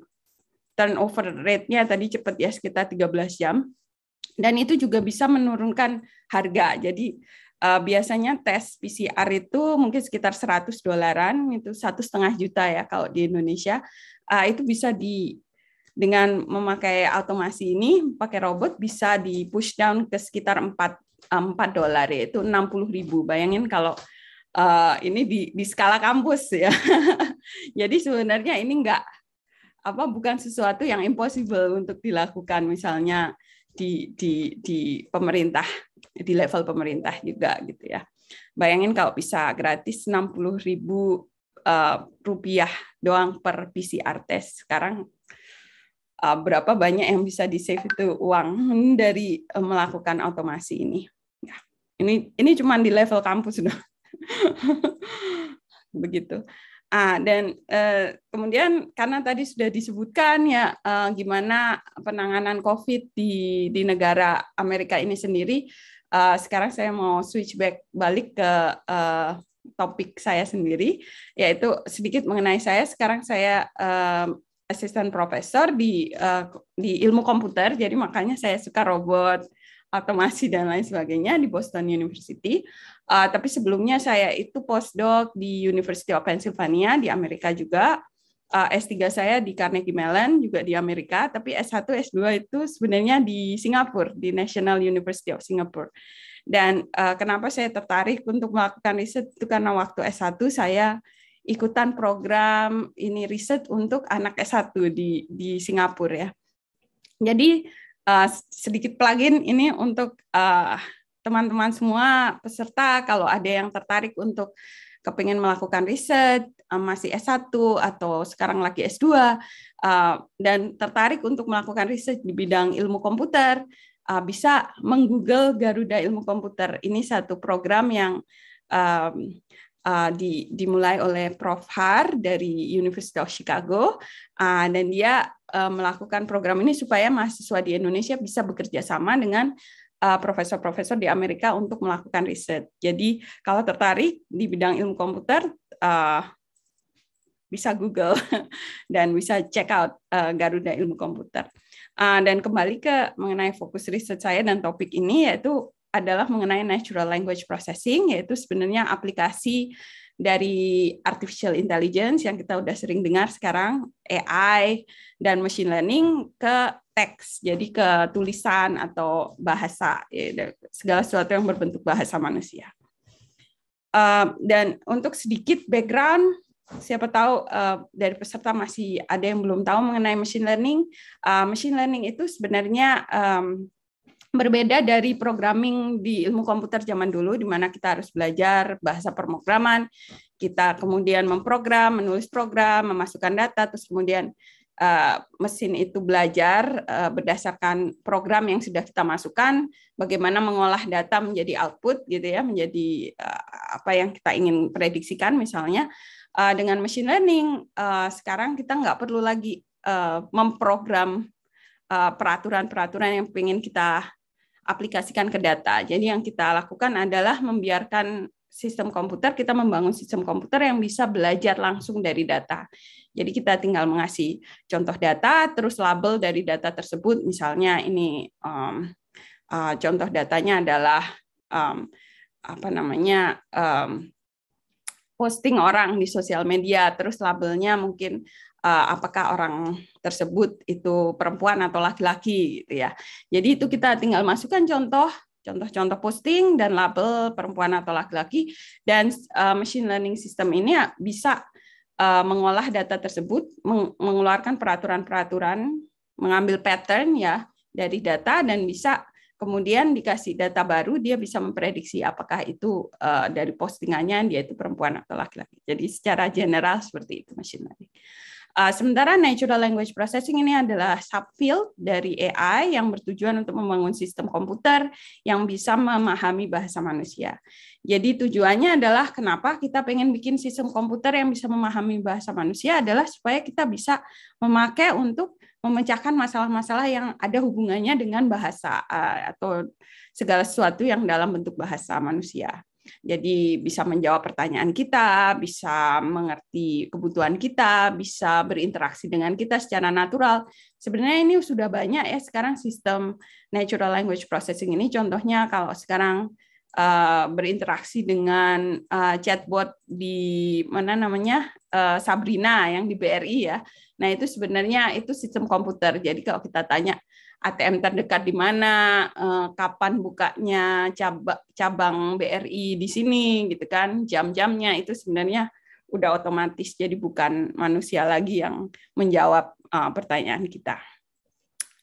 turnover rate-nya tadi cepat ya sekitar 13 jam. Dan itu juga bisa menurunkan harga. Jadi uh, biasanya tes PCR itu mungkin sekitar 100 dolaran, itu satu setengah juta ya kalau di Indonesia. Uh, itu bisa di dengan memakai automasi ini, pakai robot bisa di push down ke sekitar 4 eh, empat dolar yaitu 60 ribu. Bayangin kalau uh, ini di, di skala kampus ya. Jadi sebenarnya ini enggak apa bukan sesuatu yang impossible untuk dilakukan misalnya di di di pemerintah di level pemerintah juga gitu ya. Bayangin kalau bisa gratis 60.000 ribu uh, rupiah doang per PCR test. Sekarang uh, berapa banyak yang bisa di save itu uang dari uh, melakukan otomasi ini? Ya. Ini ini cuma di level kampus sudah. Begitu. Ah, dan eh, kemudian karena tadi sudah disebutkan ya eh, gimana penanganan COVID di di negara Amerika ini sendiri. Eh, sekarang saya mau switch back balik ke eh, topik saya sendiri, yaitu sedikit mengenai saya. Sekarang saya eh, asisten profesor di eh, di ilmu komputer, jadi makanya saya suka robot otomasi dan lain sebagainya di Boston University. Uh, tapi sebelumnya saya itu postdoc di University of Pennsylvania di Amerika juga. Uh, eh, S3 saya di Carnegie Mellon juga di Amerika, tapi S1, S2 itu sebenarnya di Singapura, di National University of Singapore. Dan uh, kenapa saya tertarik untuk melakukan riset itu karena waktu S1 saya ikutan program ini riset untuk anak S1 di di Singapura ya. Jadi uh, sedikit plugin ini untuk teman eh, teman-teman semua peserta kalau ada yang tertarik untuk kepingin melakukan riset eh, masih S1 atau sekarang lagi S2 dan tertarik untuk melakukan riset di bidang ilmu komputer bisa menggoogle Garuda Ilmu Komputer ini satu program yang di, dimulai oleh Prof Har dari University of Chicago dan dia Eh, melakukan program ini supaya mahasiswa di Indonesia bisa bekerja sama dengan eh, profesor-profesor di Amerika untuk melakukan riset. Jadi kalau tertarik di bidang ilmu komputer uh, bisa Google dan bisa check out uh, Garuda Ilmu Komputer. Uh, dan kembali ke mengenai fokus riset saya dan topik ini yaitu adalah mengenai natural language processing yaitu sebenarnya aplikasi dari artificial intelligence yang kita udah sering dengar sekarang AI dan machine learning ke teks, jadi ke tulisan atau bahasa, ya, segala sesuatu yang berbentuk bahasa manusia. Ehm, dan untuk sedikit background, siapa tahu ehm, dari peserta masih ada yang belum tahu mengenai machine learning. Ehm, machine learning itu sebenarnya berbeda dari programming di ilmu komputer zaman dulu di mana kita harus belajar bahasa pemrograman, kita kemudian memprogram, menulis program, memasukkan data terus kemudian Uh, mesin itu belajar uh, berdasarkan program yang sudah kita masukkan, bagaimana mengolah data menjadi output gitu ya, menjadi uh, apa yang kita ingin prediksikan misalnya uh, dengan machine learning uh, sekarang kita nggak perlu lagi uh, memprogram peraturan-peraturan yang ingin kita aplikasikan ke data. Jadi yang kita lakukan adalah membiarkan sistem komputer, kita membangun sistem komputer yang bisa belajar langsung dari data. Jadi kita tinggal mengasih contoh data, terus label dari data tersebut, misalnya ini um, uh, contoh datanya adalah um, apa namanya um, posting orang di sosial media, terus labelnya mungkin Eh, apakah orang tersebut itu perempuan atau laki-laki gitu ya. Jadi itu kita tinggal masukkan contoh contoh-contoh posting dan label perempuan atau laki-laki dan uh, machine learning system ini ya bisa uh, mengolah data tersebut meng mengeluarkan peraturan-peraturan mengambil pattern ya dari data dan bisa kemudian dikasih data baru dia bisa memprediksi apakah itu uh, dari postingannya dia itu perempuan atau laki-laki jadi secara general seperti itu machine learning. Eh, sementara natural language processing ini adalah subfield dari AI yang bertujuan untuk membangun sistem komputer yang bisa memahami bahasa manusia. Jadi tujuannya adalah kenapa kita pengen bikin sistem komputer yang bisa memahami bahasa manusia adalah supaya kita bisa memakai untuk memecahkan masalah-masalah yang ada hubungannya dengan bahasa eh, atau segala sesuatu yang dalam bentuk bahasa manusia. Jadi bisa menjawab pertanyaan kita, bisa mengerti kebutuhan kita, bisa berinteraksi dengan kita secara natural. Sebenarnya ini sudah banyak ya sekarang sistem natural language processing ini. Contohnya kalau sekarang uh, berinteraksi dengan uh, chatbot di mana namanya uh, Sabrina yang di BRI ya. Nah itu sebenarnya itu sistem komputer. Jadi kalau kita tanya ATM terdekat di mana, eh, kapan bukanya cabang, BRI di sini gitu kan, jam-jamnya itu sebenarnya udah otomatis jadi bukan manusia lagi yang menjawab eh, pertanyaan kita.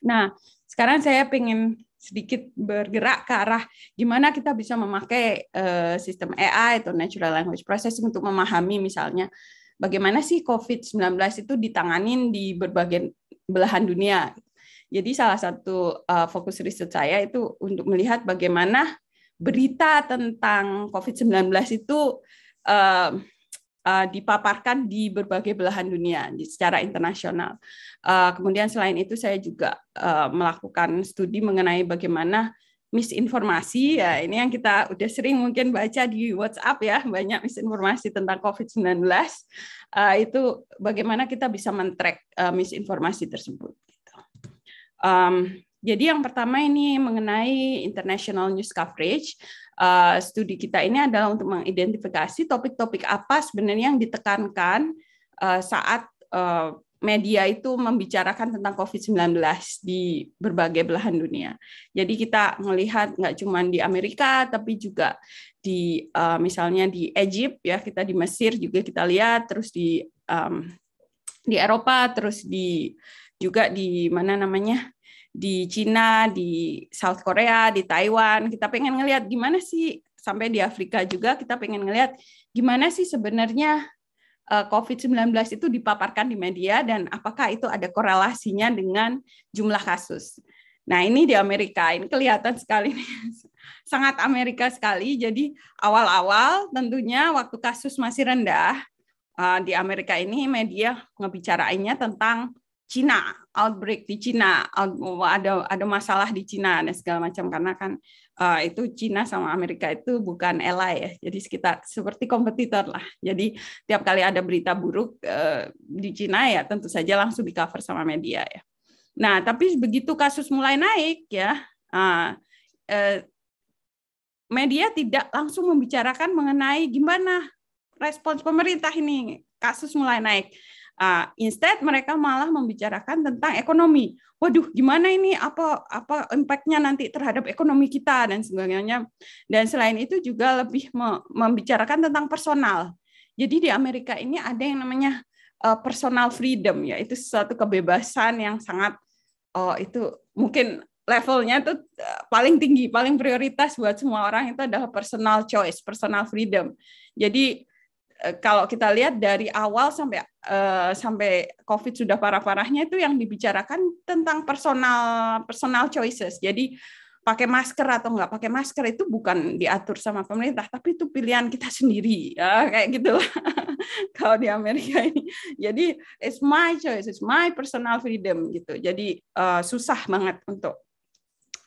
Nah, sekarang saya ingin sedikit bergerak ke arah gimana kita bisa memakai eh, sistem AI atau natural language processing untuk memahami misalnya bagaimana sih COVID-19 itu ditanganin di berbagai belahan dunia. Jadi salah satu uh, fokus riset saya itu untuk melihat bagaimana berita tentang COVID-19 itu uh, uh, dipaparkan di berbagai belahan dunia secara internasional. Uh, kemudian selain itu saya juga uh, melakukan studi mengenai bagaimana misinformasi ya ini yang kita udah sering mungkin baca di WhatsApp ya banyak misinformasi tentang COVID-19 uh, itu bagaimana kita bisa men-track uh, misinformasi tersebut Um, jadi yang pertama ini mengenai international news coverage. Uh, studi kita ini adalah untuk mengidentifikasi topik-topik apa sebenarnya yang ditekankan uh, saat uh, media itu membicarakan tentang COVID-19 di berbagai belahan dunia. Jadi kita melihat nggak cuma di Amerika, tapi juga di uh, misalnya di Egypt ya kita di Mesir juga kita lihat, terus di um, di Eropa, terus di juga di mana namanya di Cina, di South Korea, di Taiwan. Kita pengen ngelihat gimana sih sampai di Afrika juga kita pengen ngelihat gimana sih sebenarnya eh, COVID-19 itu dipaparkan di media dan apakah itu ada korelasinya dengan jumlah kasus. Nah, ini di Amerika, ini kelihatan sekali nih. Sangat Amerika sekali. Jadi awal-awal tentunya waktu kasus masih rendah eh, di Amerika ini media ngebicarainnya tentang Cina, outbreak di Cina, ada ada masalah di Cina dan segala macam karena kan uh, itu Cina sama Amerika itu bukan ally ya, jadi sekitar seperti kompetitor lah. Jadi tiap kali ada berita buruk uh, di Cina ya tentu saja langsung di cover sama media ya. Nah tapi begitu kasus mulai naik ya, uh, uh, media tidak langsung membicarakan mengenai gimana respons pemerintah ini kasus mulai naik Uh, instead mereka malah membicarakan tentang ekonomi. Waduh, gimana ini apa apa impactnya nanti terhadap ekonomi kita dan sebagainya. Dan selain itu juga lebih me membicarakan tentang personal. Jadi di Amerika ini ada yang namanya uh, personal freedom, yaitu suatu kebebasan yang sangat oh itu mungkin levelnya itu eh, paling tinggi, paling prioritas buat semua orang itu adalah personal choice, personal freedom. Jadi Eh, kalau kita lihat dari awal sampai uh, sampai COVID sudah parah-parahnya itu yang dibicarakan tentang personal personal choices. Jadi pakai masker atau nggak pakai masker itu bukan diatur sama pemerintah, tapi itu pilihan kita sendiri, ya, kayak gitulah kalau di Amerika ini. Jadi it's my choice, it's my personal freedom gitu. Jadi uh, susah banget untuk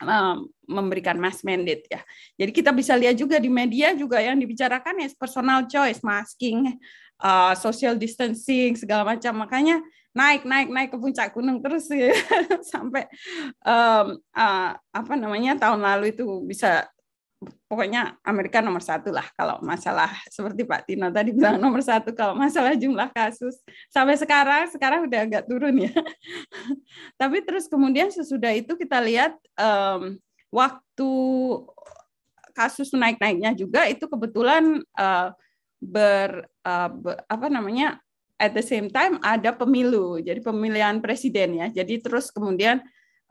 Eh, memberikan mass mandate ya. Jadi kita bisa lihat juga di media juga yang dibicarakan ya personal choice, masking, uh, social distancing segala macam. Makanya naik naik naik ke puncak gunung terus ya. sampai um, uh, apa namanya tahun lalu itu bisa pokoknya Amerika nomor satu lah kalau masalah seperti Pak Tino tadi bilang nomor satu kalau masalah jumlah kasus sampai sekarang sekarang udah agak turun ya tapi terus kemudian sesudah itu kita lihat um, waktu kasus naik naiknya juga itu kebetulan uh, ber, uh, eh, ber apa namanya at the same time ada pemilu jadi pemilihan presiden ya jadi terus kemudian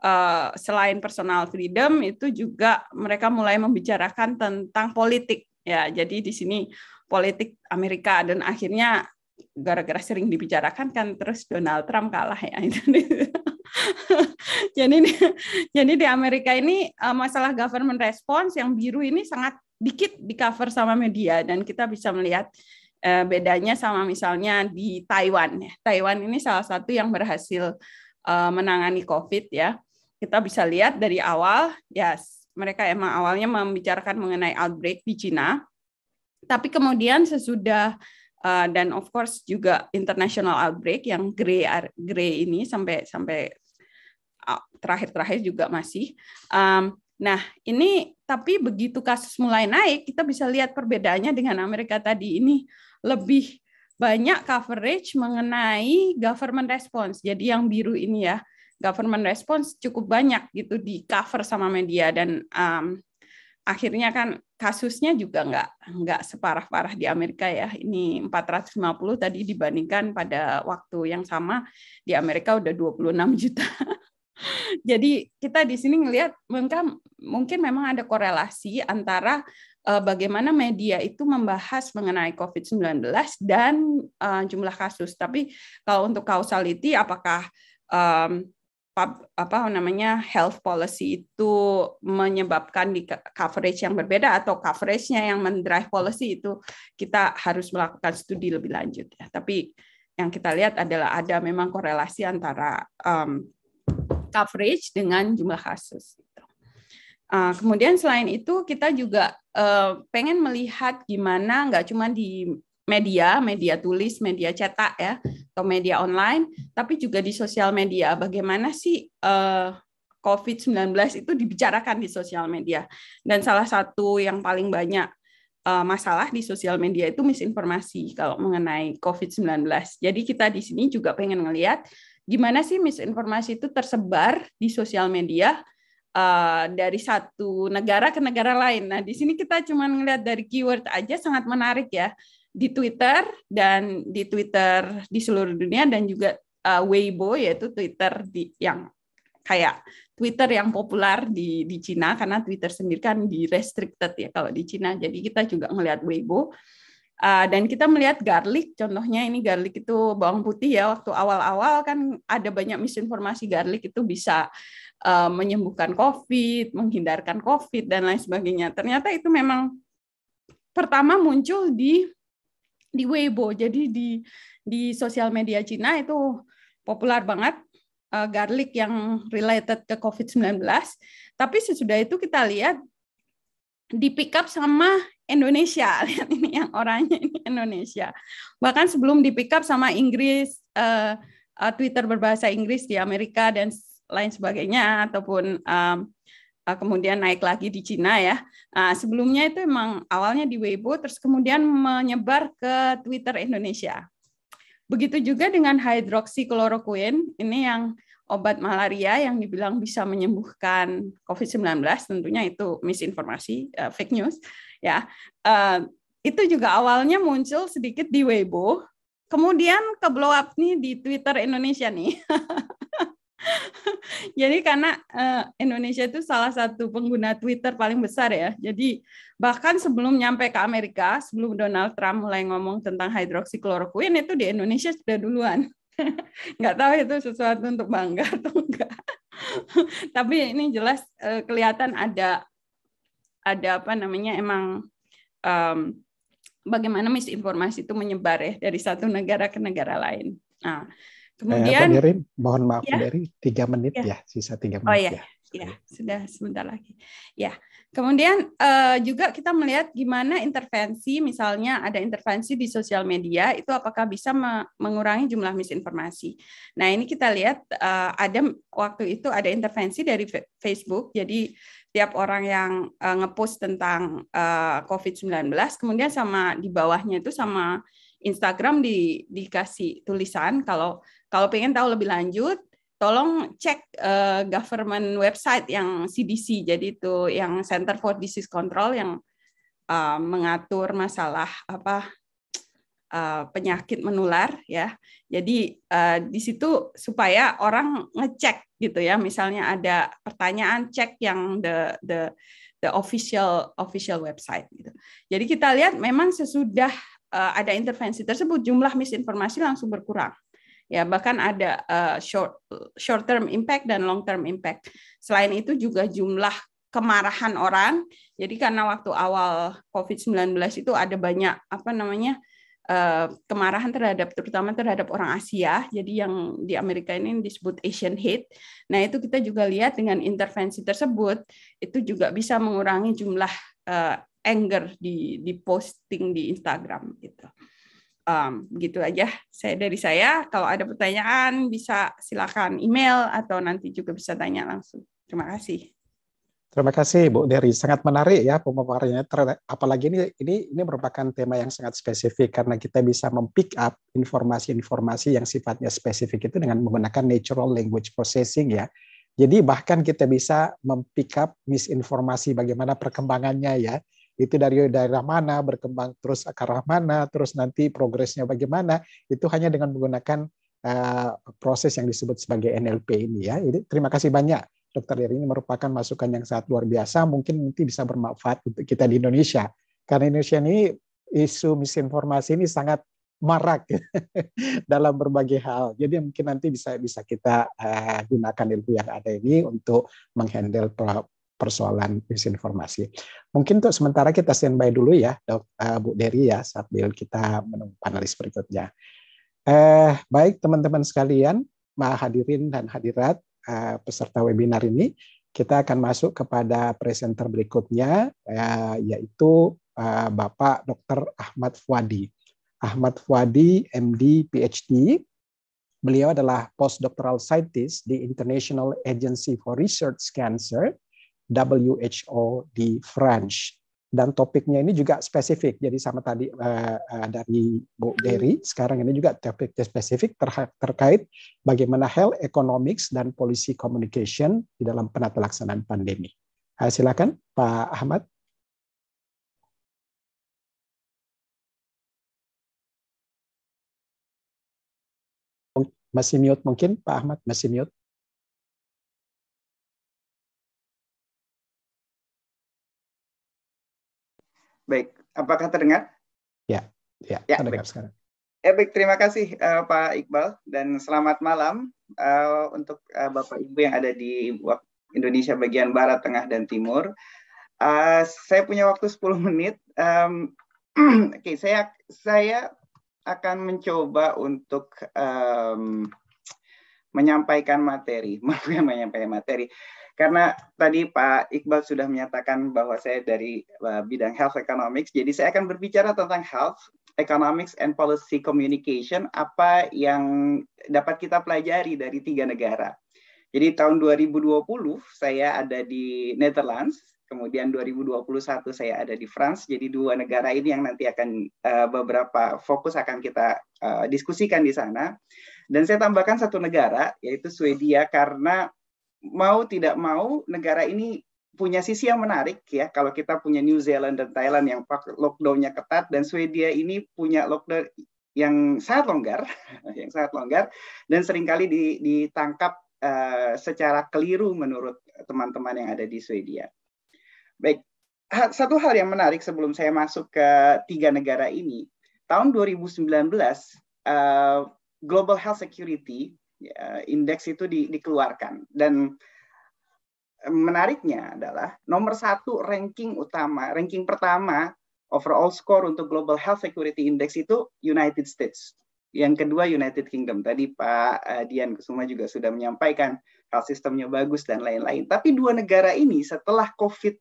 Eh, selain personal freedom itu juga mereka mulai membicarakan tentang politik ya. Jadi di sini politik Amerika dan akhirnya gara-gara sering dibicarakan kan terus Donald Trump kalah ya jadi jadi di Amerika ini eh, masalah government response yang biru ini sangat dikit di cover sama media dan kita bisa melihat eh, bedanya sama misalnya di Taiwan ya. Taiwan ini salah satu yang berhasil menangani COVID ya kita bisa lihat dari awal, ya yes, mereka emang awalnya membicarakan mengenai outbreak di Cina, tapi kemudian sesudah uh, dan of course juga international outbreak yang grey grey ini sampai sampai ah, terakhir-terakhir juga masih. Um, nah ini tapi begitu kasus mulai naik kita bisa lihat perbedaannya dengan Amerika tadi ini lebih banyak coverage mengenai government response. Jadi yang biru ini ya government response cukup banyak gitu di cover sama media dan um, akhirnya kan kasusnya juga nggak nggak separah-parah di Amerika ya. Ini 450 tadi dibandingkan pada waktu yang sama di Amerika udah 26 juta. Jadi kita di sini ngelihat mungkin mungkin memang ada korelasi antara uh, bagaimana media itu membahas mengenai COVID-19 dan uh, jumlah kasus. Tapi kalau untuk causality apakah um, pub, apa namanya health policy itu menyebabkan di coverage yang berbeda atau coveragenya yang mendrive policy itu kita harus melakukan studi lebih lanjut ya. Tapi yang kita lihat adalah ada memang korelasi antara um, coverage dengan jumlah kasus. Uh, kemudian selain itu kita juga uh, pengen melihat gimana nggak cuma di media, media tulis, media cetak ya, atau media online, tapi juga di sosial media. Bagaimana sih uh, eh, COVID-19 itu dibicarakan di sosial media? Dan salah satu yang paling banyak uh, masalah di sosial media itu misinformasi kalau mengenai COVID-19. Jadi kita di sini juga pengen ngelihat gimana sih misinformasi itu tersebar di sosial media, uh, dari satu negara ke negara lain. Nah, di sini kita cuma ngelihat dari keyword aja sangat menarik ya di Twitter dan di Twitter di seluruh dunia dan juga uh, Weibo yaitu Twitter di yang kayak Twitter yang populer di di Cina karena Twitter sendiri kan di restricted ya kalau di Cina. Jadi kita juga melihat Weibo. Uh, dan kita melihat garlic, contohnya ini garlic itu bawang putih ya. Waktu awal-awal kan ada banyak misinformasi garlic itu bisa uh, menyembuhkan COVID, menghindarkan COVID dan lain sebagainya. Ternyata itu memang pertama muncul di di Weibo. Jadi di di sosial media Cina itu populer banget uh, garlic yang related ke COVID-19. Tapi sesudah itu kita lihat di pick up sama Indonesia. Lihat ini yang orangnya ini Indonesia. Bahkan sebelum di pick up sama Inggris uh, uh, Twitter berbahasa Inggris di Amerika dan lain sebagainya ataupun um, uh, kemudian naik lagi di Cina ya. Nah, sebelumnya itu emang awalnya di Weibo, terus kemudian menyebar ke Twitter Indonesia. Begitu juga dengan hidroksikloroquine, ini yang obat malaria yang dibilang bisa menyembuhkan COVID-19, tentunya itu misinformasi, uh, fake news. Ya, uh, itu juga awalnya muncul sedikit di Weibo, kemudian ke blow up nih di Twitter Indonesia nih. Jadi karena uh, Indonesia itu salah satu pengguna Twitter paling besar ya. Jadi bahkan sebelum nyampe ke Amerika, sebelum Donald Trump mulai ngomong tentang hidroksikloroquine itu di Indonesia sudah duluan. Nggak tahu itu sesuatu untuk bangga atau enggak. Tapi ini jelas uh, kelihatan ada ada apa namanya emang um, bagaimana misinformasi itu menyebar ya dari satu negara ke negara lain. Nah, Eh, kemudian, eh, Rin, mohon maaf ya? dari tiga menit ya. ya, sisa tiga oh, menit. Oh ya, ya. ya sudah sebentar lagi. Ya, kemudian eh, juga kita melihat gimana intervensi, misalnya ada intervensi di sosial media itu apakah bisa me mengurangi jumlah misinformasi. Nah ini kita lihat eh, ada waktu itu ada intervensi dari Facebook, jadi tiap orang yang uh, ngepost tentang uh, eh, COVID-19, kemudian sama di bawahnya itu sama Instagram di dikasih tulisan kalau kalau pengen tahu lebih lanjut tolong cek uh, government website yang CDC jadi itu yang Center for Disease Control yang uh, mengatur masalah apa uh, penyakit menular ya jadi uh, di situ supaya orang ngecek gitu ya misalnya ada pertanyaan cek yang the the the official official website gitu jadi kita lihat memang sesudah Eh, ada intervensi tersebut jumlah misinformasi langsung berkurang ya bahkan ada eh, short short term impact dan long term impact. Selain itu juga jumlah kemarahan orang. Jadi karena waktu awal COVID-19 itu ada banyak apa namanya eh, kemarahan terhadap terutama terhadap orang Asia. Jadi yang di Amerika ini disebut Asian hate. Nah, itu kita juga lihat dengan intervensi tersebut itu juga bisa mengurangi jumlah anger di di posting di Instagram gitu. Um, gitu aja saya dari saya kalau ada pertanyaan bisa silakan email atau nanti juga bisa tanya langsung terima kasih terima kasih Bu Dery sangat menarik ya pemaparannya apalagi ini ini ini merupakan tema yang sangat spesifik karena kita bisa mempick up informasi-informasi yang sifatnya spesifik itu dengan menggunakan natural language processing ya jadi bahkan kita bisa mempick up misinformasi bagaimana perkembangannya ya itu dari daerah mana berkembang terus ke arah mana terus nanti progresnya bagaimana itu hanya dengan menggunakan uh, proses yang disebut sebagai NLP ini ya. Jadi, terima kasih banyak Dokter Dery ini merupakan masukan yang sangat luar biasa mungkin nanti bisa bermanfaat untuk kita di Indonesia karena Indonesia ini isu misinformasi ini sangat marak ya, dalam berbagai hal. Jadi mungkin nanti bisa bisa kita uh, gunakan ilmu yang ada ini untuk menghandle persoalan disinformasi Mungkin untuk sementara kita standby dulu ya, Dok, uh, Bu Derya ya, sambil kita menunggu panelis berikutnya. Eh, baik teman-teman sekalian, hadirin dan hadirat uh, peserta webinar ini, kita akan masuk kepada presenter berikutnya, uh, yaitu uh, Bapak Dr. Ahmad Fuadi. Ahmad Fuadi, MD, PhD, Beliau adalah postdoctoral scientist di International Agency for Research Cancer WHO di French. Dan topiknya ini juga spesifik. Jadi sama tadi uh, dari Bu Dery, sekarang ini juga topiknya spesifik ter terkait bagaimana health economics dan policy communication di dalam penata laksanaan pandemi. Uh, silakan Pak Ahmad. Masih mute mungkin Pak Ahmad masih mute. Baik, apakah terdengar? Ya, ya, ya terdengar baik. sekarang. Ya baik, terima kasih uh, Pak Iqbal dan selamat malam uh, untuk uh, Bapak Ibu yang ada di Indonesia bagian barat, tengah dan timur. Uh, saya punya waktu 10 menit. Um, Oke, okay, saya saya akan mencoba untuk um, menyampaikan materi, menyampaikan materi. Karena tadi Pak Iqbal sudah menyatakan bahwa saya dari eh, bidang health economics, jadi saya akan berbicara tentang health economics and policy communication, apa yang dapat kita pelajari dari tiga negara. Jadi tahun 2020 saya ada di Netherlands, kemudian 2021 saya ada di France. Jadi dua negara ini yang nanti akan uh, beberapa fokus akan kita uh, diskusikan di sana. Dan saya tambahkan satu negara yaitu Swedia karena mau tidak mau negara ini punya sisi yang menarik ya kalau kita punya New Zealand dan Thailand yang lockdownnya ketat dan Swedia ini punya lockdown yang sangat longgar, yang sangat longgar dan seringkali ditangkap eh, secara keliru menurut teman-teman yang ada di Swedia. Baik, satu hal yang menarik sebelum saya masuk ke tiga negara ini, tahun 2019 uh, eh, Global Health Security uh, Index itu di, dikeluarkan dan menariknya adalah nomor satu ranking utama, ranking pertama overall score untuk Global Health Security Index itu United States. Yang kedua United Kingdom. Tadi Pak eh, Dian Kusuma juga sudah menyampaikan health sistemnya bagus dan lain-lain. Tapi dua negara ini setelah COVID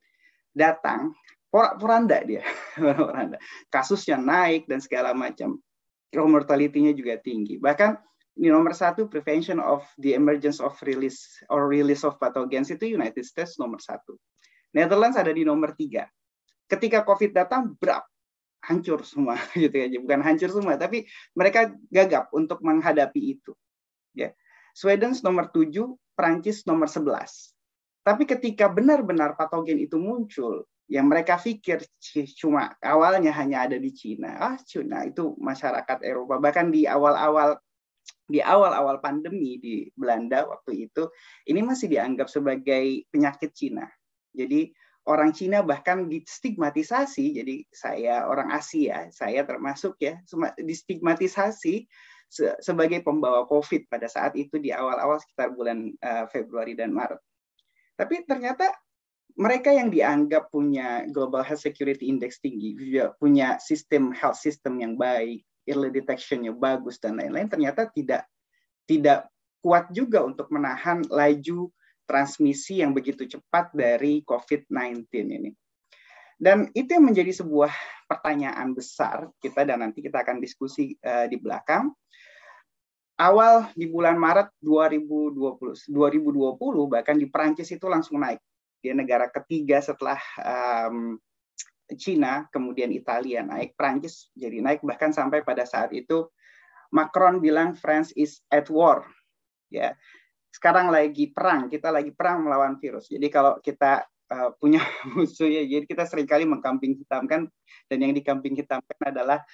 datang porak poranda dia porak poranda kasusnya naik dan segala macam mortality-nya juga tinggi bahkan ini nomor satu prevention of the emergence of release or release of pathogens itu United States nomor satu Netherlands ada di nomor tiga ketika COVID datang berap hancur semua gitu ya bukan hancur semua tapi mereka gagap untuk menghadapi itu ya Sweden nomor tujuh Prancis nomor sebelas tapi ketika benar-benar patogen itu muncul, yang mereka pikir cuma awalnya hanya ada di Cina. Ah, Cina itu masyarakat Eropa. Bahkan di awal-awal di awal-awal pandemi di Belanda waktu itu, ini masih dianggap sebagai penyakit Cina. Jadi orang Cina bahkan distigmatisasi. Jadi saya orang Asia, saya termasuk ya, distigmatisasi sebagai pembawa COVID pada saat itu di awal-awal sekitar bulan eh, Februari dan Maret. Tapi ternyata mereka yang dianggap punya global health security index tinggi, punya sistem health system yang baik, early detectionnya bagus dan lain-lain, ternyata tidak tidak kuat juga untuk menahan laju transmisi yang begitu cepat dari COVID-19 ini. Dan itu yang menjadi sebuah pertanyaan besar kita dan nanti kita akan diskusi uh, di belakang awal di bulan Maret 2020 2020 bahkan di Perancis itu langsung naik dia negara ketiga setelah um, Cina kemudian Italia naik Perancis jadi naik bahkan sampai pada saat itu Macron bilang France is at war ya sekarang lagi perang kita lagi perang melawan virus jadi kalau kita uh, punya musuh ya jadi kita seringkali mengkamping hitamkan dan yang dikamping hitamkan adalah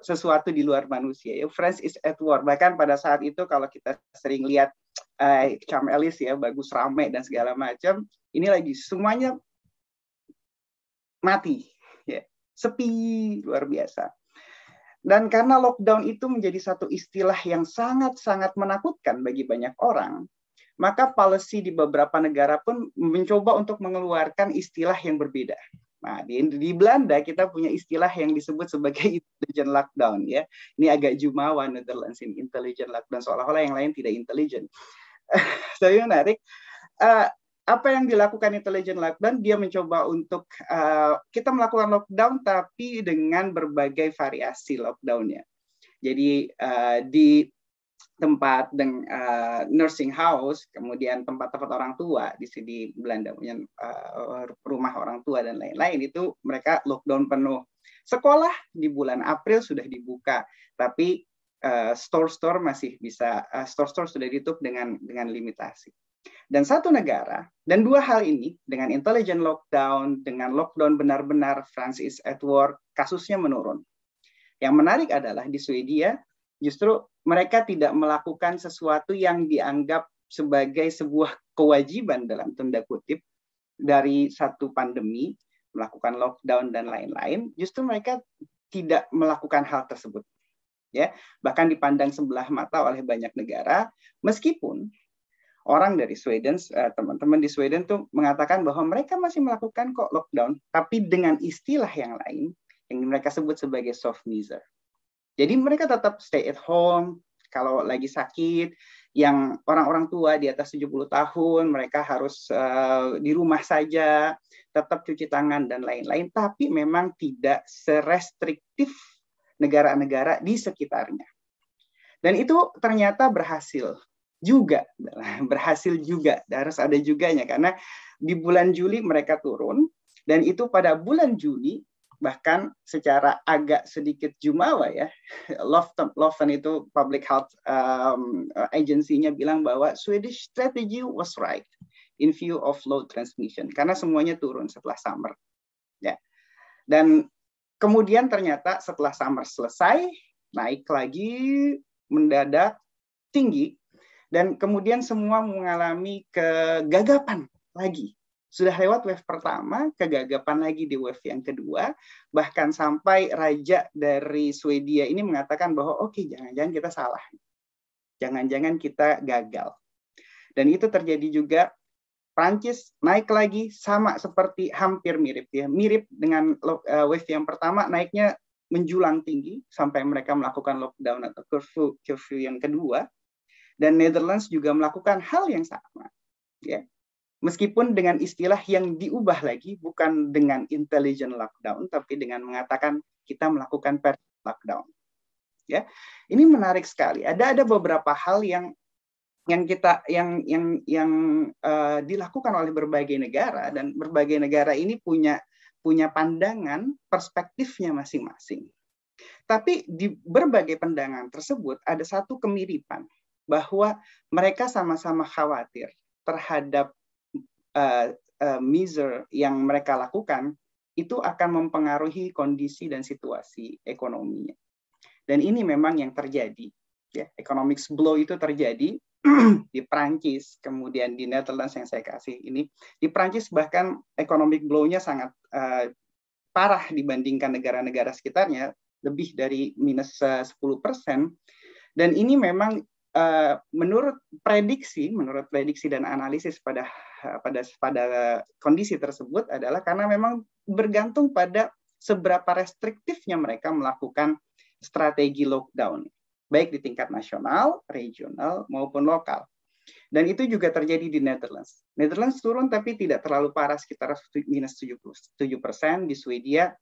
sesuatu di luar manusia. Ya, France is at war. Bahkan pada saat itu kalau kita sering lihat uh, eh, Cam Ellis ya bagus rame dan segala macam, ini lagi semuanya mati, ya. sepi luar biasa. Dan karena lockdown itu menjadi satu istilah yang sangat-sangat menakutkan bagi banyak orang, maka policy di beberapa negara pun mencoba untuk mengeluarkan istilah yang berbeda. Nah, di, di Belanda kita punya istilah yang disebut sebagai intelligent lockdown ya. Ini agak jumawa Netherlands ini intelligent lockdown seolah-olah yang lain tidak intelligent. so, menarik. Uh, apa yang dilakukan intelligent lockdown dia mencoba untuk uh, kita melakukan lockdown tapi dengan berbagai variasi lockdownnya. Jadi uh, di tempat dengan uh, eh, nursing house, kemudian tempat-tempat orang tua di sini Belanda punya uh, rumah orang tua dan lain-lain itu mereka lockdown penuh. Sekolah di bulan April sudah dibuka, tapi eh, store-store uh, masih bisa store-store uh, sudah ditutup dengan dengan limitasi. Dan satu negara dan dua hal ini dengan intelligent lockdown, dengan lockdown benar-benar Francis Edward kasusnya menurun. Yang menarik adalah di Swedia justru mereka tidak melakukan sesuatu yang dianggap sebagai sebuah kewajiban dalam tanda kutip dari satu pandemi melakukan lockdown dan lain-lain justru mereka tidak melakukan hal tersebut ya bahkan dipandang sebelah mata oleh banyak negara meskipun orang dari Sweden eh, teman-teman di Sweden tuh mengatakan bahwa mereka masih melakukan kok lockdown tapi dengan istilah yang lain yang mereka sebut sebagai soft measure jadi mereka tetap stay at home kalau lagi sakit, yang orang-orang tua di atas 70 tahun mereka harus uh, di rumah saja, tetap cuci tangan dan lain-lain tapi memang tidak serestriktif negara-negara di sekitarnya. Dan itu ternyata berhasil juga berhasil juga harus ada juganya karena di bulan Juli mereka turun dan itu pada bulan Juni bahkan secara agak sedikit jumawa ya Lofton, Lofton itu public health um, agency-nya bilang bahwa Swedish strategy was right in view of low transmission karena semuanya turun setelah summer ya dan kemudian ternyata setelah summer selesai naik lagi mendadak tinggi dan kemudian semua mengalami kegagapan lagi sudah lewat wave pertama, kegagapan lagi di wave yang kedua, bahkan sampai raja dari Swedia ini mengatakan bahwa oke, okay, jangan-jangan kita salah. Jangan-jangan kita gagal. Dan itu terjadi juga Prancis naik lagi sama seperti hampir mirip ya mirip dengan eh, wave yang pertama naiknya menjulang tinggi sampai mereka melakukan lockdown atau curfew curfew yang kedua dan Netherlands juga melakukan hal yang sama ya Meskipun dengan istilah yang diubah lagi bukan dengan intelligent lockdown tapi dengan mengatakan kita melakukan per lockdown. Ya. Ini menarik sekali. Ada ada beberapa hal yang yang kita yang yang yang uh, dilakukan oleh berbagai negara dan berbagai negara ini punya punya pandangan perspektifnya masing-masing. Tapi di berbagai pandangan tersebut ada satu kemiripan bahwa mereka sama-sama khawatir terhadap uh, eh, uh, eh, measure yang mereka lakukan itu akan mempengaruhi kondisi dan situasi ekonominya. Dan ini memang yang terjadi. Ya, economics blow itu terjadi di Prancis, kemudian di Netherlands yang saya kasih ini. Di Prancis bahkan economic blow-nya sangat uh, parah dibandingkan negara-negara sekitarnya, lebih dari minus uh, 10%. Dan ini memang uh, menurut prediksi, menurut prediksi dan analisis pada Eh, pada pada kondisi tersebut adalah karena memang bergantung pada seberapa restriktifnya mereka melakukan strategi lockdown baik di tingkat nasional, regional maupun lokal. Dan itu juga terjadi di Netherlands. Netherlands turun tapi tidak terlalu parah sekitar minus tujuh persen, di Swedia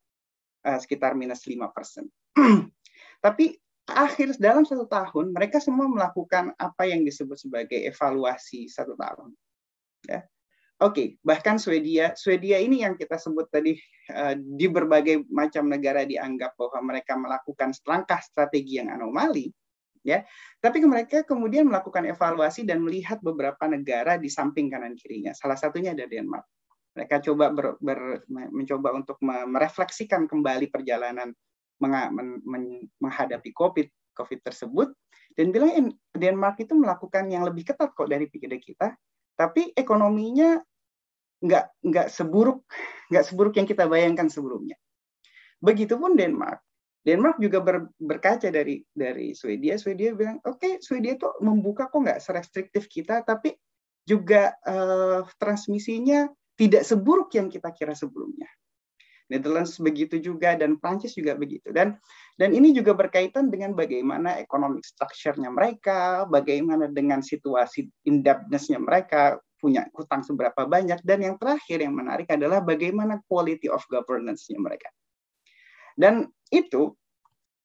eh, sekitar minus lima persen. tapi akhir dalam satu tahun mereka semua melakukan apa yang disebut sebagai evaluasi satu tahun. Ya. Oke, okay, bahkan Swedia, Swedia ini yang kita sebut tadi uh, di berbagai macam negara dianggap bahwa mereka melakukan langkah strategi yang anomali, ya. Tapi mereka kemudian melakukan evaluasi dan melihat beberapa negara di samping kanan kirinya. Salah satunya ada Denmark. Mereka coba ber, ber, mencoba untuk merefleksikan kembali perjalanan men, men, menghadapi COVID, COVID tersebut dan bilang eh, Denmark itu melakukan yang lebih ketat kok dari pikiran kita tapi ekonominya nggak nggak seburuk nggak seburuk yang kita bayangkan sebelumnya. Begitupun Denmark. Denmark juga ber, berkaca dari dari Swedia. Swedia bilang, oke, okay, Swedia itu membuka kok nggak serestriktif kita, tapi juga eh, transmisinya tidak seburuk yang kita kira sebelumnya. Netherlands begitu juga dan Prancis juga begitu. Dan dan ini juga berkaitan dengan bagaimana economic structure mereka, bagaimana dengan situasi indebtedness-nya mereka, punya hutang seberapa banyak, dan yang terakhir yang menarik adalah bagaimana quality of governance-nya mereka. Dan itu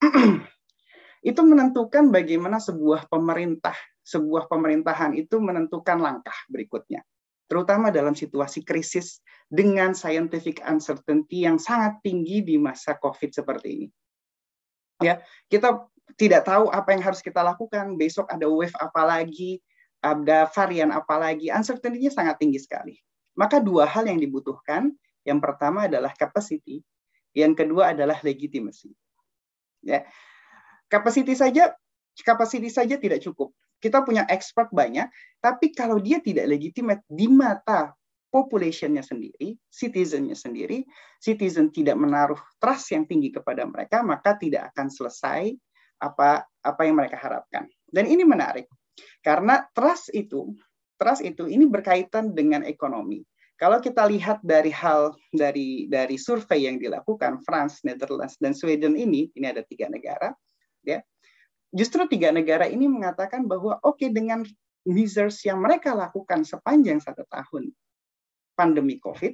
itu menentukan bagaimana sebuah pemerintah, sebuah pemerintahan itu menentukan langkah berikutnya. Terutama dalam situasi krisis dengan scientific uncertainty yang sangat tinggi di masa COVID seperti ini ya kita tidak tahu apa yang harus kita lakukan besok ada wave apa lagi ada varian apa lagi uncertainty-nya sangat tinggi sekali maka dua hal yang dibutuhkan yang pertama adalah capacity yang kedua adalah legitimacy ya capacity saja capacity saja tidak cukup kita punya expert banyak tapi kalau dia tidak legitimate di mata populationnya sendiri, citizennya sendiri, citizen tidak menaruh trust yang tinggi kepada mereka, maka tidak akan selesai apa apa yang mereka harapkan. Dan ini menarik karena trust itu trust itu ini berkaitan dengan ekonomi. Kalau kita lihat dari hal dari dari survei yang dilakukan France, Netherlands dan Sweden ini, ini ada tiga negara, ya. Justru tiga negara ini mengatakan bahwa oke okay, dengan measures yang mereka lakukan sepanjang satu tahun pandemi COVID,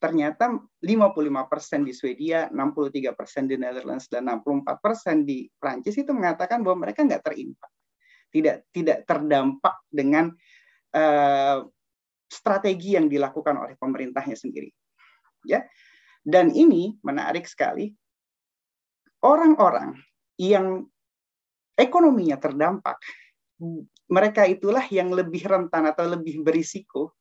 ternyata 55% di Swedia, 63% di Netherlands, dan 64% di Prancis itu mengatakan bahwa mereka nggak terimpak. Tidak, tidak terdampak dengan uh, strategi yang dilakukan oleh pemerintahnya sendiri. Ya. Dan ini menarik sekali. Orang-orang yang ekonominya terdampak, mereka itulah yang lebih rentan atau lebih berisiko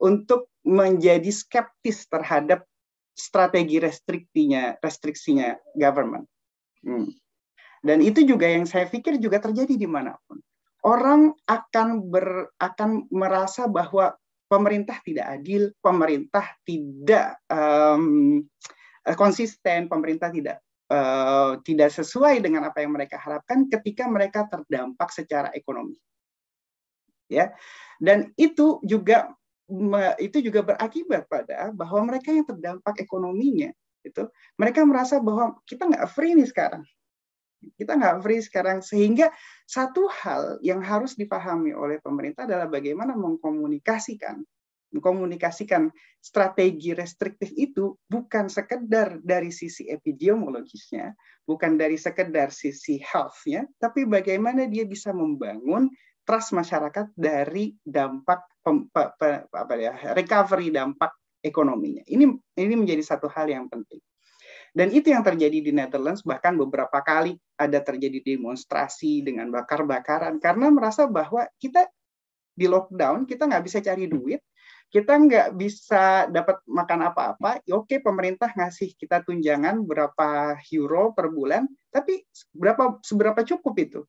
untuk menjadi skeptis terhadap strategi restriktinya restriksinya government. Hmm. Dan itu juga yang saya pikir juga terjadi dimanapun. Orang akan ber, akan merasa bahwa pemerintah tidak adil, pemerintah tidak um, konsisten, pemerintah tidak uh, tidak sesuai dengan apa yang mereka harapkan ketika mereka terdampak secara ekonomi. Ya. Dan itu juga itu juga berakibat pada bahwa mereka yang terdampak ekonominya itu mereka merasa bahwa kita nggak free nih sekarang kita nggak free sekarang sehingga satu hal yang harus dipahami oleh pemerintah adalah bagaimana mengkomunikasikan mengkomunikasikan strategi restriktif itu bukan sekedar dari sisi epidemiologisnya, bukan dari sekedar sisi healthnya tapi bagaimana dia bisa membangun trust masyarakat dari dampak pem, pe, pe, apa ya, recovery dampak ekonominya. Ini ini menjadi satu hal yang penting. Dan itu yang terjadi di Netherlands bahkan beberapa kali ada terjadi demonstrasi dengan bakar-bakaran karena merasa bahwa kita di lockdown kita nggak bisa cari duit, kita nggak bisa dapat makan apa-apa. Ya oke pemerintah ngasih kita tunjangan berapa euro per bulan, tapi berapa seberapa cukup itu?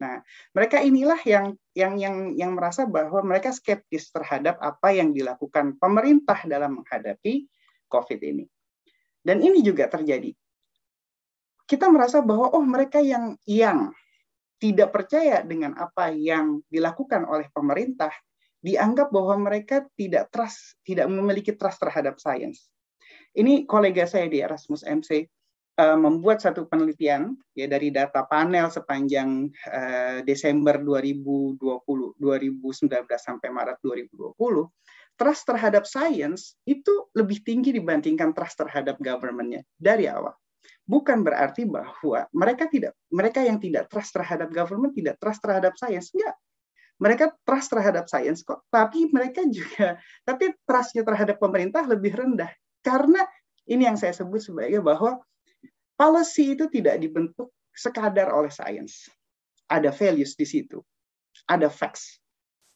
Nah, mereka inilah yang yang yang yang merasa bahwa mereka skeptis terhadap apa yang dilakukan pemerintah dalam menghadapi COVID ini. Dan ini juga terjadi. Kita merasa bahwa oh mereka yang yang tidak percaya dengan apa yang dilakukan oleh pemerintah dianggap bahwa mereka tidak trust, tidak memiliki trust terhadap sains. Ini kolega saya di Erasmus MC Eh, membuat satu penelitian ya dari data panel sepanjang uh, Desember 2020 2019 sampai Maret 2020 trust terhadap science itu lebih tinggi dibandingkan trust terhadap governmentnya dari awal bukan berarti bahwa mereka tidak mereka yang tidak trust terhadap government tidak trust terhadap science enggak mereka trust terhadap science kok tapi mereka juga tapi trustnya terhadap pemerintah lebih rendah karena ini yang saya sebut sebagai bahwa Policy itu tidak dibentuk sekadar oleh sains. Ada values di situ, ada facts,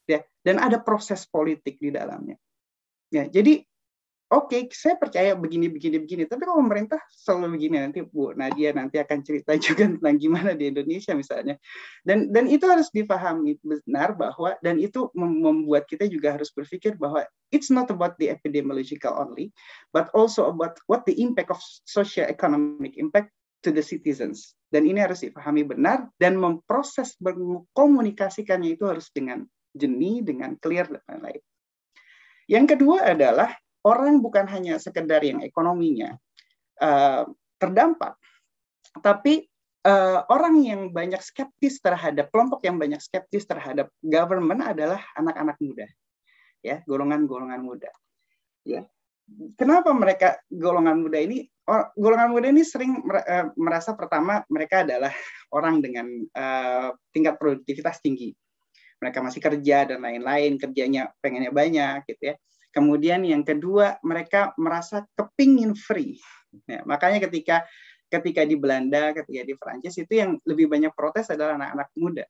ya, dan ada proses politik di dalamnya. Ya, jadi oke okay, saya percaya begini begini begini tapi kalau pemerintah selalu begini nanti Bu Nadia nanti akan cerita juga tentang gimana di Indonesia misalnya dan dan itu harus dipahami benar bahwa dan itu membuat kita juga harus berpikir bahwa it's not about the epidemiological only but also about what the impact of social economic impact to the citizens dan ini harus dipahami benar dan memproses mengkomunikasikannya itu harus dengan jernih dengan clear dan lain-lain yang kedua adalah orang bukan hanya sekedar yang ekonominya uh, terdampak, tapi uh, orang yang banyak skeptis terhadap kelompok yang banyak skeptis terhadap government adalah anak-anak muda, ya golongan-golongan muda, ya. Kenapa mereka golongan muda ini? Golongan muda ini sering eh, merasa pertama mereka adalah orang dengan uh, tingkat produktivitas tinggi, mereka masih kerja dan lain-lain kerjanya pengennya banyak gitu ya Kemudian yang kedua, mereka merasa kepingin free. Ya, makanya ketika ketika di Belanda, ketika di Perancis itu yang lebih banyak protes adalah anak-anak muda.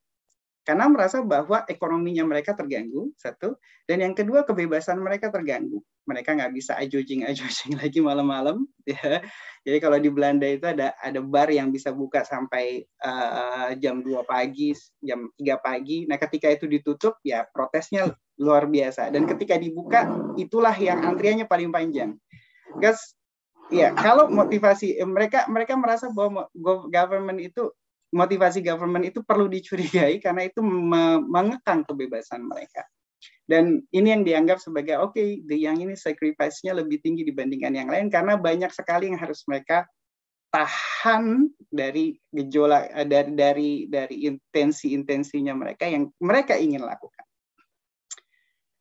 Karena merasa bahwa ekonominya mereka terganggu, satu. Dan yang kedua, kebebasan mereka terganggu. Mereka nggak bisa ajojing-ajojing lagi malam-malam. Ya. Jadi kalau di Belanda itu ada ada bar yang bisa buka sampai uh, jam 2 pagi, jam 3 pagi. Nah ketika itu ditutup, ya protesnya luar biasa. Dan hmm. ketika dibuka, itulah yang antriannya paling panjang. guys ya kalau motivasi eh, mereka mereka merasa bahwa government itu motivasi government itu perlu dicurigai karena itu mengekang kebebasan mereka. Dan ini yang dianggap sebagai oke, okay, yang ini sacrifice-nya lebih tinggi dibandingkan yang lain karena banyak sekali yang harus mereka tahan dari gejolak eh, dari dari dari intensi-intensinya mereka yang mereka ingin lakukan.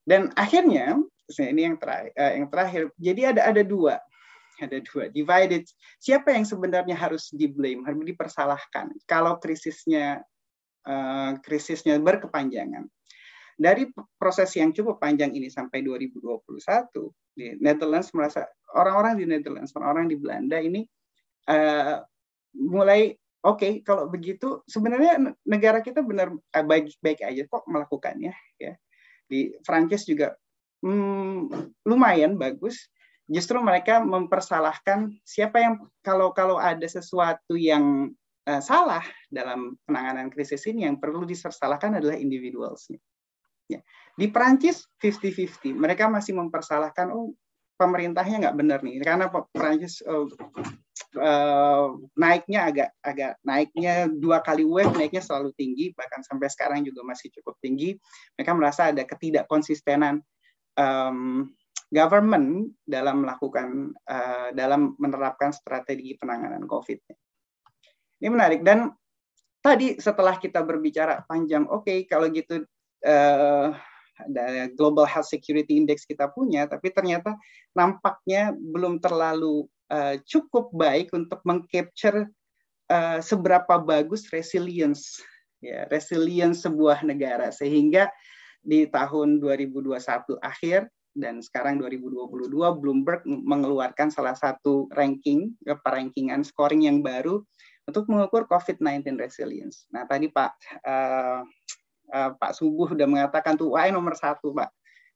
Dan akhirnya ini yang terakhir, eh, yang terakhir. Jadi ada ada dua, ada dua divided. Siapa yang sebenarnya harus di blame, harus dipersalahkan kalau krisisnya eh, krisisnya berkepanjangan. Dari proses yang cukup panjang ini sampai 2021 di Netherlands merasa orang-orang di Netherlands, orang-orang di Belanda ini uh, mulai oke okay, kalau begitu sebenarnya negara kita benar baik-baik aja kok melakukannya ya di Prancis juga hmm, lumayan bagus. Justru mereka mempersalahkan siapa yang kalau kalau ada sesuatu yang uh, salah dalam penanganan krisis ini yang perlu disersalahkan adalah individualsnya. Ya. Di Perancis 50-50, mereka masih mempersalahkan oh pemerintahnya nggak benar nih karena Perancis uh, uh, naiknya agak agak naiknya dua kali wave naiknya selalu tinggi bahkan sampai sekarang juga masih cukup tinggi mereka merasa ada ketidakkonsistenan um, government dalam melakukan uh, dalam menerapkan strategi penanganan COVID ini menarik dan tadi setelah kita berbicara panjang oke okay, kalau gitu uh, global health security index kita punya, tapi ternyata nampaknya belum terlalu uh, cukup baik untuk mengcapture uh, seberapa bagus resilience ya resilience sebuah negara sehingga di tahun 2021 akhir dan sekarang 2022 Bloomberg mengeluarkan salah satu ranking eh, perankingan scoring yang baru untuk mengukur COVID-19 resilience. Nah tadi Pak uh, Eh, Pak Subuh sudah mengatakan tuh UAE nomor satu Pak.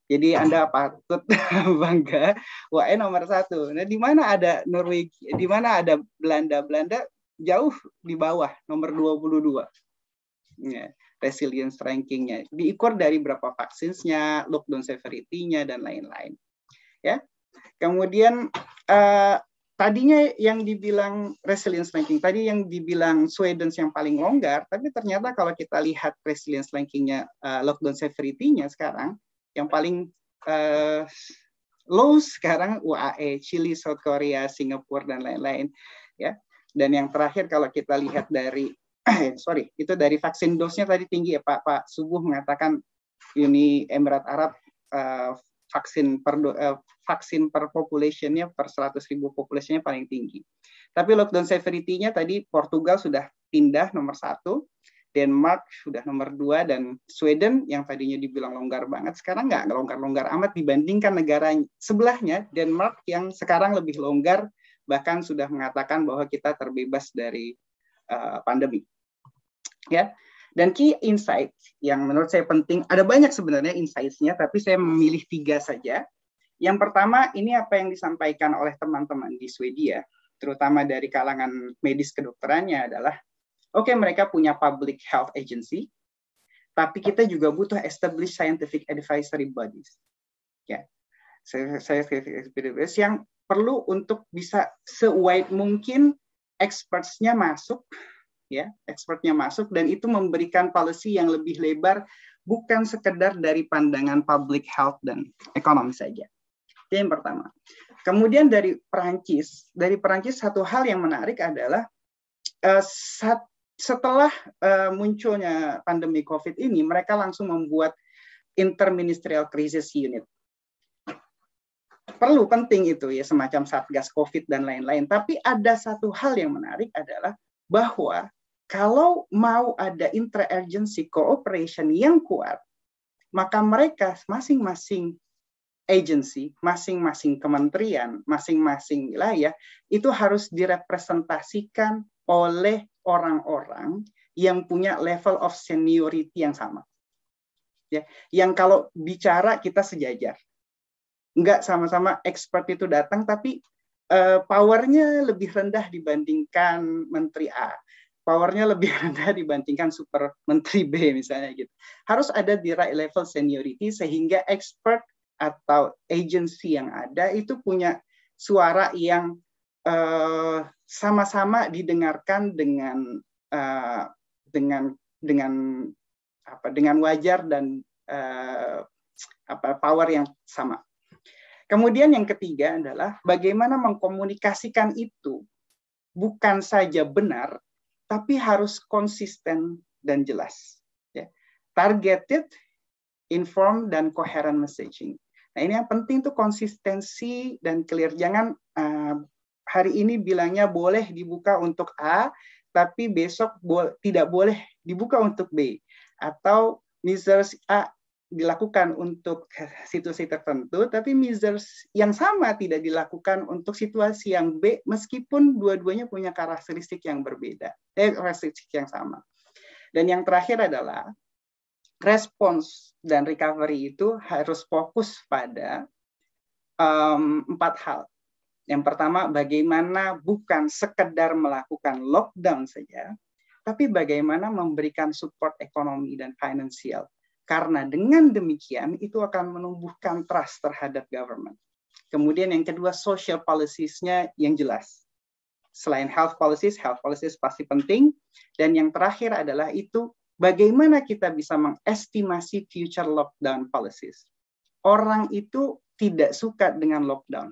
Jadi Anda patut bangga UAE nomor satu. Nah di mana ada Norwegia, di mana ada Belanda, Belanda jauh di bawah nomor 22. Ya, resilience rankingnya diukur dari berapa vaksinnya, lockdown severity-nya dan lain-lain. Ya, kemudian uh, tadinya yang dibilang resilience ranking, tadi yang dibilang Sweden yang paling longgar, tapi ternyata kalau kita lihat resilience rankingnya uh, lockdown severity-nya sekarang, yang paling uh, low sekarang UAE, Chile, South Korea, Singapura dan lain-lain, ya. Dan yang terakhir kalau kita lihat dari eh, sorry itu dari vaksin dosnya tadi tinggi ya Pak Pak Subuh mengatakan Uni Emirat Arab uh, vaksin per do, uh, vaksin per populationnya per 100 ribu populationnya paling tinggi. Tapi lockdown severity-nya tadi Portugal sudah pindah nomor satu, Denmark sudah nomor dua, dan Sweden yang tadinya dibilang longgar banget, sekarang nggak longgar-longgar amat dibandingkan negara sebelahnya, Denmark yang sekarang lebih longgar, bahkan sudah mengatakan bahwa kita terbebas dari uh, pandemi. Ya, dan key insight yang menurut saya penting, ada banyak sebenarnya insights-nya, tapi saya memilih tiga saja. Yang pertama, ini apa yang disampaikan oleh teman-teman di Swedia, terutama dari kalangan medis kedokterannya adalah, oke okay, mereka punya public health agency, tapi kita juga butuh establish scientific advisory bodies. Ya, saya yang perlu untuk bisa sewide mungkin expertsnya masuk, ya, expertnya masuk dan itu memberikan policy yang lebih lebar bukan sekedar dari pandangan public health dan ekonomi saja. Itu yang pertama. Kemudian dari Perancis, dari Perancis satu hal yang menarik adalah eh, setelah eh, munculnya pandemi COVID ini, mereka langsung membuat interministerial crisis unit. Perlu penting itu ya semacam satgas COVID dan lain-lain. Tapi ada satu hal yang menarik adalah bahwa kalau mau ada interagency cooperation yang kuat, maka mereka masing-masing agency, masing-masing kementerian, masing-masing wilayah itu harus direpresentasikan oleh orang-orang yang punya level of seniority yang sama. Ya, yang kalau bicara kita sejajar. Enggak sama-sama expert itu datang tapi uh, powernya lebih rendah dibandingkan menteri A. Powernya lebih rendah dibandingkan super menteri B misalnya gitu. Harus ada di right level seniority sehingga expert atau agensi yang ada itu punya suara yang eh, sama-sama uh, didengarkan dengan uh, dengan dengan apa dengan wajar dan uh, apa power yang sama. Kemudian yang ketiga adalah bagaimana mengkomunikasikan itu bukan saja benar tapi harus konsisten dan jelas. Ya. Targeted, informed dan coherent messaging. Nah ini yang penting tuh konsistensi dan clear. Jangan uh, hari ini bilangnya boleh dibuka untuk A, tapi besok bo tidak boleh dibuka untuk B. Atau measures A dilakukan untuk situasi tertentu, tapi measures yang sama tidak dilakukan untuk situasi yang B, meskipun dua-duanya punya karakteristik yang berbeda, eh, karakteristik yang sama. Dan yang terakhir adalah respons dan recovery itu harus fokus pada um, empat hal. Yang pertama, bagaimana bukan sekedar melakukan lockdown saja, tapi bagaimana memberikan support ekonomi dan finansial. Karena dengan demikian, itu akan menumbuhkan trust terhadap government. Kemudian yang kedua, social policies-nya yang jelas. Selain health policies, health policies pasti penting. Dan yang terakhir adalah itu bagaimana kita bisa mengestimasi future lockdown policies. Orang itu tidak suka dengan lockdown.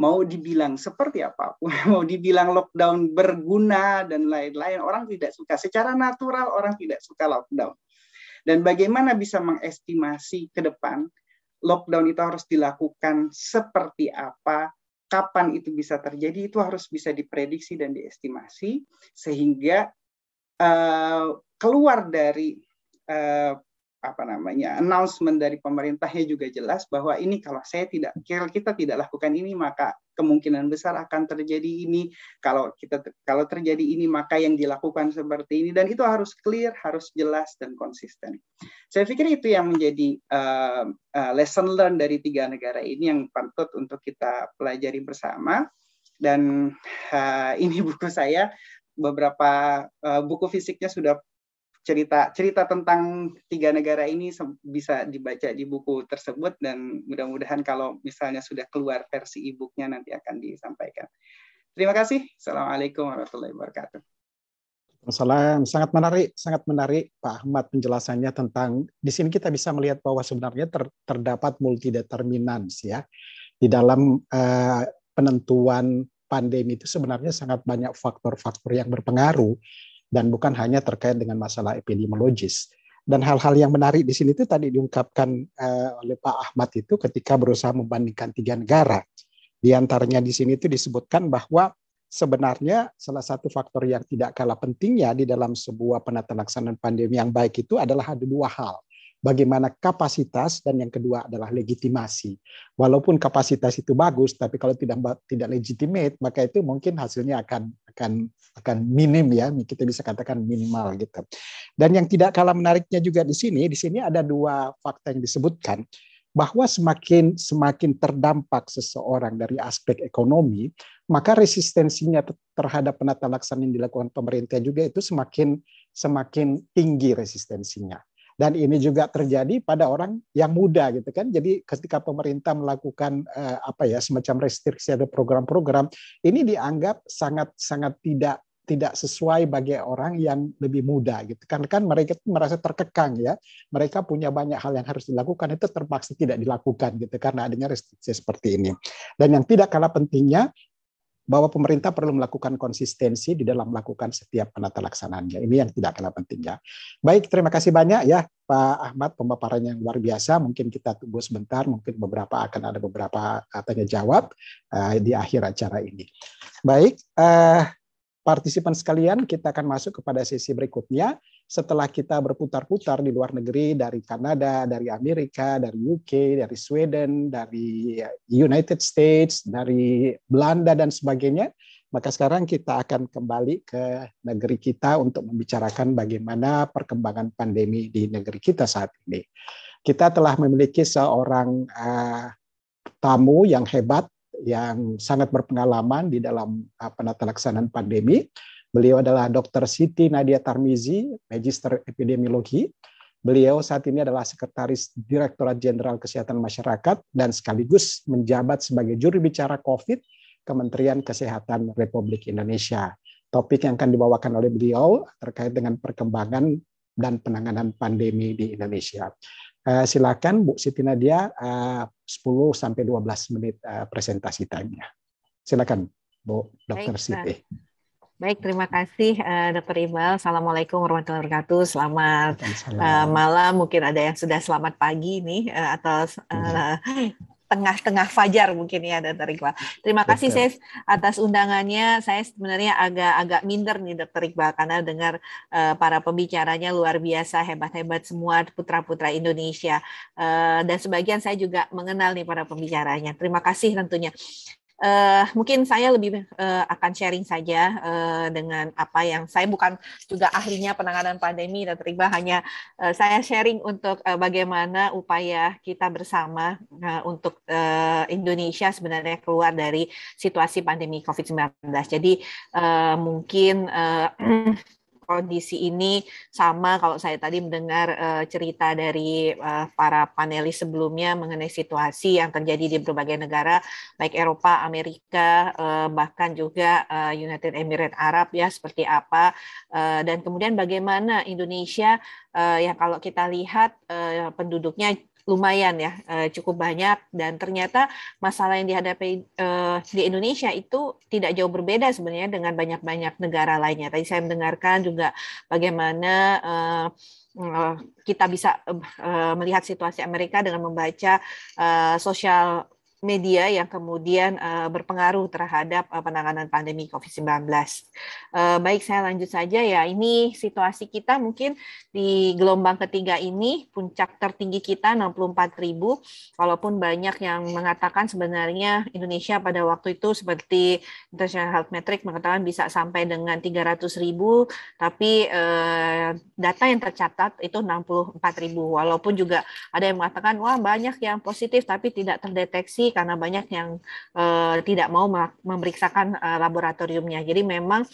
Mau dibilang seperti apa, mau dibilang lockdown berguna dan lain-lain, orang tidak suka. Secara natural orang tidak suka lockdown. Dan bagaimana bisa mengestimasi ke depan lockdown itu harus dilakukan seperti apa, kapan itu bisa terjadi, itu harus bisa diprediksi dan diestimasi sehingga uh, keluar dari eh, apa namanya announcement dari pemerintahnya juga jelas bahwa ini kalau saya tidak kalau kita tidak lakukan ini maka kemungkinan besar akan terjadi ini kalau kita kalau terjadi ini maka yang dilakukan seperti ini dan itu harus clear harus jelas dan konsisten saya pikir itu yang menjadi uh, uh, lesson learn dari tiga negara ini yang patut untuk kita pelajari bersama dan uh, ini buku saya beberapa uh, buku fisiknya sudah cerita cerita tentang tiga negara ini bisa dibaca di buku tersebut dan mudah-mudahan kalau misalnya sudah keluar versi e-booknya nanti akan disampaikan. Terima kasih. Assalamualaikum warahmatullahi wabarakatuh. Salam, sangat menarik, sangat menarik Pak Ahmad penjelasannya tentang di sini kita bisa melihat bahwa sebenarnya ter, terdapat multideterminans ya di dalam eh, penentuan pandemi itu sebenarnya sangat banyak faktor-faktor yang berpengaruh dan bukan hanya terkait dengan masalah epidemiologis. Dan hal-hal yang menarik di sini itu tadi diungkapkan eh, oleh Pak Ahmad itu ketika berusaha membandingkan tiga negara. Di antaranya di sini itu disebutkan bahwa sebenarnya salah satu faktor yang tidak kalah pentingnya di dalam sebuah penata laksanaan pandemi yang baik itu adalah ada dua hal. Bagaimana kapasitas dan yang kedua adalah legitimasi. Walaupun kapasitas itu bagus, tapi kalau tidak tidak legitimate, maka itu mungkin hasilnya akan akan akan minim ya kita bisa katakan minimal gitu. Dan yang tidak kalah menariknya juga di sini di sini ada dua fakta yang disebutkan bahwa semakin semakin terdampak seseorang dari aspek ekonomi, maka resistensinya terhadap penata laksanaan yang dilakukan pemerintah juga itu semakin semakin tinggi resistensinya dan ini juga terjadi pada orang yang muda gitu kan jadi ketika pemerintah melakukan uh, apa ya semacam restriksi atau program-program ini dianggap sangat sangat tidak tidak sesuai bagi orang yang lebih muda gitu kan kan mereka merasa terkekang ya mereka punya banyak hal yang harus dilakukan itu terpaksa tidak dilakukan gitu karena adanya restriksi seperti ini dan yang tidak kalah pentingnya bahwa pemerintah perlu melakukan konsistensi di dalam melakukan setiap penata laksanaannya. Ini yang tidak kalah pentingnya Baik, terima kasih banyak ya Pak Ahmad pemaparan yang luar biasa. Mungkin kita tunggu sebentar, mungkin beberapa akan ada beberapa eh, tanya jawab uh, di akhir acara ini. Baik, uh, partisipan sekalian, kita akan masuk kepada sesi berikutnya setelah kita berputar-putar di luar negeri dari Kanada, dari Amerika, dari UK, dari Sweden, dari United States, dari Belanda dan sebagainya, maka sekarang kita akan kembali ke negeri kita untuk membicarakan bagaimana perkembangan pandemi di negeri kita saat ini. Kita telah memiliki seorang uh, tamu yang hebat yang sangat berpengalaman di dalam uh, eh, penata laksanaan pandemi Beliau adalah Dr. Siti Nadia Tarmizi, Magister Epidemiologi. Beliau saat ini adalah Sekretaris Direktorat Jenderal Kesehatan Masyarakat dan sekaligus menjabat sebagai juru bicara COVID Kementerian Kesehatan Republik Indonesia. Topik yang akan dibawakan oleh beliau terkait dengan perkembangan dan penanganan pandemi di Indonesia. Eh, silakan Bu Siti Nadia eh, uh, 10 sampai 12 menit uh, presentasi timenya. Silakan Bu Dr. Baik, Siti. Pak. Baik, terima kasih uh, Dokter Iqbal. Assalamualaikum warahmatullahi wabarakatuh. Selamat uh, malam. Mungkin ada yang sudah selamat pagi nih uh, atau uh, tengah-tengah fajar mungkin ya Dokter Iqbal. Terima kasih Betul. atas undangannya. Saya sebenarnya agak-agak minder nih Dokter Iqbal karena dengar uh, para pembicaranya luar biasa hebat-hebat semua putra-putra Indonesia uh, dan sebagian saya juga mengenal nih para pembicaranya. Terima kasih tentunya uh, mungkin saya lebih uh, akan sharing saja uh, dengan apa yang saya bukan juga ahlinya penanganan pandemi dan terima hanya uh, saya sharing untuk uh, bagaimana upaya kita bersama uh, untuk uh, Indonesia sebenarnya keluar dari situasi pandemi COVID-19. Jadi uh, mungkin uh, kondisi ini sama kalau saya tadi mendengar uh, cerita dari uh, para panelis sebelumnya mengenai situasi yang terjadi di berbagai negara baik Eropa, Amerika, uh, bahkan juga uh, United Emirates Arab ya seperti apa uh, dan kemudian bagaimana Indonesia uh, yang kalau kita lihat uh, penduduknya lumayan ya eh, cukup banyak dan ternyata masalah yang dihadapi eh, di Indonesia itu tidak jauh berbeda sebenarnya dengan banyak-banyak negara lainnya. Tadi saya mendengarkan juga bagaimana eh, kita bisa melihat situasi Amerika dengan membaca sosial media yang kemudian uh, berpengaruh terhadap uh, penanganan pandemi COVID-19. Uh, eh, baik, saya lanjut saja ya. Ini situasi kita mungkin di gelombang ketiga ini, puncak tertinggi kita 64 ribu, walaupun banyak yang mengatakan sebenarnya Indonesia pada waktu itu seperti International Health Metric mengatakan bisa sampai dengan 300 ribu, tapi uh, data yang tercatat itu 64 ribu, walaupun juga ada yang mengatakan, wah banyak yang positif tapi tidak terdeteksi karena banyak yang uh, tidak mau memeriksakan uh, laboratoriumnya. Jadi memang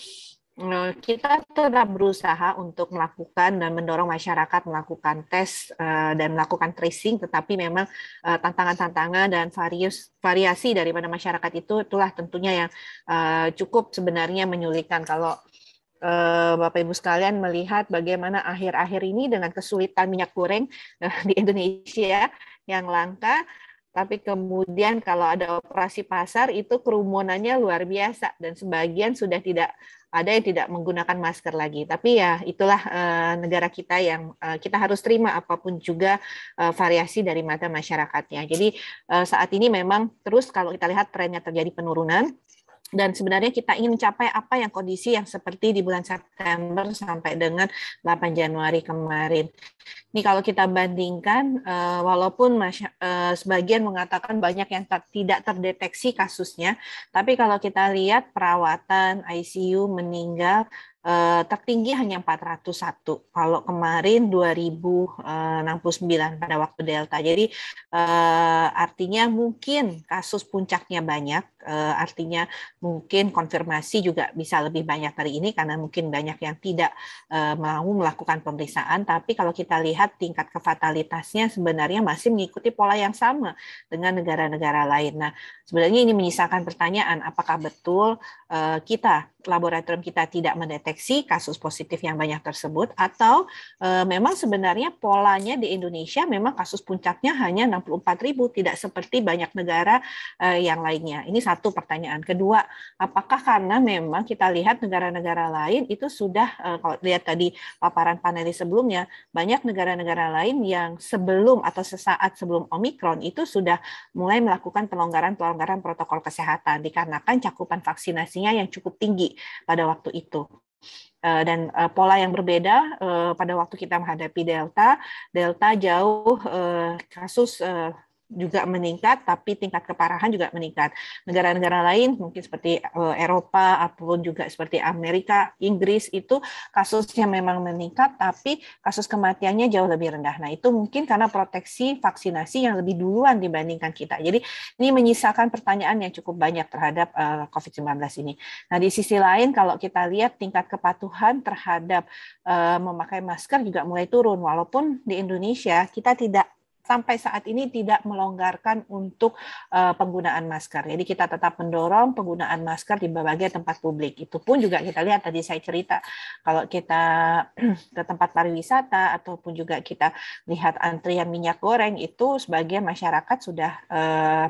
eh, kita tetap berusaha untuk melakukan dan mendorong masyarakat melakukan tes dan melakukan tracing, tetapi memang tantangan-tantangan dan varius, variasi daripada masyarakat itu itulah tentunya yang cukup sebenarnya menyulitkan kalau Bapak Ibu sekalian melihat bagaimana akhir-akhir ini dengan kesulitan minyak goreng di Indonesia yang langka, tapi kemudian kalau ada operasi pasar itu kerumunannya luar biasa dan sebagian sudah tidak ada yang tidak menggunakan masker lagi. Tapi ya itulah eh, negara kita yang eh, kita harus terima apapun juga eh, variasi dari mata masyarakatnya. Jadi saat ini memang terus kalau kita lihat trennya terjadi penurunan dan sebenarnya kita ingin mencapai apa yang kondisi yang seperti di bulan September sampai dengan 8 Januari kemarin. Ini kalau kita bandingkan, eh, walaupun eh, sebagian mengatakan banyak yang tidak terdeteksi kasusnya, tapi kalau kita lihat perawatan ICU meninggal Eh, tertinggi hanya 401. Kalau kemarin 2069 eh, pada waktu delta. Jadi eh, artinya mungkin kasus puncaknya banyak, artinya mungkin konfirmasi juga bisa lebih banyak dari ini karena mungkin banyak yang tidak mau melakukan pemeriksaan, tapi kalau kita lihat tingkat kefatalitasnya sebenarnya masih mengikuti pola yang sama dengan negara-negara lain. Nah, sebenarnya ini menyisakan pertanyaan apakah betul kita laboratorium kita tidak mendeteksi mendeteksi kasus positif yang banyak tersebut atau e, memang sebenarnya polanya di Indonesia memang kasus puncaknya hanya 64 ribu tidak seperti banyak negara e, yang lainnya. Ini satu pertanyaan. Kedua, apakah karena memang kita lihat negara-negara lain itu sudah e, kalau lihat tadi paparan panelis sebelumnya banyak negara-negara lain yang sebelum atau sesaat sebelum Omikron itu sudah mulai melakukan pelonggaran-pelonggaran protokol kesehatan dikarenakan cakupan vaksinasinya yang cukup tinggi pada waktu itu. Eh, dan eh, pola yang berbeda eh, pada waktu kita menghadapi delta, delta jauh kasus juga meningkat, tapi tingkat keparahan juga meningkat. Negara-negara lain mungkin seperti eh, Eropa ataupun juga seperti Amerika, Inggris itu kasusnya memang meningkat, tapi kasus kematiannya jauh lebih rendah. Nah itu mungkin karena proteksi vaksinasi yang lebih duluan dibandingkan kita. Jadi ini menyisakan pertanyaan yang cukup banyak terhadap eh, COVID-19 ini. Nah di sisi lain kalau kita lihat tingkat kepatuhan terhadap eh, memakai masker juga mulai turun, walaupun di Indonesia kita tidak sampai saat ini tidak melonggarkan untuk uh, penggunaan masker. Jadi kita tetap mendorong penggunaan masker di berbagai tempat publik. Itu pun juga kita lihat tadi saya cerita kalau kita ke tempat pariwisata ataupun juga kita lihat antrian minyak goreng itu sebagian masyarakat sudah uh,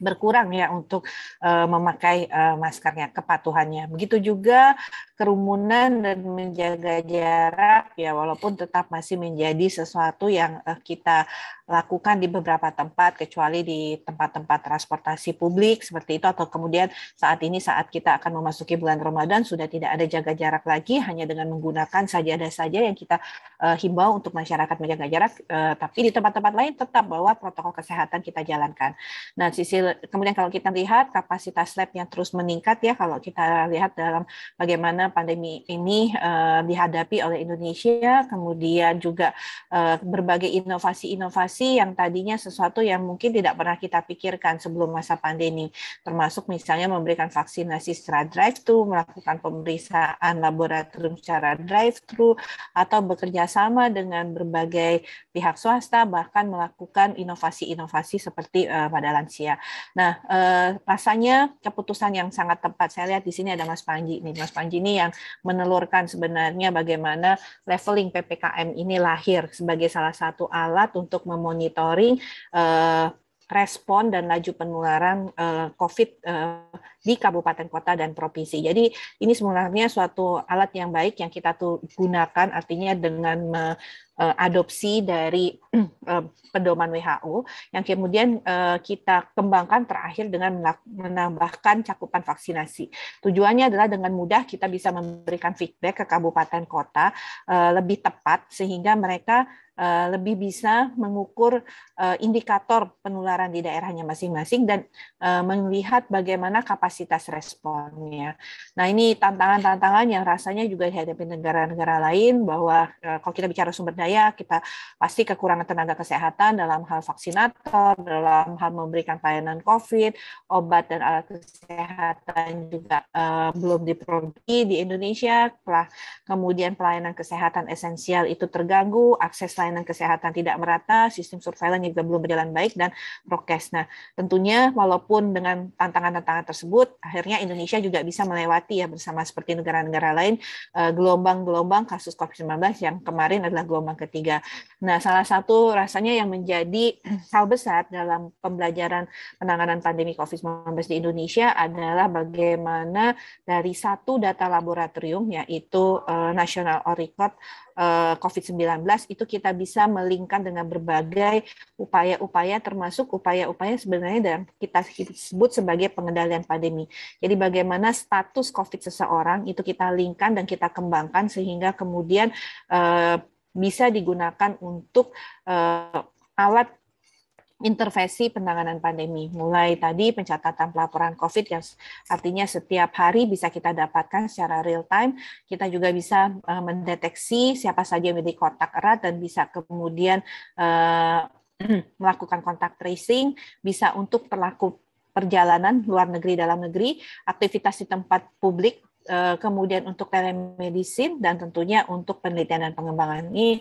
berkurang ya untuk uh, memakai uh, maskernya kepatuhannya. Begitu juga kerumunan dan menjaga jarak ya walaupun tetap masih menjadi sesuatu yang uh, kita lakukan di beberapa tempat kecuali di tempat-tempat transportasi publik seperti itu atau kemudian saat ini saat kita akan memasuki bulan Ramadan sudah tidak ada jaga jarak lagi hanya dengan menggunakan saja ada saja yang kita uh, himbau untuk masyarakat menjaga jarak uh, tapi di tempat-tempat lain tetap bahwa protokol kesehatan kita jalankan. Nah, sisi kemudian kalau kita lihat kapasitas lab yang terus meningkat ya kalau kita lihat dalam bagaimana pandemi ini uh, dihadapi oleh Indonesia kemudian juga uh, berbagai inovasi-inovasi inovasi yang tadinya sesuatu yang mungkin tidak pernah kita pikirkan sebelum masa pandemi, termasuk misalnya memberikan vaksinasi secara drive-thru, melakukan pemeriksaan laboratorium secara drive-thru, atau bekerja sama dengan berbagai pihak swasta, bahkan melakukan inovasi-inovasi seperti uh, pada lansia. Nah, uh, rasanya keputusan yang sangat tepat. Saya lihat di sini ada Mas Panji nih. Mas Panji ini yang menelurkan sebenarnya bagaimana leveling PPKM ini lahir sebagai salah satu alat untuk memonitoring uh, eh, respon dan laju penularan uh, COVID uh, di kabupaten kota dan provinsi. Jadi ini sebenarnya suatu alat yang baik yang kita tuh gunakan artinya dengan adopsi dari pedoman WHO yang kemudian kita kembangkan terakhir dengan menambahkan cakupan vaksinasi. Tujuannya adalah dengan mudah kita bisa memberikan feedback ke kabupaten kota lebih tepat sehingga mereka Eh, lebih bisa mengukur eh, indikator penularan di daerahnya masing-masing dan eh, melihat bagaimana kapasitas responnya. Nah ini tantangan-tantangan yang rasanya juga dihadapi negara-negara lain bahwa kalau kita bicara sumber daya kita pasti kekurangan tenaga kesehatan dalam hal vaksinator, dalam hal memberikan pelayanan COVID, obat dan alat kesehatan juga belum diproduksi di Indonesia. Kemudian pelayanan kesehatan esensial itu terganggu, akses lain pelayanan kesehatan tidak merata, sistem surveillance juga belum berjalan baik, dan prokes. Nah, tentunya walaupun dengan tantangan-tantangan tersebut, akhirnya Indonesia juga bisa melewati ya bersama seperti negara-negara lain eh, gelombang-gelombang kasus COVID-19 yang kemarin adalah gelombang ketiga. Nah, salah satu rasanya yang menjadi hal besar dalam pembelajaran penanganan pandemi COVID-19 di Indonesia adalah bagaimana dari satu data laboratorium yaitu eh, National Record Eh, COVID-19 itu kita bisa melingkan dengan berbagai upaya-upaya termasuk upaya-upaya sebenarnya dan kita sebut sebagai pengendalian pandemi. Jadi bagaimana status COVID seseorang itu kita lingkan dan kita kembangkan sehingga kemudian eh, bisa digunakan untuk eh, alat intervensi penanganan pandemi. Mulai tadi pencatatan pelaporan COVID yang artinya setiap hari bisa kita dapatkan secara real time. Kita juga bisa eh, mendeteksi siapa saja yang memiliki kontak erat dan bisa kemudian eh, melakukan kontak tracing, bisa untuk pelaku perjalanan luar negeri dalam negeri, aktivitas di tempat publik eh, kemudian untuk telemedicine dan tentunya untuk penelitian dan pengembangan ini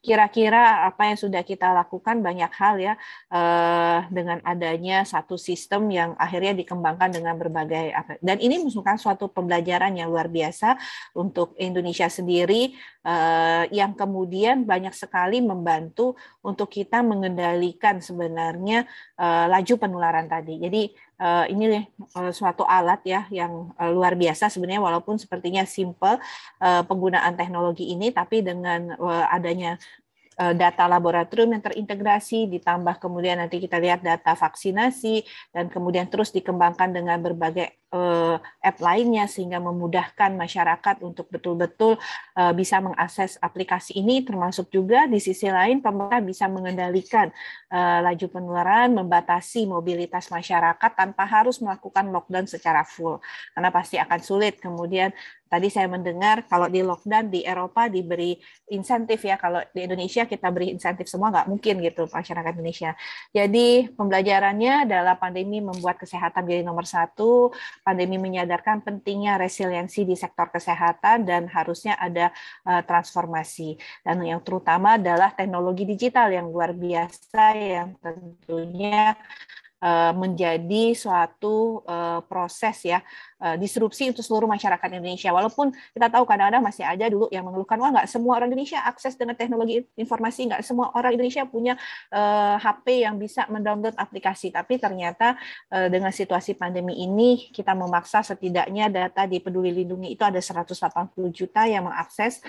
kira-kira apa yang sudah kita lakukan banyak hal ya eh, dengan adanya satu sistem yang akhirnya dikembangkan dengan berbagai dan ini merupakan suatu pembelajaran yang luar biasa untuk Indonesia sendiri eh, yang kemudian banyak sekali membantu untuk kita mengendalikan sebenarnya eh, laju penularan tadi. Jadi uh, ini uh, suatu alat ya yang uh, luar biasa sebenarnya walaupun sepertinya simple uh, penggunaan teknologi ini tapi dengan uh, adanya data laboratorium yang terintegrasi, ditambah kemudian nanti kita lihat data vaksinasi, dan kemudian terus dikembangkan dengan berbagai Eh, app lainnya sehingga memudahkan masyarakat untuk betul-betul eh, bisa mengakses aplikasi ini termasuk juga di sisi lain pemerintah bisa mengendalikan eh, laju penularan, membatasi mobilitas masyarakat tanpa harus melakukan lockdown secara full karena pasti akan sulit kemudian tadi saya mendengar kalau di lockdown di Eropa diberi insentif ya kalau di Indonesia kita beri insentif semua nggak mungkin gitu masyarakat Indonesia. Jadi pembelajarannya adalah pandemi membuat kesehatan jadi nomor satu, pandemi menyadarkan pentingnya resiliensi di sektor kesehatan dan harusnya ada eh, transformasi. Dan yang terutama adalah teknologi digital yang luar biasa yang tentunya Eh, menjadi suatu eh, proses ya eh, disrupsi untuk seluruh masyarakat Indonesia. Walaupun kita tahu kadang-kadang masih ada dulu yang mengeluhkan, wah nggak semua orang Indonesia akses dengan teknologi informasi, nggak semua orang Indonesia punya HP yang bisa mendownload aplikasi. Tapi ternyata dengan situasi pandemi ini, kita memaksa setidaknya data di peduli lindungi itu ada 180 juta yang mengakses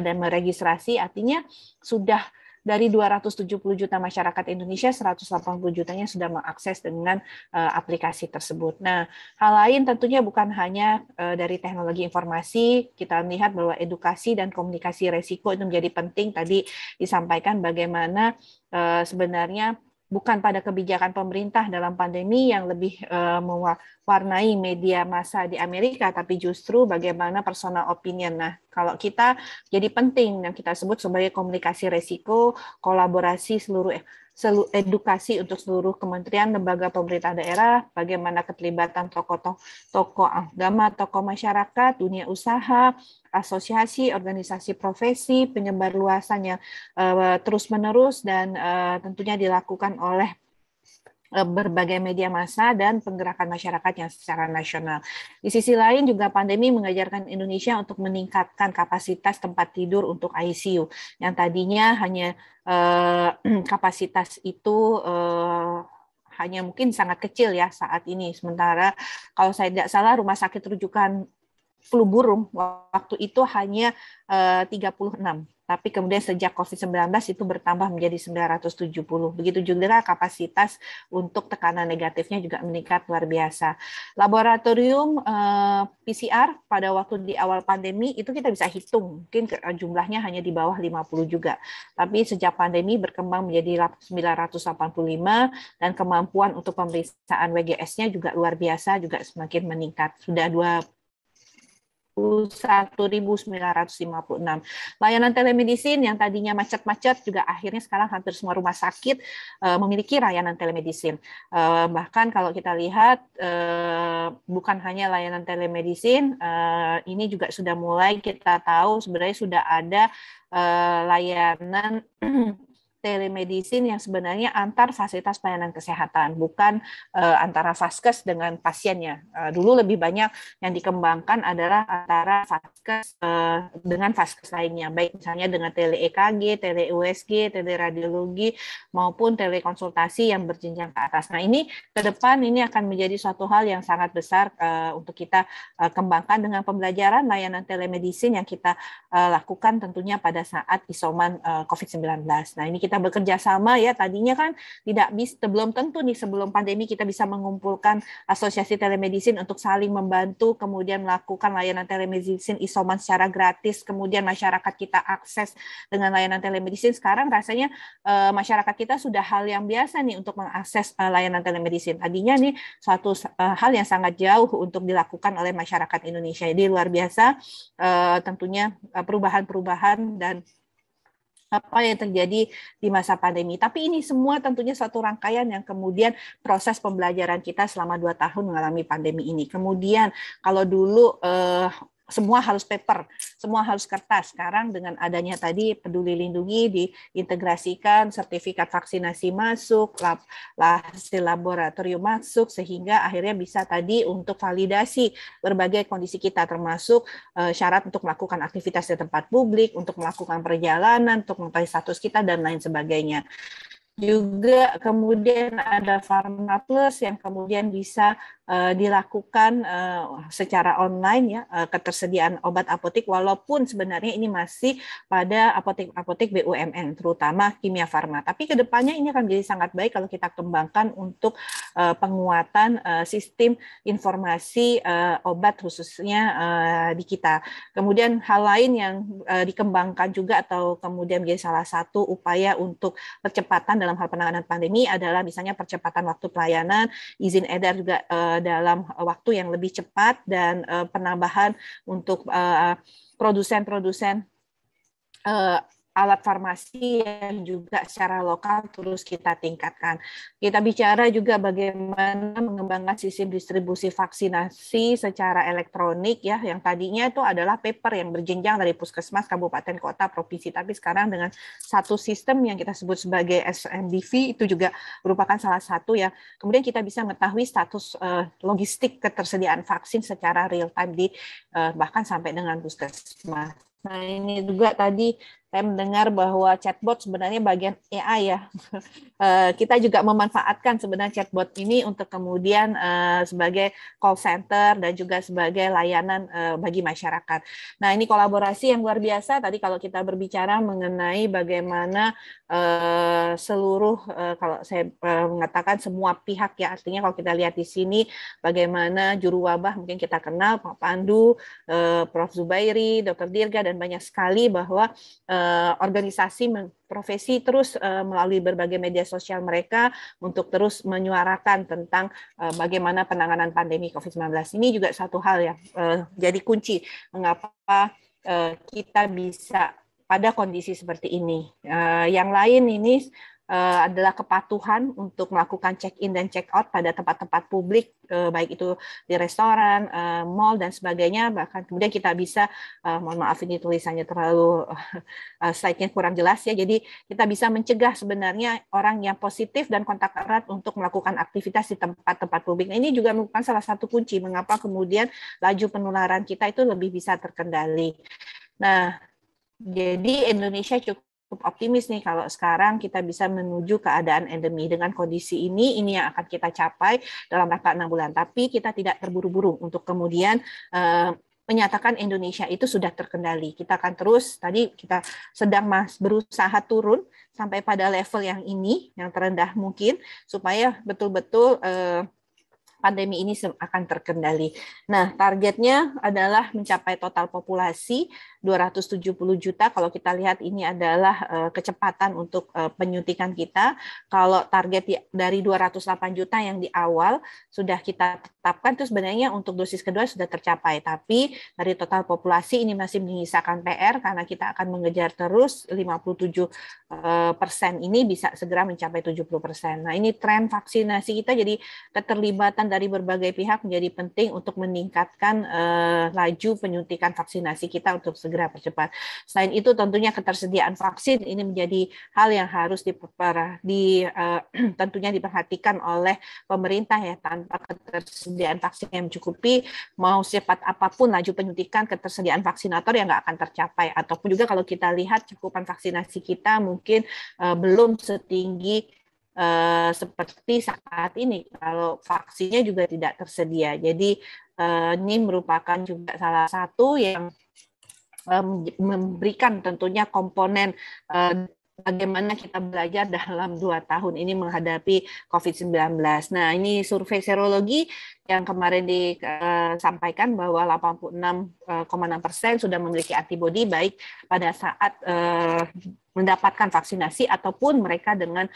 dan meregistrasi, artinya sudah dari 270 juta masyarakat Indonesia 180 jutanya sudah mengakses dengan uh, aplikasi tersebut. Nah, hal lain tentunya bukan hanya uh, dari teknologi informasi, kita melihat bahwa edukasi dan komunikasi resiko itu menjadi penting tadi disampaikan bagaimana uh, sebenarnya bukan pada kebijakan pemerintah dalam pandemi yang lebih uh, mewarnai media massa di Amerika, tapi justru bagaimana personal opinion. Nah, kalau kita jadi penting yang kita sebut sebagai komunikasi resiko, kolaborasi seluruh seluruh edukasi untuk seluruh kementerian, lembaga pemerintah daerah, bagaimana keterlibatan tokoh-tokoh agama, tokoh masyarakat, dunia usaha, asosiasi, organisasi profesi, penyebar luasannya uh, terus-menerus dan uh, tentunya dilakukan oleh E, berbagai media massa dan penggerakan masyarakat yang secara nasional. Di sisi lain juga pandemi mengajarkan Indonesia untuk meningkatkan kapasitas tempat tidur untuk ICU yang tadinya hanya eh, kapasitas itu eh, hanya mungkin sangat kecil ya saat ini. Sementara kalau saya tidak salah rumah sakit rujukan flu burung waktu itu hanya eh, uh, 36 tapi kemudian sejak COVID-19 itu bertambah menjadi 970. Begitu juga kapasitas untuk tekanan negatifnya juga meningkat luar biasa. Laboratorium eh, PCR pada waktu di awal pandemi itu kita bisa hitung, mungkin jumlahnya hanya di bawah 50 juga. Tapi sejak pandemi berkembang menjadi 985 dan kemampuan untuk pemeriksaan WGS-nya juga luar biasa, juga semakin meningkat. Sudah dua 1.956. Layanan telemedicine yang tadinya macet-macet juga akhirnya sekarang hampir semua rumah sakit eh, memiliki layanan telemedicine. Eh, bahkan kalau kita lihat eh, bukan hanya layanan telemedicine, ini juga sudah mulai kita tahu sebenarnya sudah ada layanan telemedicine yang sebenarnya antar fasilitas pelayanan kesehatan, bukan uh, antara faskes dengan pasiennya. Uh, dulu lebih banyak yang dikembangkan adalah antara faskes uh, eh, dengan faskes lainnya, baik misalnya dengan tele EKG, tele USG, tele radiologi maupun telekonsultasi yang berjenjang ke atas. Nah ini ke depan ini akan menjadi suatu hal yang sangat besar uh, untuk kita uh, kembangkan dengan pembelajaran layanan telemedicine yang kita uh, lakukan tentunya pada saat isoman uh, COVID-19. Nah ini kita kita bekerja sama ya tadinya kan tidak bisa belum tentu nih sebelum pandemi kita bisa mengumpulkan asosiasi telemedicine untuk saling membantu kemudian melakukan layanan telemedicine isoman secara gratis kemudian masyarakat kita akses dengan layanan telemedicine sekarang rasanya e, masyarakat kita sudah hal yang biasa nih untuk mengakses e, layanan telemedicine tadinya nih suatu e, hal yang sangat jauh untuk dilakukan oleh masyarakat Indonesia jadi luar biasa e, tentunya perubahan-perubahan dan apa yang terjadi di masa pandemi. Tapi ini semua tentunya satu rangkaian yang kemudian proses pembelajaran kita selama dua tahun mengalami pandemi ini. Kemudian kalau dulu eh, semua harus paper, semua harus kertas. Sekarang dengan adanya tadi peduli lindungi diintegrasikan, sertifikat vaksinasi masuk, lab, hasil laboratorium masuk, sehingga akhirnya bisa tadi untuk validasi berbagai kondisi kita, termasuk eh, syarat untuk melakukan aktivitas di tempat publik, untuk melakukan perjalanan, untuk mengetahui status kita, dan lain sebagainya juga kemudian ada Pharma Plus yang kemudian bisa uh, dilakukan uh, secara online ya uh, ketersediaan obat apotik walaupun sebenarnya ini masih pada apotek-apotek BUMN terutama Kimia Farma. Tapi kedepannya ini akan menjadi sangat baik kalau kita kembangkan untuk uh, penguatan uh, sistem informasi uh, obat khususnya uh, di kita. Kemudian hal lain yang uh, dikembangkan juga atau kemudian menjadi salah satu upaya untuk percepatan dalam hal penanganan pandemi adalah misalnya percepatan waktu pelayanan, izin edar juga eh, dalam waktu yang lebih cepat dan eh, penambahan untuk eh, produsen-produsen alat farmasi yang juga secara lokal terus kita tingkatkan. Kita bicara juga bagaimana mengembangkan sistem distribusi vaksinasi secara elektronik ya, yang tadinya itu adalah paper yang berjenjang dari puskesmas, kabupaten, kota, provinsi, tapi sekarang dengan satu sistem yang kita sebut sebagai SMDV itu juga merupakan salah satu ya. Kemudian kita bisa mengetahui status uh, logistik ketersediaan vaksin secara real time di uh, bahkan sampai dengan puskesmas. Nah ini juga tadi saya mendengar bahwa chatbot sebenarnya bagian AI ya. Eh, kita juga memanfaatkan sebenarnya chatbot ini untuk kemudian eh, sebagai call center dan juga sebagai layanan eh, bagi masyarakat. Nah, ini kolaborasi yang luar biasa tadi kalau kita berbicara mengenai bagaimana seluruh kalau saya mengatakan semua pihak ya artinya kalau kita lihat di sini bagaimana juru wabah mungkin kita kenal Pak Pandu, Prof Zubairi, Dr. Dirga dan banyak sekali bahwa Eh, organisasi profesi terus uh, melalui berbagai media sosial mereka untuk terus menyuarakan tentang uh, bagaimana penanganan pandemi COVID-19 ini juga satu hal yang uh, jadi kunci mengapa uh, kita bisa pada kondisi seperti ini. Uh, yang lain ini Eh, adalah kepatuhan untuk melakukan check-in dan check-out pada tempat-tempat publik, eh, baik itu di restoran, uh, mall, dan sebagainya. Bahkan kemudian kita bisa, mohon maaf ini tulisannya terlalu, uh, slide-nya kurang jelas ya, jadi kita bisa mencegah sebenarnya orang yang positif dan kontak erat untuk melakukan aktivitas di tempat-tempat publik. Nah, ini juga merupakan salah satu kunci mengapa kemudian laju penularan kita itu lebih bisa terkendali. Nah, jadi Indonesia cukup cukup optimis nih kalau sekarang kita bisa menuju keadaan endemi dengan kondisi ini ini yang akan kita capai dalam rangka enam bulan tapi kita tidak terburu-buru untuk kemudian eh, menyatakan Indonesia itu sudah terkendali. Kita akan terus tadi kita sedang mas berusaha turun sampai pada level yang ini yang terendah mungkin supaya betul-betul eh, pandemi ini akan terkendali. Nah, targetnya adalah mencapai total populasi 270 juta. Kalau kita lihat ini adalah eh, kecepatan untuk eh, penyuntikan kita. Kalau target dari 208 juta yang di awal sudah kita tetapkan itu sebenarnya untuk dosis kedua sudah tercapai. Tapi dari total populasi ini masih menyisakan PR karena kita akan mengejar terus 57 eh, persen ini bisa segera mencapai 70 persen. Nah, ini tren vaksinasi kita jadi keterlibatan dari berbagai pihak menjadi penting untuk meningkatkan uh, laju penyuntikan vaksinasi kita untuk segera percepat. Selain itu tentunya ketersediaan vaksin ini menjadi hal yang harus di uh, tentunya diperhatikan oleh pemerintah ya tanpa ketersediaan vaksin yang mencukupi mau cepat apapun laju penyuntikan ketersediaan vaksinator yang nggak akan tercapai ataupun juga kalau kita lihat cukupan vaksinasi kita mungkin uh, belum setinggi Eh, seperti saat ini kalau vaksinnya juga tidak tersedia. Jadi eh, ini merupakan juga salah satu yang eh, memberikan tentunya komponen bagaimana kita belajar dalam dua tahun ini menghadapi COVID-19. Nah, ini survei serologi yang kemarin disampaikan eh, bahwa 86,6 eh, persen sudah memiliki antibodi baik pada saat eh, mendapatkan vaksinasi ataupun mereka dengan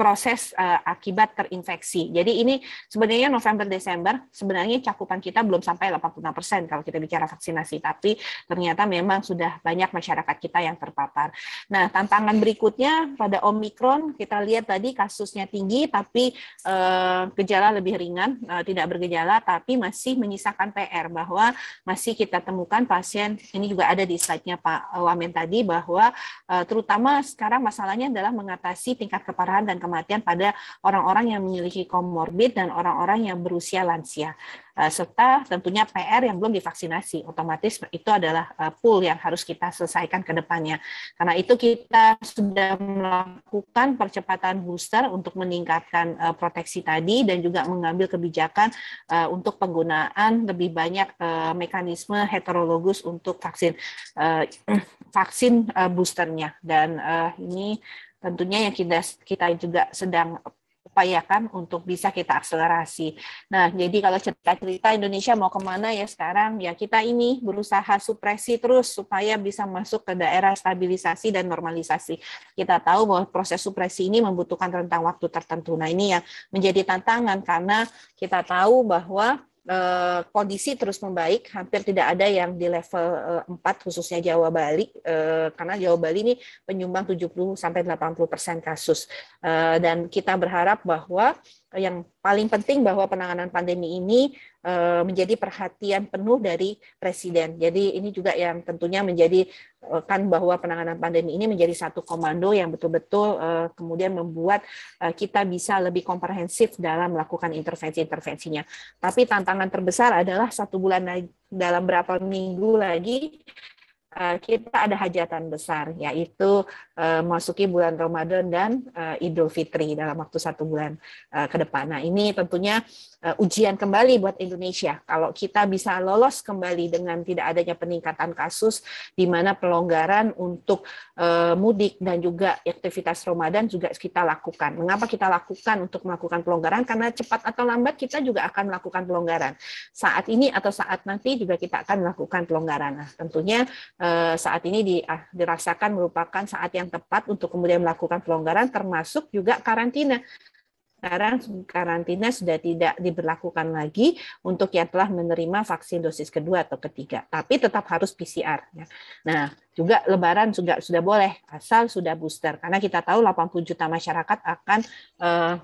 proses uh, akibat terinfeksi. Jadi ini sebenarnya November Desember sebenarnya cakupan kita belum sampai 86% kalau kita bicara vaksinasi, tapi ternyata memang sudah banyak masyarakat kita yang terpapar. Nah, tantangan berikutnya pada Omikron kita lihat tadi kasusnya tinggi tapi uh, gejala lebih ringan, uh, tidak bergejala tapi masih menyisakan PR bahwa masih kita temukan pasien ini juga ada di slide-nya Pak Wamen tadi bahwa uh, terutama sekarang masalahnya adalah mengatasi tingkat keparahan dan kematian pada orang-orang yang memiliki komorbid dan orang-orang yang berusia lansia eh, serta tentunya PR yang belum divaksinasi. Otomatis itu adalah eh, pool yang harus kita selesaikan ke depannya. Karena itu kita sudah melakukan percepatan booster untuk meningkatkan eh, proteksi tadi dan juga mengambil kebijakan untuk penggunaan lebih banyak mekanisme heterologus untuk vaksin vaksin boosternya. Dan ini tentunya yang kita, kita juga sedang upayakan untuk bisa kita akselerasi. Nah, jadi kalau cerita-cerita Indonesia mau kemana ya sekarang, ya kita ini berusaha supresi terus supaya bisa masuk ke daerah stabilisasi dan normalisasi. Kita tahu bahwa proses supresi ini membutuhkan rentang waktu tertentu. Nah, ini yang menjadi tantangan karena kita tahu bahwa Eh, kondisi terus membaik, hampir tidak ada yang di level eh, empat 4 khususnya Jawa Bali eh, karena Jawa Bali ini penyumbang 70 sampai persen kasus. dan kita berharap bahwa yang paling penting bahwa penanganan pandemi ini eh, menjadi perhatian penuh dari presiden. Jadi ini juga yang tentunya menjadi eh, kan bahwa penanganan pandemi ini menjadi satu komando yang betul-betul eh, kemudian membuat kita bisa lebih komprehensif dalam melakukan intervensi-intervensinya. Tapi tantangan terbesar adalah satu bulan dalam berapa minggu lagi Eh, kita ada hajatan besar yaitu eh, masuki bulan Ramadan dan eh, Idul Fitri dalam waktu satu bulan ke depan. Nah ini tentunya ujian kembali buat Indonesia. Kalau kita bisa lolos kembali dengan tidak adanya peningkatan kasus di mana pelonggaran untuk mudik dan juga aktivitas Ramadan juga kita lakukan. Mengapa kita lakukan untuk melakukan pelonggaran? Karena cepat atau lambat kita juga akan melakukan pelonggaran. Saat ini atau saat nanti juga kita akan melakukan pelonggaran. Nah tentunya Eh, saat ini ah, dirasakan merupakan saat yang tepat untuk kemudian melakukan pelonggaran termasuk juga karantina. Sekarang karantina sudah tidak diberlakukan lagi untuk yang telah menerima vaksin dosis kedua atau ketiga, tapi tetap harus PCR. Ya. Nah, juga Lebaran juga sudah boleh asal sudah booster, karena kita tahu 80 juta masyarakat akan eh,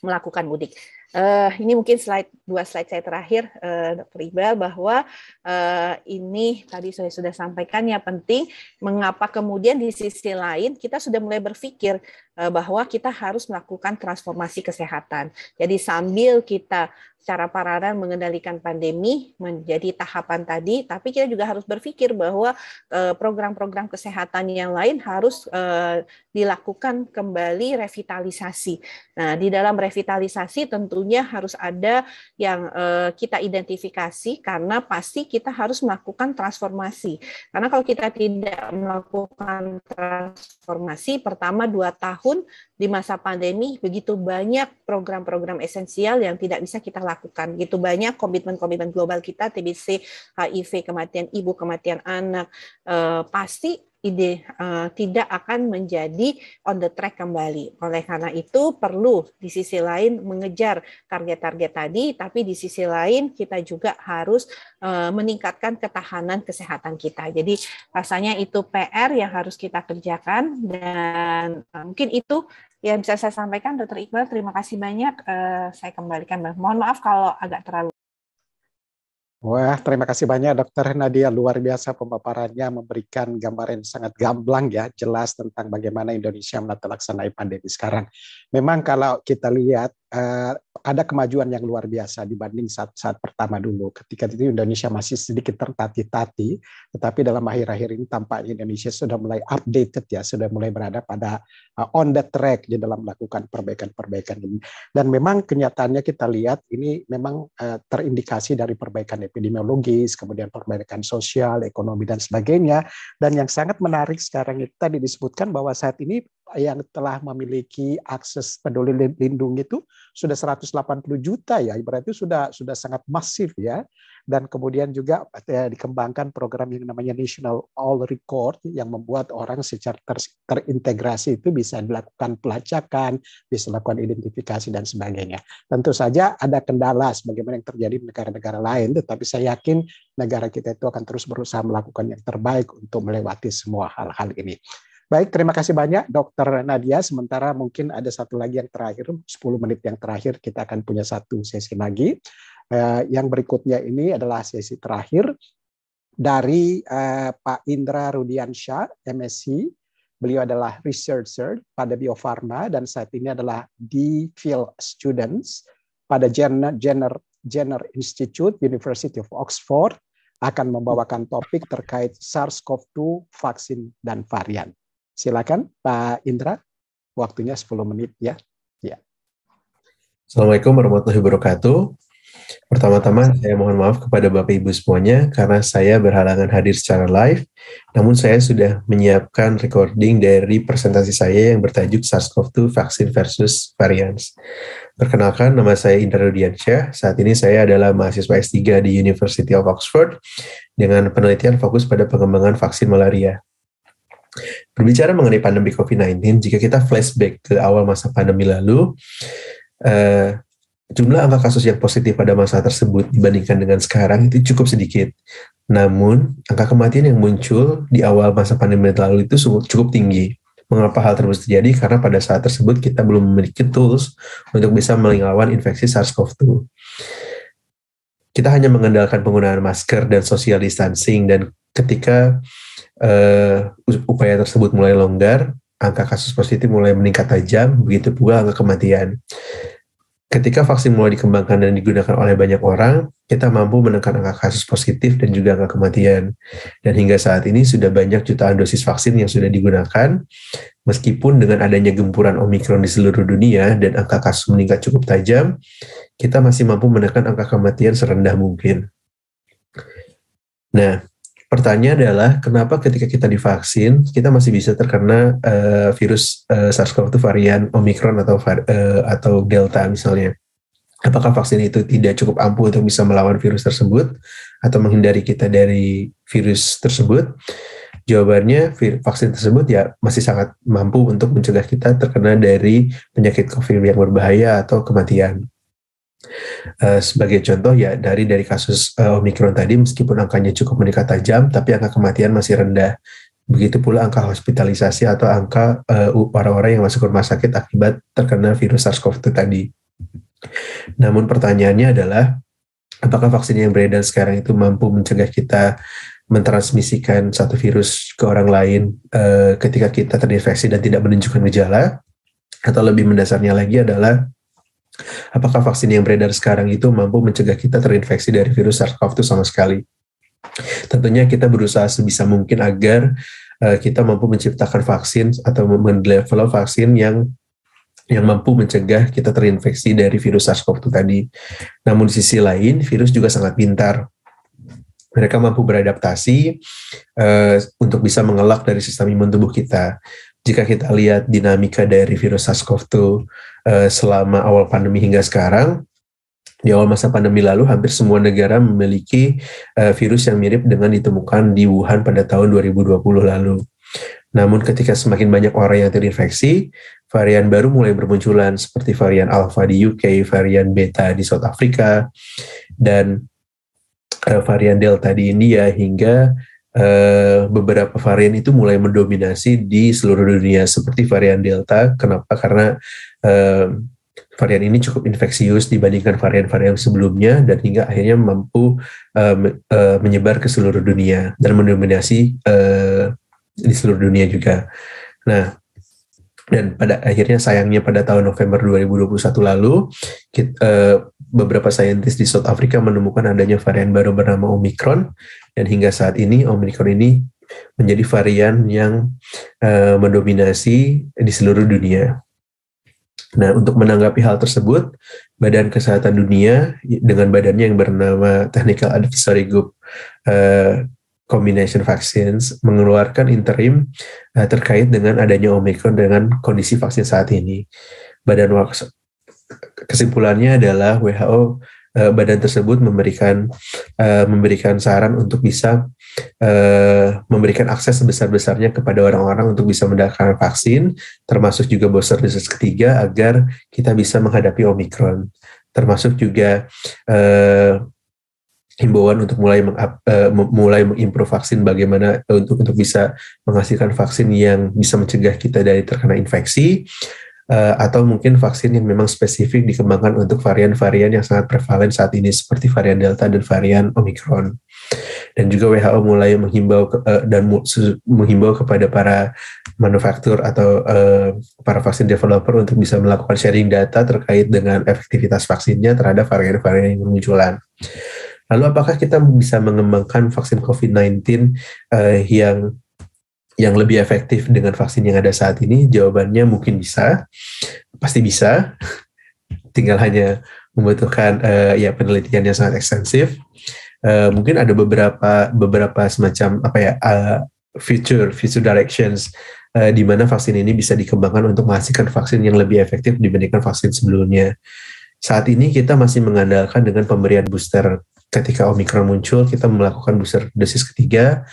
melakukan mudik. Uh, ini mungkin slide dua slide saya terakhir, uh, eh, Dr. Iqbal, bahwa uh, ini tadi saya sudah sampaikan ya penting mengapa kemudian di sisi lain kita sudah mulai berpikir Eh, bahwa kita harus melakukan transformasi kesehatan. Jadi sambil kita secara paralel mengendalikan pandemi menjadi tahapan tadi, tapi kita juga harus berpikir bahwa eh, program-program kesehatan yang lain harus eh, dilakukan kembali revitalisasi. Nah, di dalam revitalisasi tentunya harus ada yang kita identifikasi karena pasti kita harus melakukan transformasi. Karena kalau kita tidak melakukan transformasi pertama dua tahun pun di masa pandemi begitu banyak program-program esensial yang tidak bisa kita lakukan. begitu banyak komitmen-komitmen global kita TBC, HIV, kematian ibu, kematian anak. Eh, pasti ide uh, tidak akan menjadi on the track kembali. Oleh karena itu perlu di sisi lain mengejar target-target tadi, tapi di sisi lain kita juga harus uh, meningkatkan ketahanan kesehatan kita. Jadi rasanya itu PR yang harus kita kerjakan dan uh, mungkin itu yang bisa saya sampaikan, Dokter Iqbal. Terima kasih banyak. Uh, saya kembalikan. Mohon maaf kalau agak terlalu Wah, terima kasih banyak Dokter Nadia luar biasa pemaparannya memberikan gambaran sangat gamblang ya, jelas tentang bagaimana Indonesia melaksanakan pandemi sekarang. Memang kalau kita lihat uh, ada kemajuan yang luar biasa dibanding saat, saat pertama dulu. Ketika itu Indonesia masih sedikit tertati-tati, tetapi dalam akhir-akhir ini tampaknya Indonesia sudah mulai updated ya, sudah mulai berada pada uh, on the track di dalam melakukan perbaikan-perbaikan ini. Dan memang kenyataannya kita lihat ini memang uh, terindikasi dari perbaikan epidemiologis, kemudian perbaikan sosial, ekonomi dan sebagainya. Dan yang sangat menarik sekarang itu tadi disebutkan bahwa saat ini yang telah memiliki akses peduli lindung itu sudah 180 juta ya berarti sudah sudah sangat masif ya dan kemudian juga ya, dikembangkan program yang namanya National All Record yang membuat orang secara ter terintegrasi itu bisa dilakukan pelacakan bisa dilakukan identifikasi dan sebagainya tentu saja ada kendala sebagaimana yang terjadi di negara-negara lain tetapi saya yakin negara kita itu akan terus berusaha melakukan yang terbaik untuk melewati semua hal-hal ini Baik, terima kasih banyak Dokter Nadia. Sementara mungkin ada satu lagi yang terakhir, 10 menit yang terakhir kita akan punya satu sesi lagi. Eh, yang berikutnya ini adalah sesi terakhir dari eh, Pak Indra Rudiansyah, MSc. Beliau adalah researcher pada Bio Farma dan saat ini adalah di field students pada Jenner, Jenner, Jenner Institute, University of Oxford akan membawakan topik terkait SARS-CoV-2 vaksin dan varian. Silakan Pak Indra, waktunya 10 menit ya. Ya. Assalamualaikum warahmatullahi wabarakatuh. Pertama-tama saya mohon maaf kepada Bapak Ibu semuanya karena saya berhalangan hadir secara live. Namun saya sudah menyiapkan recording dari presentasi saya yang bertajuk SARS-CoV-2 Vaksin versus Variants. Perkenalkan, nama saya Indra Rudiansyah. Saat ini saya adalah mahasiswa S3 di University of Oxford dengan penelitian fokus pada pengembangan vaksin malaria. Berbicara mengenai pandemi COVID-19, jika kita flashback ke awal masa pandemi lalu, eh, jumlah angka kasus yang positif pada masa tersebut dibandingkan dengan sekarang itu cukup sedikit. Namun, angka kematian yang muncul di awal masa pandemi lalu itu cukup tinggi. Mengapa hal tersebut terjadi? Karena pada saat tersebut kita belum memiliki tools untuk bisa melawan infeksi SARS-CoV-2. Kita hanya mengandalkan penggunaan masker dan social distancing dan ketika uh, upaya tersebut mulai longgar, angka kasus positif mulai meningkat tajam, begitu pula angka kematian. Ketika vaksin mulai dikembangkan dan digunakan oleh banyak orang, kita mampu menekan angka kasus positif dan juga angka kematian. Dan hingga saat ini sudah banyak jutaan dosis vaksin yang sudah digunakan, meskipun dengan adanya gempuran Omikron di seluruh dunia dan angka kasus meningkat cukup tajam, kita masih mampu menekan angka kematian serendah mungkin. Nah, pertanyaannya adalah kenapa ketika kita divaksin kita masih bisa terkena uh, virus uh, eh, SARS-CoV-2 varian Omicron atau uh, atau Delta misalnya. Apakah vaksin itu tidak cukup ampuh untuk bisa melawan virus tersebut atau menghindari kita dari virus tersebut? Jawabannya vaksin tersebut ya masih sangat mampu untuk mencegah kita terkena dari penyakit COVID yang berbahaya atau kematian. Eh, sebagai contoh ya dari dari kasus uh, eh, omikron tadi meskipun angkanya cukup meningkat tajam tapi angka kematian masih rendah begitu pula angka hospitalisasi atau angka eh, orang-orang uh, yang masuk rumah sakit akibat terkena virus SARS-CoV-2 tadi. Namun pertanyaannya adalah apakah vaksin yang beredar sekarang itu mampu mencegah kita mentransmisikan satu virus ke orang lain uh, ketika kita terinfeksi dan tidak menunjukkan gejala atau lebih mendasarnya lagi adalah Apakah vaksin yang beredar sekarang itu mampu mencegah kita terinfeksi dari virus SARS-CoV-2 sama sekali? Tentunya kita berusaha sebisa mungkin agar uh, kita mampu menciptakan vaksin atau mendevelop vaksin yang yang mampu mencegah kita terinfeksi dari virus SARS-CoV-2 tadi. Namun di sisi lain, virus juga sangat pintar. Mereka mampu beradaptasi uh, untuk bisa mengelak dari sistem imun tubuh kita jika kita lihat dinamika dari virus SARS-CoV-2 uh, eh, selama awal pandemi hingga sekarang, di awal masa pandemi lalu hampir semua negara memiliki uh, virus yang mirip dengan ditemukan di Wuhan pada tahun 2020 lalu. Namun ketika semakin banyak orang yang terinfeksi, varian baru mulai bermunculan seperti varian Alpha di UK, varian Beta di South Africa, dan uh, varian Delta di India hingga Uh, beberapa varian itu mulai mendominasi di seluruh dunia seperti varian Delta. Kenapa? Karena uh, varian ini cukup infeksius dibandingkan varian-varian sebelumnya dan hingga akhirnya mampu uh, menyebar ke seluruh dunia dan mendominasi di seluruh dunia juga. Nah, dan pada akhirnya sayangnya pada tahun November 2021 lalu kita, uh, eh, beberapa saintis di South Africa menemukan adanya varian baru bernama Omicron dan hingga saat ini Omicron ini menjadi varian yang uh, mendominasi di seluruh dunia. Nah, untuk menanggapi hal tersebut, Badan Kesehatan Dunia dengan badannya yang bernama Technical Advisory Group uh, combination vaccines mengeluarkan interim uh, terkait dengan adanya Omicron dengan kondisi vaksin saat ini. Badan Waks kesimpulannya adalah WHO uh, eh, badan tersebut memberikan uh, memberikan saran untuk bisa uh, memberikan akses sebesar-besarnya kepada orang-orang untuk bisa mendapatkan vaksin termasuk juga booster dosis ketiga agar kita bisa menghadapi Omicron termasuk juga uh, himbauan untuk mulai meng, uh, mulai mengimprove vaksin bagaimana eh, untuk untuk bisa menghasilkan vaksin yang bisa mencegah kita dari terkena infeksi uh, atau mungkin vaksin yang memang spesifik dikembangkan untuk varian-varian yang sangat prevalen saat ini seperti varian Delta dan varian omikron Dan juga WHO mulai menghimbau uh, dan menghimbau kepada para manufaktur atau uh, para vaksin developer untuk bisa melakukan sharing data terkait dengan efektivitas vaksinnya terhadap varian-varian yang bermunculan. Lalu apakah kita bisa mengembangkan vaksin COVID-19 uh, eh, yang yang lebih efektif dengan vaksin yang ada saat ini? Jawabannya mungkin bisa, pasti bisa. Tinggal hanya membutuhkan uh, ya penelitian yang sangat ekstensif. Uh, mungkin ada beberapa beberapa semacam apa ya uh, future future directions uh, di mana vaksin ini bisa dikembangkan untuk menghasilkan vaksin yang lebih efektif dibandingkan vaksin sebelumnya. Saat ini kita masih mengandalkan dengan pemberian booster ketika Omikron muncul kita melakukan booster dosis ketiga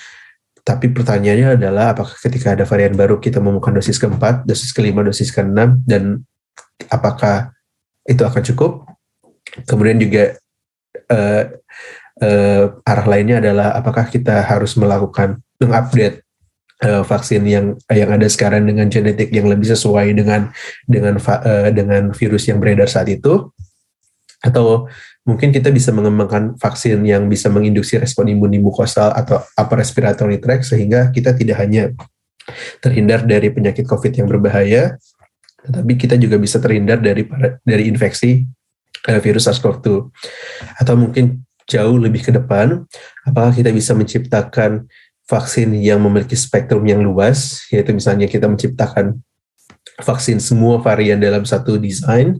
tapi pertanyaannya adalah apakah ketika ada varian baru kita menemukan dosis keempat, dosis kelima, dosis keenam dan apakah itu akan cukup? Kemudian juga uh, uh, arah lainnya adalah apakah kita harus melakukan mengupdate uh, vaksin yang yang ada sekarang dengan genetik yang lebih sesuai dengan dengan uh, dengan virus yang beredar saat itu atau mungkin kita bisa mengembangkan vaksin yang bisa menginduksi respon imun di mukosal atau upper respiratory tract sehingga kita tidak hanya terhindar dari penyakit COVID yang berbahaya, tetapi kita juga bisa terhindar dari dari infeksi eh, virus SARS-CoV-2. Atau mungkin jauh lebih ke depan, apakah kita bisa menciptakan vaksin yang memiliki spektrum yang luas, yaitu misalnya kita menciptakan vaksin semua varian dalam satu desain,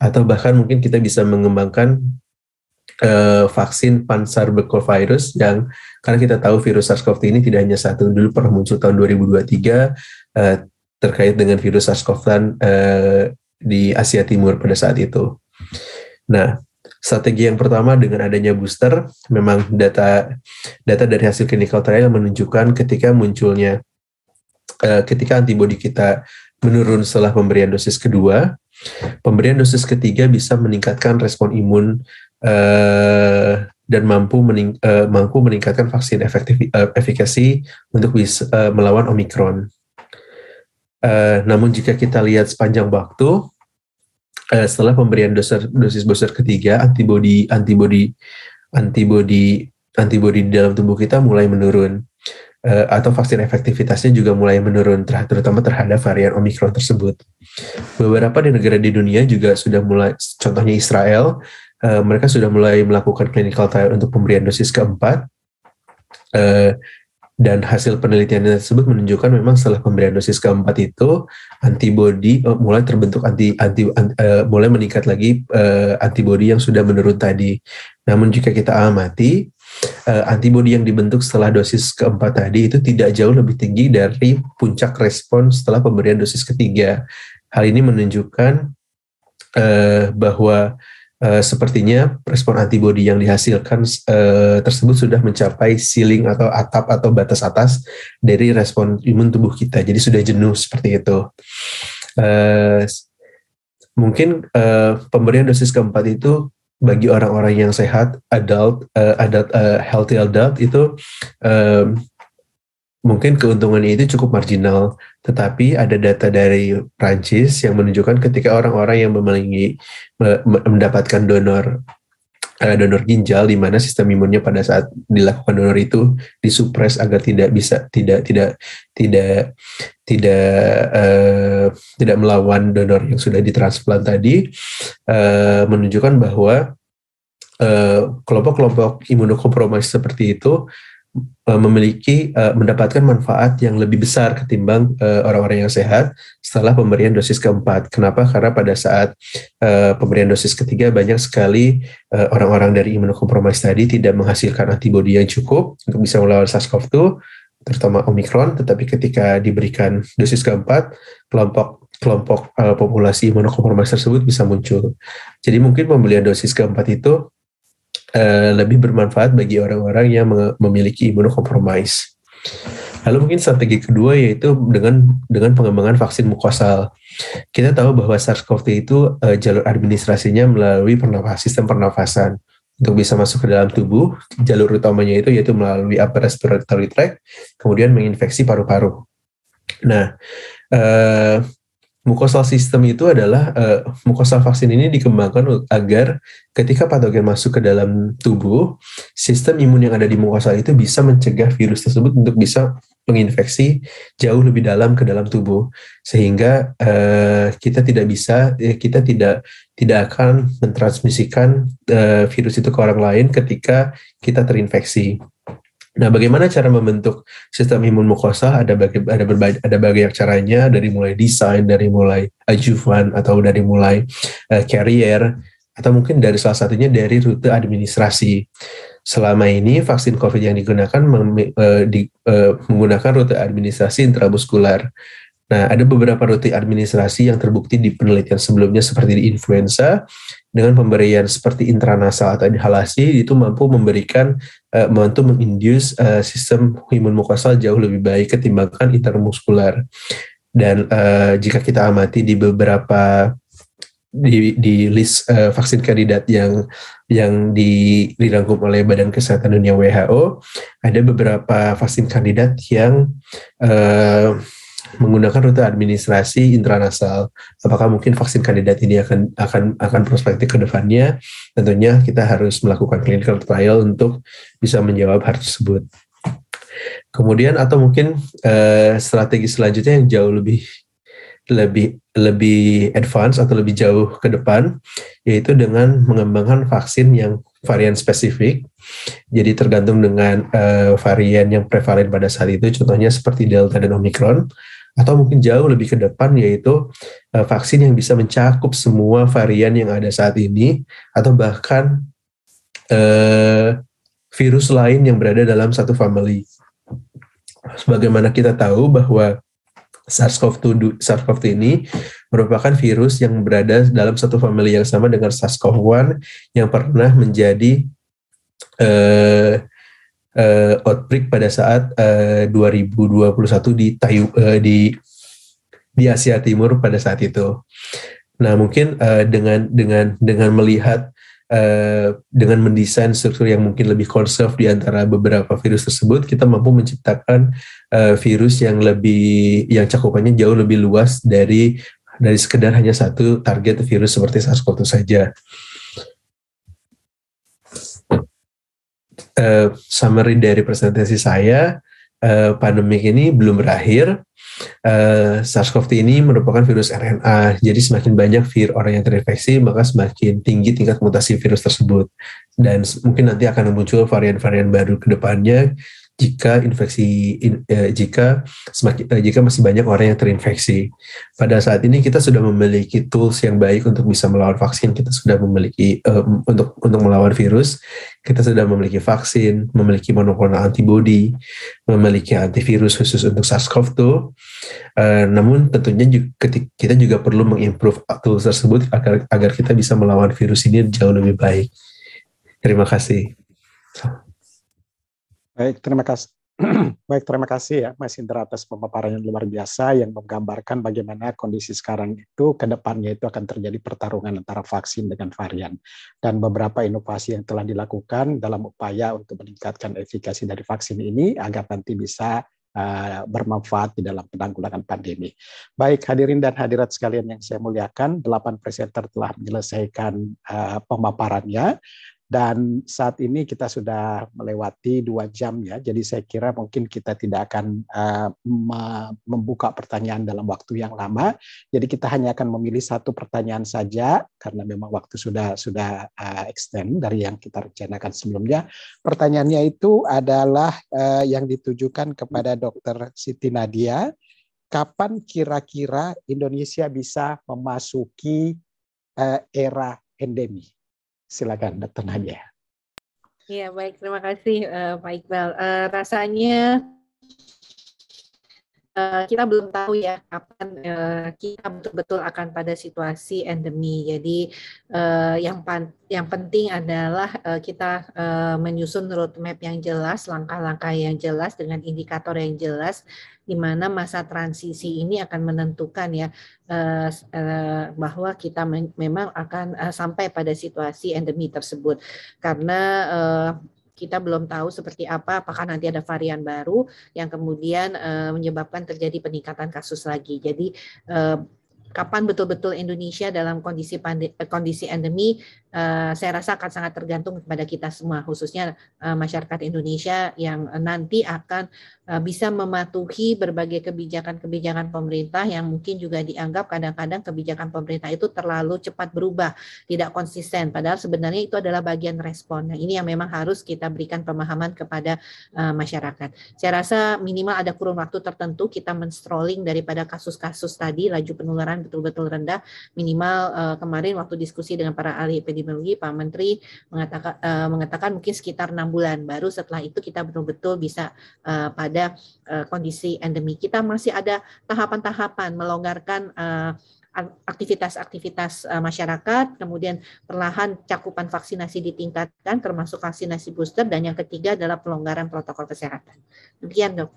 atau bahkan mungkin kita bisa mengembangkan uh, vaksin pansar virus yang karena kita tahu virus SARS-CoV-2 ini tidak hanya satu dulu pernah muncul tahun 2023 uh, eh, terkait dengan virus SARS-CoV-2 eh, di Asia Timur pada saat itu. Nah, strategi yang pertama dengan adanya booster memang data data dari hasil clinical trial menunjukkan ketika munculnya uh, ketika antibodi kita menurun setelah pemberian dosis kedua, pemberian dosis ketiga bisa meningkatkan respon imun uh, dan mampu mening, uh, mampu meningkatkan vaksin efektif uh, eh, efikasi untuk bisa, uh, melawan omikron. Uh, namun jika kita lihat sepanjang waktu uh, setelah pemberian dosis dosis booster ketiga antibody antibody antibody antibody di dalam tubuh kita mulai menurun uh, atau vaksin efektivitasnya juga mulai menurun terutama terhadap varian omikron tersebut. Beberapa di negara di dunia juga sudah mulai contohnya Israel Eh, mereka sudah mulai melakukan clinical trial untuk pemberian dosis keempat. Uh, dan hasil penelitian tersebut menunjukkan memang setelah pemberian dosis keempat itu antibodi uh, eh, mulai terbentuk anti anti, uh, mulai meningkat lagi uh, antibodi yang sudah menurun tadi. Namun jika kita amati uh, antibodi yang dibentuk setelah dosis keempat tadi itu tidak jauh lebih tinggi dari puncak respon setelah pemberian dosis ketiga. Hal ini menunjukkan uh, bahwa Eh, sepertinya respon antibodi yang dihasilkan uh, tersebut sudah mencapai ceiling atau atap atau batas atas dari respon imun tubuh kita. Jadi sudah jenuh seperti itu. Uh, mungkin pemberian dosis keempat itu bagi orang-orang yang sehat, adult, adult, healthy adult itu uh, mungkin keuntungannya itu cukup marginal, tetapi ada data dari Prancis yang menunjukkan ketika orang-orang yang memiliki mendapatkan donor eh, donor ginjal di mana sistem imunnya pada saat dilakukan donor itu disupres agar tidak bisa tidak tidak tidak tidak uh, tidak melawan donor yang sudah ditransplant tadi uh, menunjukkan bahwa kelompok-kelompok uh, imunokompromis seperti itu Eh, memiliki uh, mendapatkan manfaat yang lebih besar ketimbang orang eh, orang-orang yang sehat setelah pemberian dosis keempat. Kenapa? Karena pada saat uh, pemberian dosis ketiga banyak sekali orang orang-orang dari imunokompromis tadi tidak menghasilkan antibodi yang cukup untuk bisa melawan SARS-CoV-2 terutama Omicron, tetapi ketika diberikan dosis keempat, kelompok kelompok uh, populasi imunokompromis tersebut bisa muncul. Jadi mungkin pembelian dosis keempat itu Eh, lebih bermanfaat bagi orang-orang yang memiliki imunokompromis. Lalu mungkin strategi kedua yaitu dengan dengan pengembangan vaksin mukosal. Kita tahu bahwa SARS-CoV-2 itu uh, jalur administrasinya melalui pernafasan, sistem pernafasan untuk bisa masuk ke dalam tubuh. Jalur utamanya itu yaitu melalui upper respiratory tract, kemudian menginfeksi paru-paru. Nah, uh, Mukosal sistem itu adalah uh, eh, mukosal vaksin ini dikembangkan agar ketika patogen masuk ke dalam tubuh, sistem imun yang ada di mukosal itu bisa mencegah virus tersebut untuk bisa menginfeksi jauh lebih dalam ke dalam tubuh, sehingga uh, kita tidak bisa eh, kita tidak tidak akan mentransmisikan uh, virus itu ke orang lain ketika kita terinfeksi. Nah, bagaimana cara membentuk sistem imun mukosa? Ada bagi, ada berbagai ada banyak caranya dari mulai desain, dari mulai ajuvan atau dari mulai uh, carrier atau mungkin dari salah satunya dari rute administrasi. Selama ini vaksin COVID yang digunakan mem, uh, eh, di, uh, menggunakan rute administrasi intramuskular. Nah, ada beberapa rute administrasi yang terbukti di penelitian sebelumnya seperti di influenza dengan pemberian seperti intranasal atau inhalasi itu mampu memberikan uh, eh, mampu menginduce uh, sistem imun mukosa jauh lebih baik ketimbangkan intermuskular. Dan uh, jika kita amati di beberapa di, di list uh, vaksin kandidat yang yang di, dirangkum oleh Badan Kesehatan Dunia WHO ada beberapa vaksin kandidat yang uh, menggunakan rute administrasi intranasal. Apakah mungkin vaksin kandidat ini akan akan akan prospektif ke depannya? Tentunya kita harus melakukan clinical trial untuk bisa menjawab hal tersebut. Kemudian atau mungkin uh, strategi selanjutnya yang jauh lebih lebih lebih advance atau lebih jauh ke depan yaitu dengan mengembangkan vaksin yang varian spesifik. Jadi tergantung dengan uh, varian yang prevalen pada saat itu, contohnya seperti Delta dan Omicron atau mungkin jauh lebih ke depan yaitu uh, vaksin yang bisa mencakup semua varian yang ada saat ini atau bahkan uh, virus lain yang berada dalam satu family. Sebagaimana kita tahu bahwa SARS-CoV-2 SARS-CoV ini merupakan virus yang berada dalam satu family yang sama dengan SARS-CoV-1 yang pernah menjadi eh, uh, outbreak pada saat eh, uh, 2021 di Tayu, uh, eh, di di Asia Timur pada saat itu. Nah, mungkin uh, dengan dengan dengan melihat uh, dengan mendesain struktur yang mungkin lebih konserv di antara beberapa virus tersebut, kita mampu menciptakan uh, virus yang lebih yang cakupannya jauh lebih luas dari dari sekedar hanya satu target virus seperti SARS-CoV-2 saja. uh, summary dari presentasi saya. Uh, eh, pandemik ini belum berakhir. Uh, SARS-CoV-2 ini merupakan virus RNA, jadi semakin banyak virus orang yang terinfeksi, maka semakin tinggi tingkat mutasi virus tersebut. Dan mungkin nanti akan muncul varian-varian baru ke depannya jika infeksi eh, jika semakin eh, jika masih banyak orang yang terinfeksi. Pada saat ini kita sudah memiliki tools yang baik untuk bisa melawan vaksin. Kita sudah memiliki eh, untuk untuk melawan virus. Kita sudah memiliki vaksin, memiliki monoklonal antibody, memiliki antivirus khusus untuk SARS-CoV-2. Eh, namun tentunya juga, kita juga perlu mengimprove tools tersebut agar agar kita bisa melawan virus ini jauh lebih baik. Terima kasih. Baik, terima kasih. Baik, terima kasih ya Mas Indra atas pemaparan yang luar biasa yang menggambarkan bagaimana kondisi sekarang itu ke depannya itu akan terjadi pertarungan antara vaksin dengan varian dan beberapa inovasi yang telah dilakukan dalam upaya untuk meningkatkan efikasi dari vaksin ini agar nanti bisa uh, bermanfaat di dalam penanggulangan pandemi. Baik, hadirin dan hadirat sekalian yang saya muliakan, delapan presenter telah menyelesaikan uh, pemaparannya dan saat ini kita sudah melewati dua jam ya, jadi saya kira mungkin kita tidak akan uh, membuka pertanyaan dalam waktu yang lama. Jadi kita hanya akan memilih satu pertanyaan saja karena memang waktu sudah sudah uh, extend dari yang kita rencanakan sebelumnya. Pertanyaannya itu adalah uh, yang ditujukan kepada Dr. Siti Nadia. Kapan kira-kira Indonesia bisa memasuki uh, era endemi? silakan dokter Nadia. Iya baik terima kasih uh, Pak Iqbal. Uh, rasanya Eh, kita belum tahu ya kapan uh, kita betul-betul akan pada situasi endemi. Jadi uh, yang pan yang penting adalah uh, kita uh, menyusun roadmap yang jelas, langkah-langkah yang jelas dengan indikator yang jelas di mana masa transisi ini akan menentukan ya bahwa kita memang akan sampai pada situasi endemi tersebut karena kita belum tahu seperti apa, apakah nanti ada varian baru yang kemudian uh, menyebabkan terjadi peningkatan kasus lagi. Jadi uh, kapan betul-betul Indonesia dalam kondisi pandi, eh, kondisi endemi Eh, saya rasa akan sangat tergantung kepada kita semua, khususnya eh, masyarakat Indonesia yang nanti akan eh, bisa mematuhi berbagai kebijakan-kebijakan pemerintah yang mungkin juga dianggap kadang-kadang kebijakan pemerintah itu terlalu cepat berubah, tidak konsisten. Padahal sebenarnya itu adalah bagian respon. Nah, ini yang memang harus kita berikan pemahaman kepada masyarakat. Saya rasa minimal ada kurun waktu tertentu kita men daripada kasus-kasus tadi laju penularan betul-betul rendah. Minimal kemarin waktu diskusi dengan para ahli epidemiologi epidemiologi Pak Menteri mengatakan uh, mengatakan mungkin sekitar enam bulan baru setelah itu kita betul-betul bisa uh, pada uh, kondisi endemi kita masih ada tahapan-tahapan melonggarkan uh, aktivitas-aktivitas masyarakat, kemudian perlahan cakupan vaksinasi ditingkatkan, termasuk vaksinasi booster, dan yang ketiga adalah pelonggaran protokol kesehatan. Demikian dok.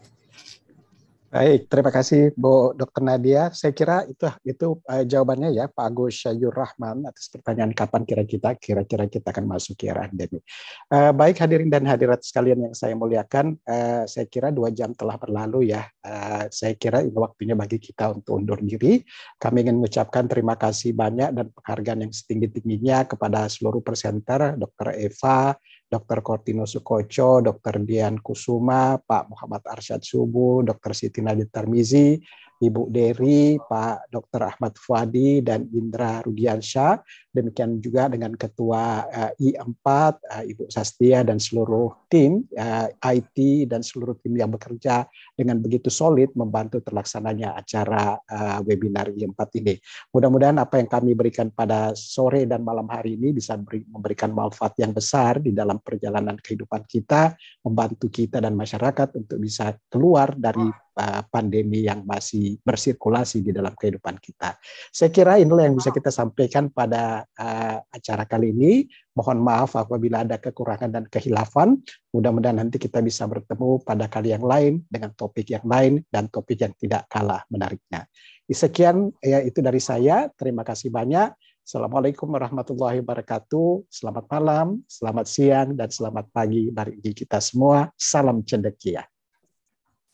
Baik, terima kasih Bu Dr. Nadia. Saya kira itu itu uh, jawabannya ya Pak Agus Syayur Rahman atas pertanyaan kapan kira kita kira-kira kita akan masuk ke era endemi. Uh, baik hadirin dan hadirat sekalian yang saya muliakan, uh, saya kira dua jam telah berlalu ya. Uh, saya kira ini waktunya bagi kita untuk undur diri. Kami ingin mengucapkan terima kasih banyak dan penghargaan yang setinggi tingginya kepada seluruh presenter, Dr. Eva, Dr. Kortino Sukoco, Dr. Dian Kusuma, Pak Muhammad Arsyad Subu, Dr. Siti Nadia Tarmizi, Ibu Dery, Pak Dr. Ahmad Fuadi, dan Indra Rudiansyah. Demikian juga dengan Ketua eh, I4, eh, Ibu Sastia, dan seluruh tim eh, IT dan seluruh tim yang bekerja dengan begitu solid membantu terlaksananya acara webinar I4 ini. Mudah-mudahan apa yang kami berikan pada sore dan malam hari ini bisa memberikan manfaat yang besar di dalam perjalanan kehidupan kita, membantu kita dan masyarakat untuk bisa keluar dari Eh, pandemi yang masih bersirkulasi di dalam kehidupan kita. Saya kira inilah yang bisa kita sampaikan pada uh, acara kali ini. Mohon maaf apabila ada kekurangan dan kehilafan. Mudah-mudahan nanti kita bisa bertemu pada kali yang lain dengan topik yang lain dan topik yang tidak kalah menariknya. Sekian ya itu dari saya. Terima kasih banyak. Assalamualaikum warahmatullahi wabarakatuh. Selamat malam, selamat siang, dan selamat pagi dari kita semua. Salam cendekia.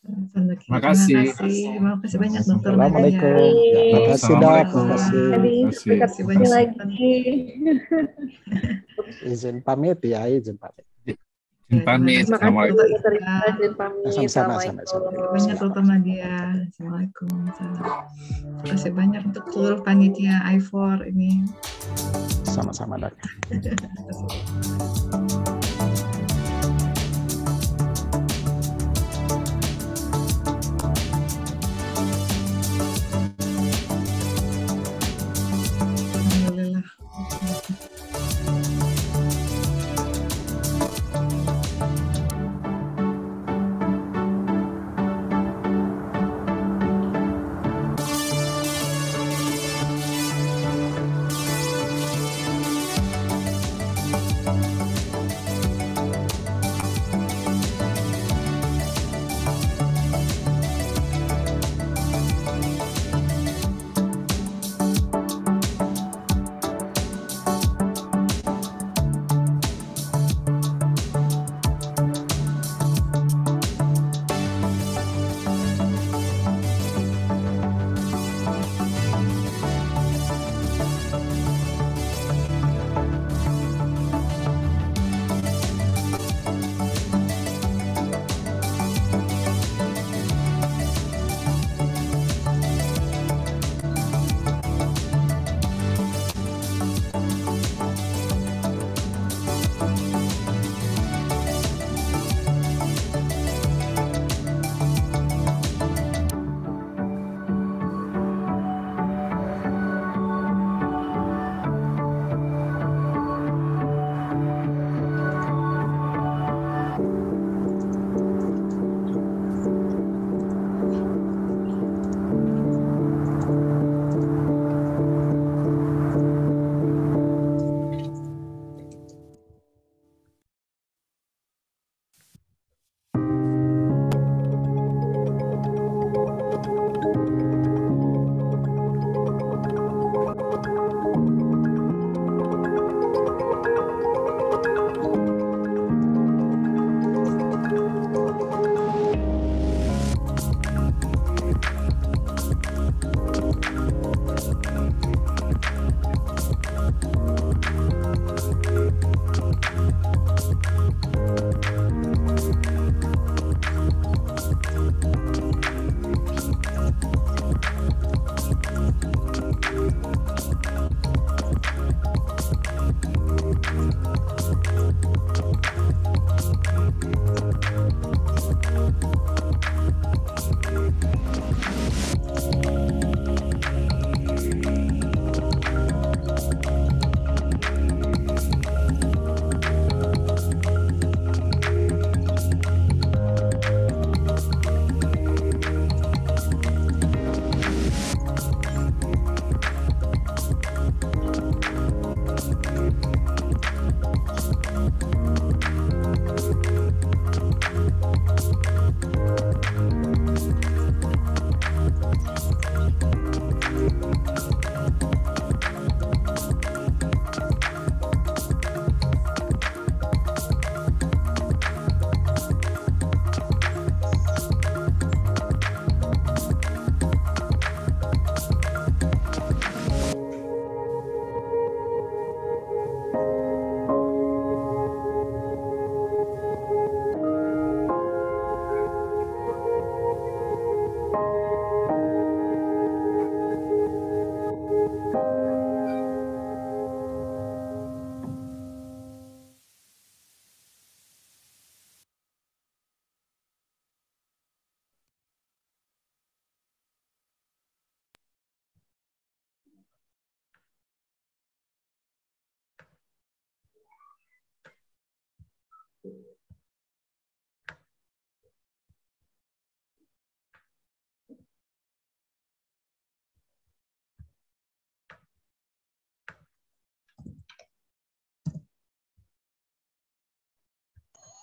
Terima kasih. Terima kasih banyak dokter. Assalamualaikum. Terima kasih Terima kasih banyak lagi. Izin pamit ya, izin pamit. Izin pamit. dokter. Izin pamit. sama kasih Banyak dokter Nadia. Assalamualaikum. Terima kasih banyak untuk seluruh panitia i4 ini. Sama-sama dok.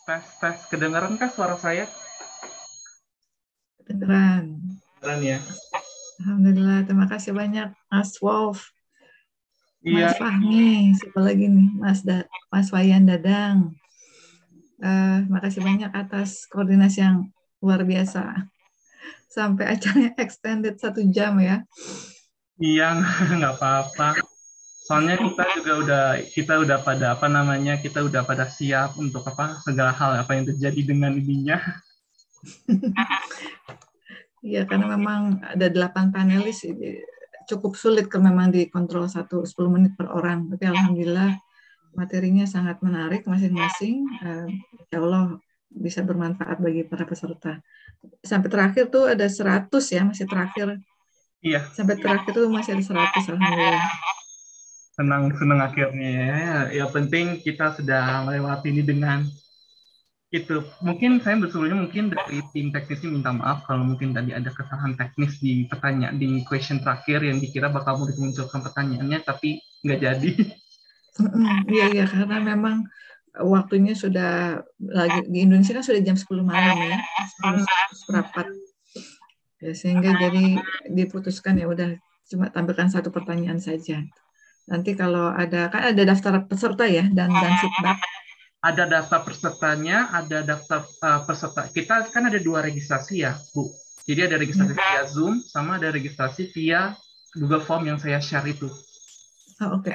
Tes, tes. Kedengaran kah suara saya? Kedengaran. Kedengaran ya. Alhamdulillah, terima kasih banyak Mas Wolf. Iya. Mas Fahmi, siapa lagi nih? Mas, da Mas Wayan Dadang. Uh, terima kasih banyak atas koordinasi yang luar biasa. Sampai acaranya extended satu jam ya. Iya, nggak apa-apa soalnya kita juga udah kita udah pada apa namanya kita udah pada siap untuk apa segala hal apa yang terjadi dengan ibunya Iya karena memang ada delapan panelis cukup sulit ke memang dikontrol satu sepuluh menit per orang tapi alhamdulillah materinya sangat menarik masing-masing uh, ya Allah bisa bermanfaat bagi para peserta sampai terakhir tuh ada seratus ya masih terakhir iya sampai terakhir tuh masih ada seratus alhamdulillah senang senang akhirnya ya, ya penting kita sudah melewati ini dengan itu mungkin saya sebelumnya mungkin dari tim teknisnya minta maaf kalau mungkin tadi ada kesalahan teknis di pertanyaan di question terakhir yang dikira bakal mau dimunculkan pertanyaannya tapi nggak jadi iya iya karena memang waktunya sudah lagi di Indonesia kan sudah jam 10 malam ya rapat ya, sehingga jadi diputuskan ya udah cuma tampilkan satu pertanyaan saja Nanti kalau ada kan ada daftar peserta ya dan dan feedback. Ada daftar pesertanya, ada daftar uh, peserta. Kita kan ada dua registrasi ya, Bu. Jadi ada registrasi hmm. via Zoom sama ada registrasi via Google Form yang saya share itu. Oh, Oke. Okay.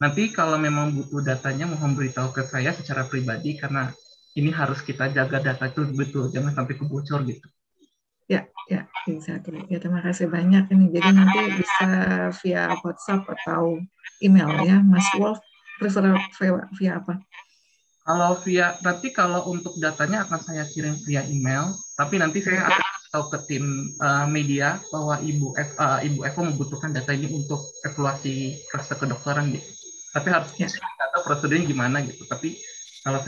Nanti kalau memang butuh datanya mohon beritahu ke saya secara pribadi karena ini harus kita jaga data itu betul jangan sampai kebocor gitu. Ya, exactly. Ya, terima kasih banyak ini. Jadi nanti bisa via WhatsApp atau email ya. Mas Wolf prefer via apa? Kalau via nanti kalau untuk datanya akan saya kirim via email, tapi nanti saya akan tahu ke tim uh, media bahwa Ibu F, uh, Ibu Eva membutuhkan data ini untuk evaluasi praktek kedokteran gitu. Tapi harus ya. data prosedurnya gimana gitu. Tapi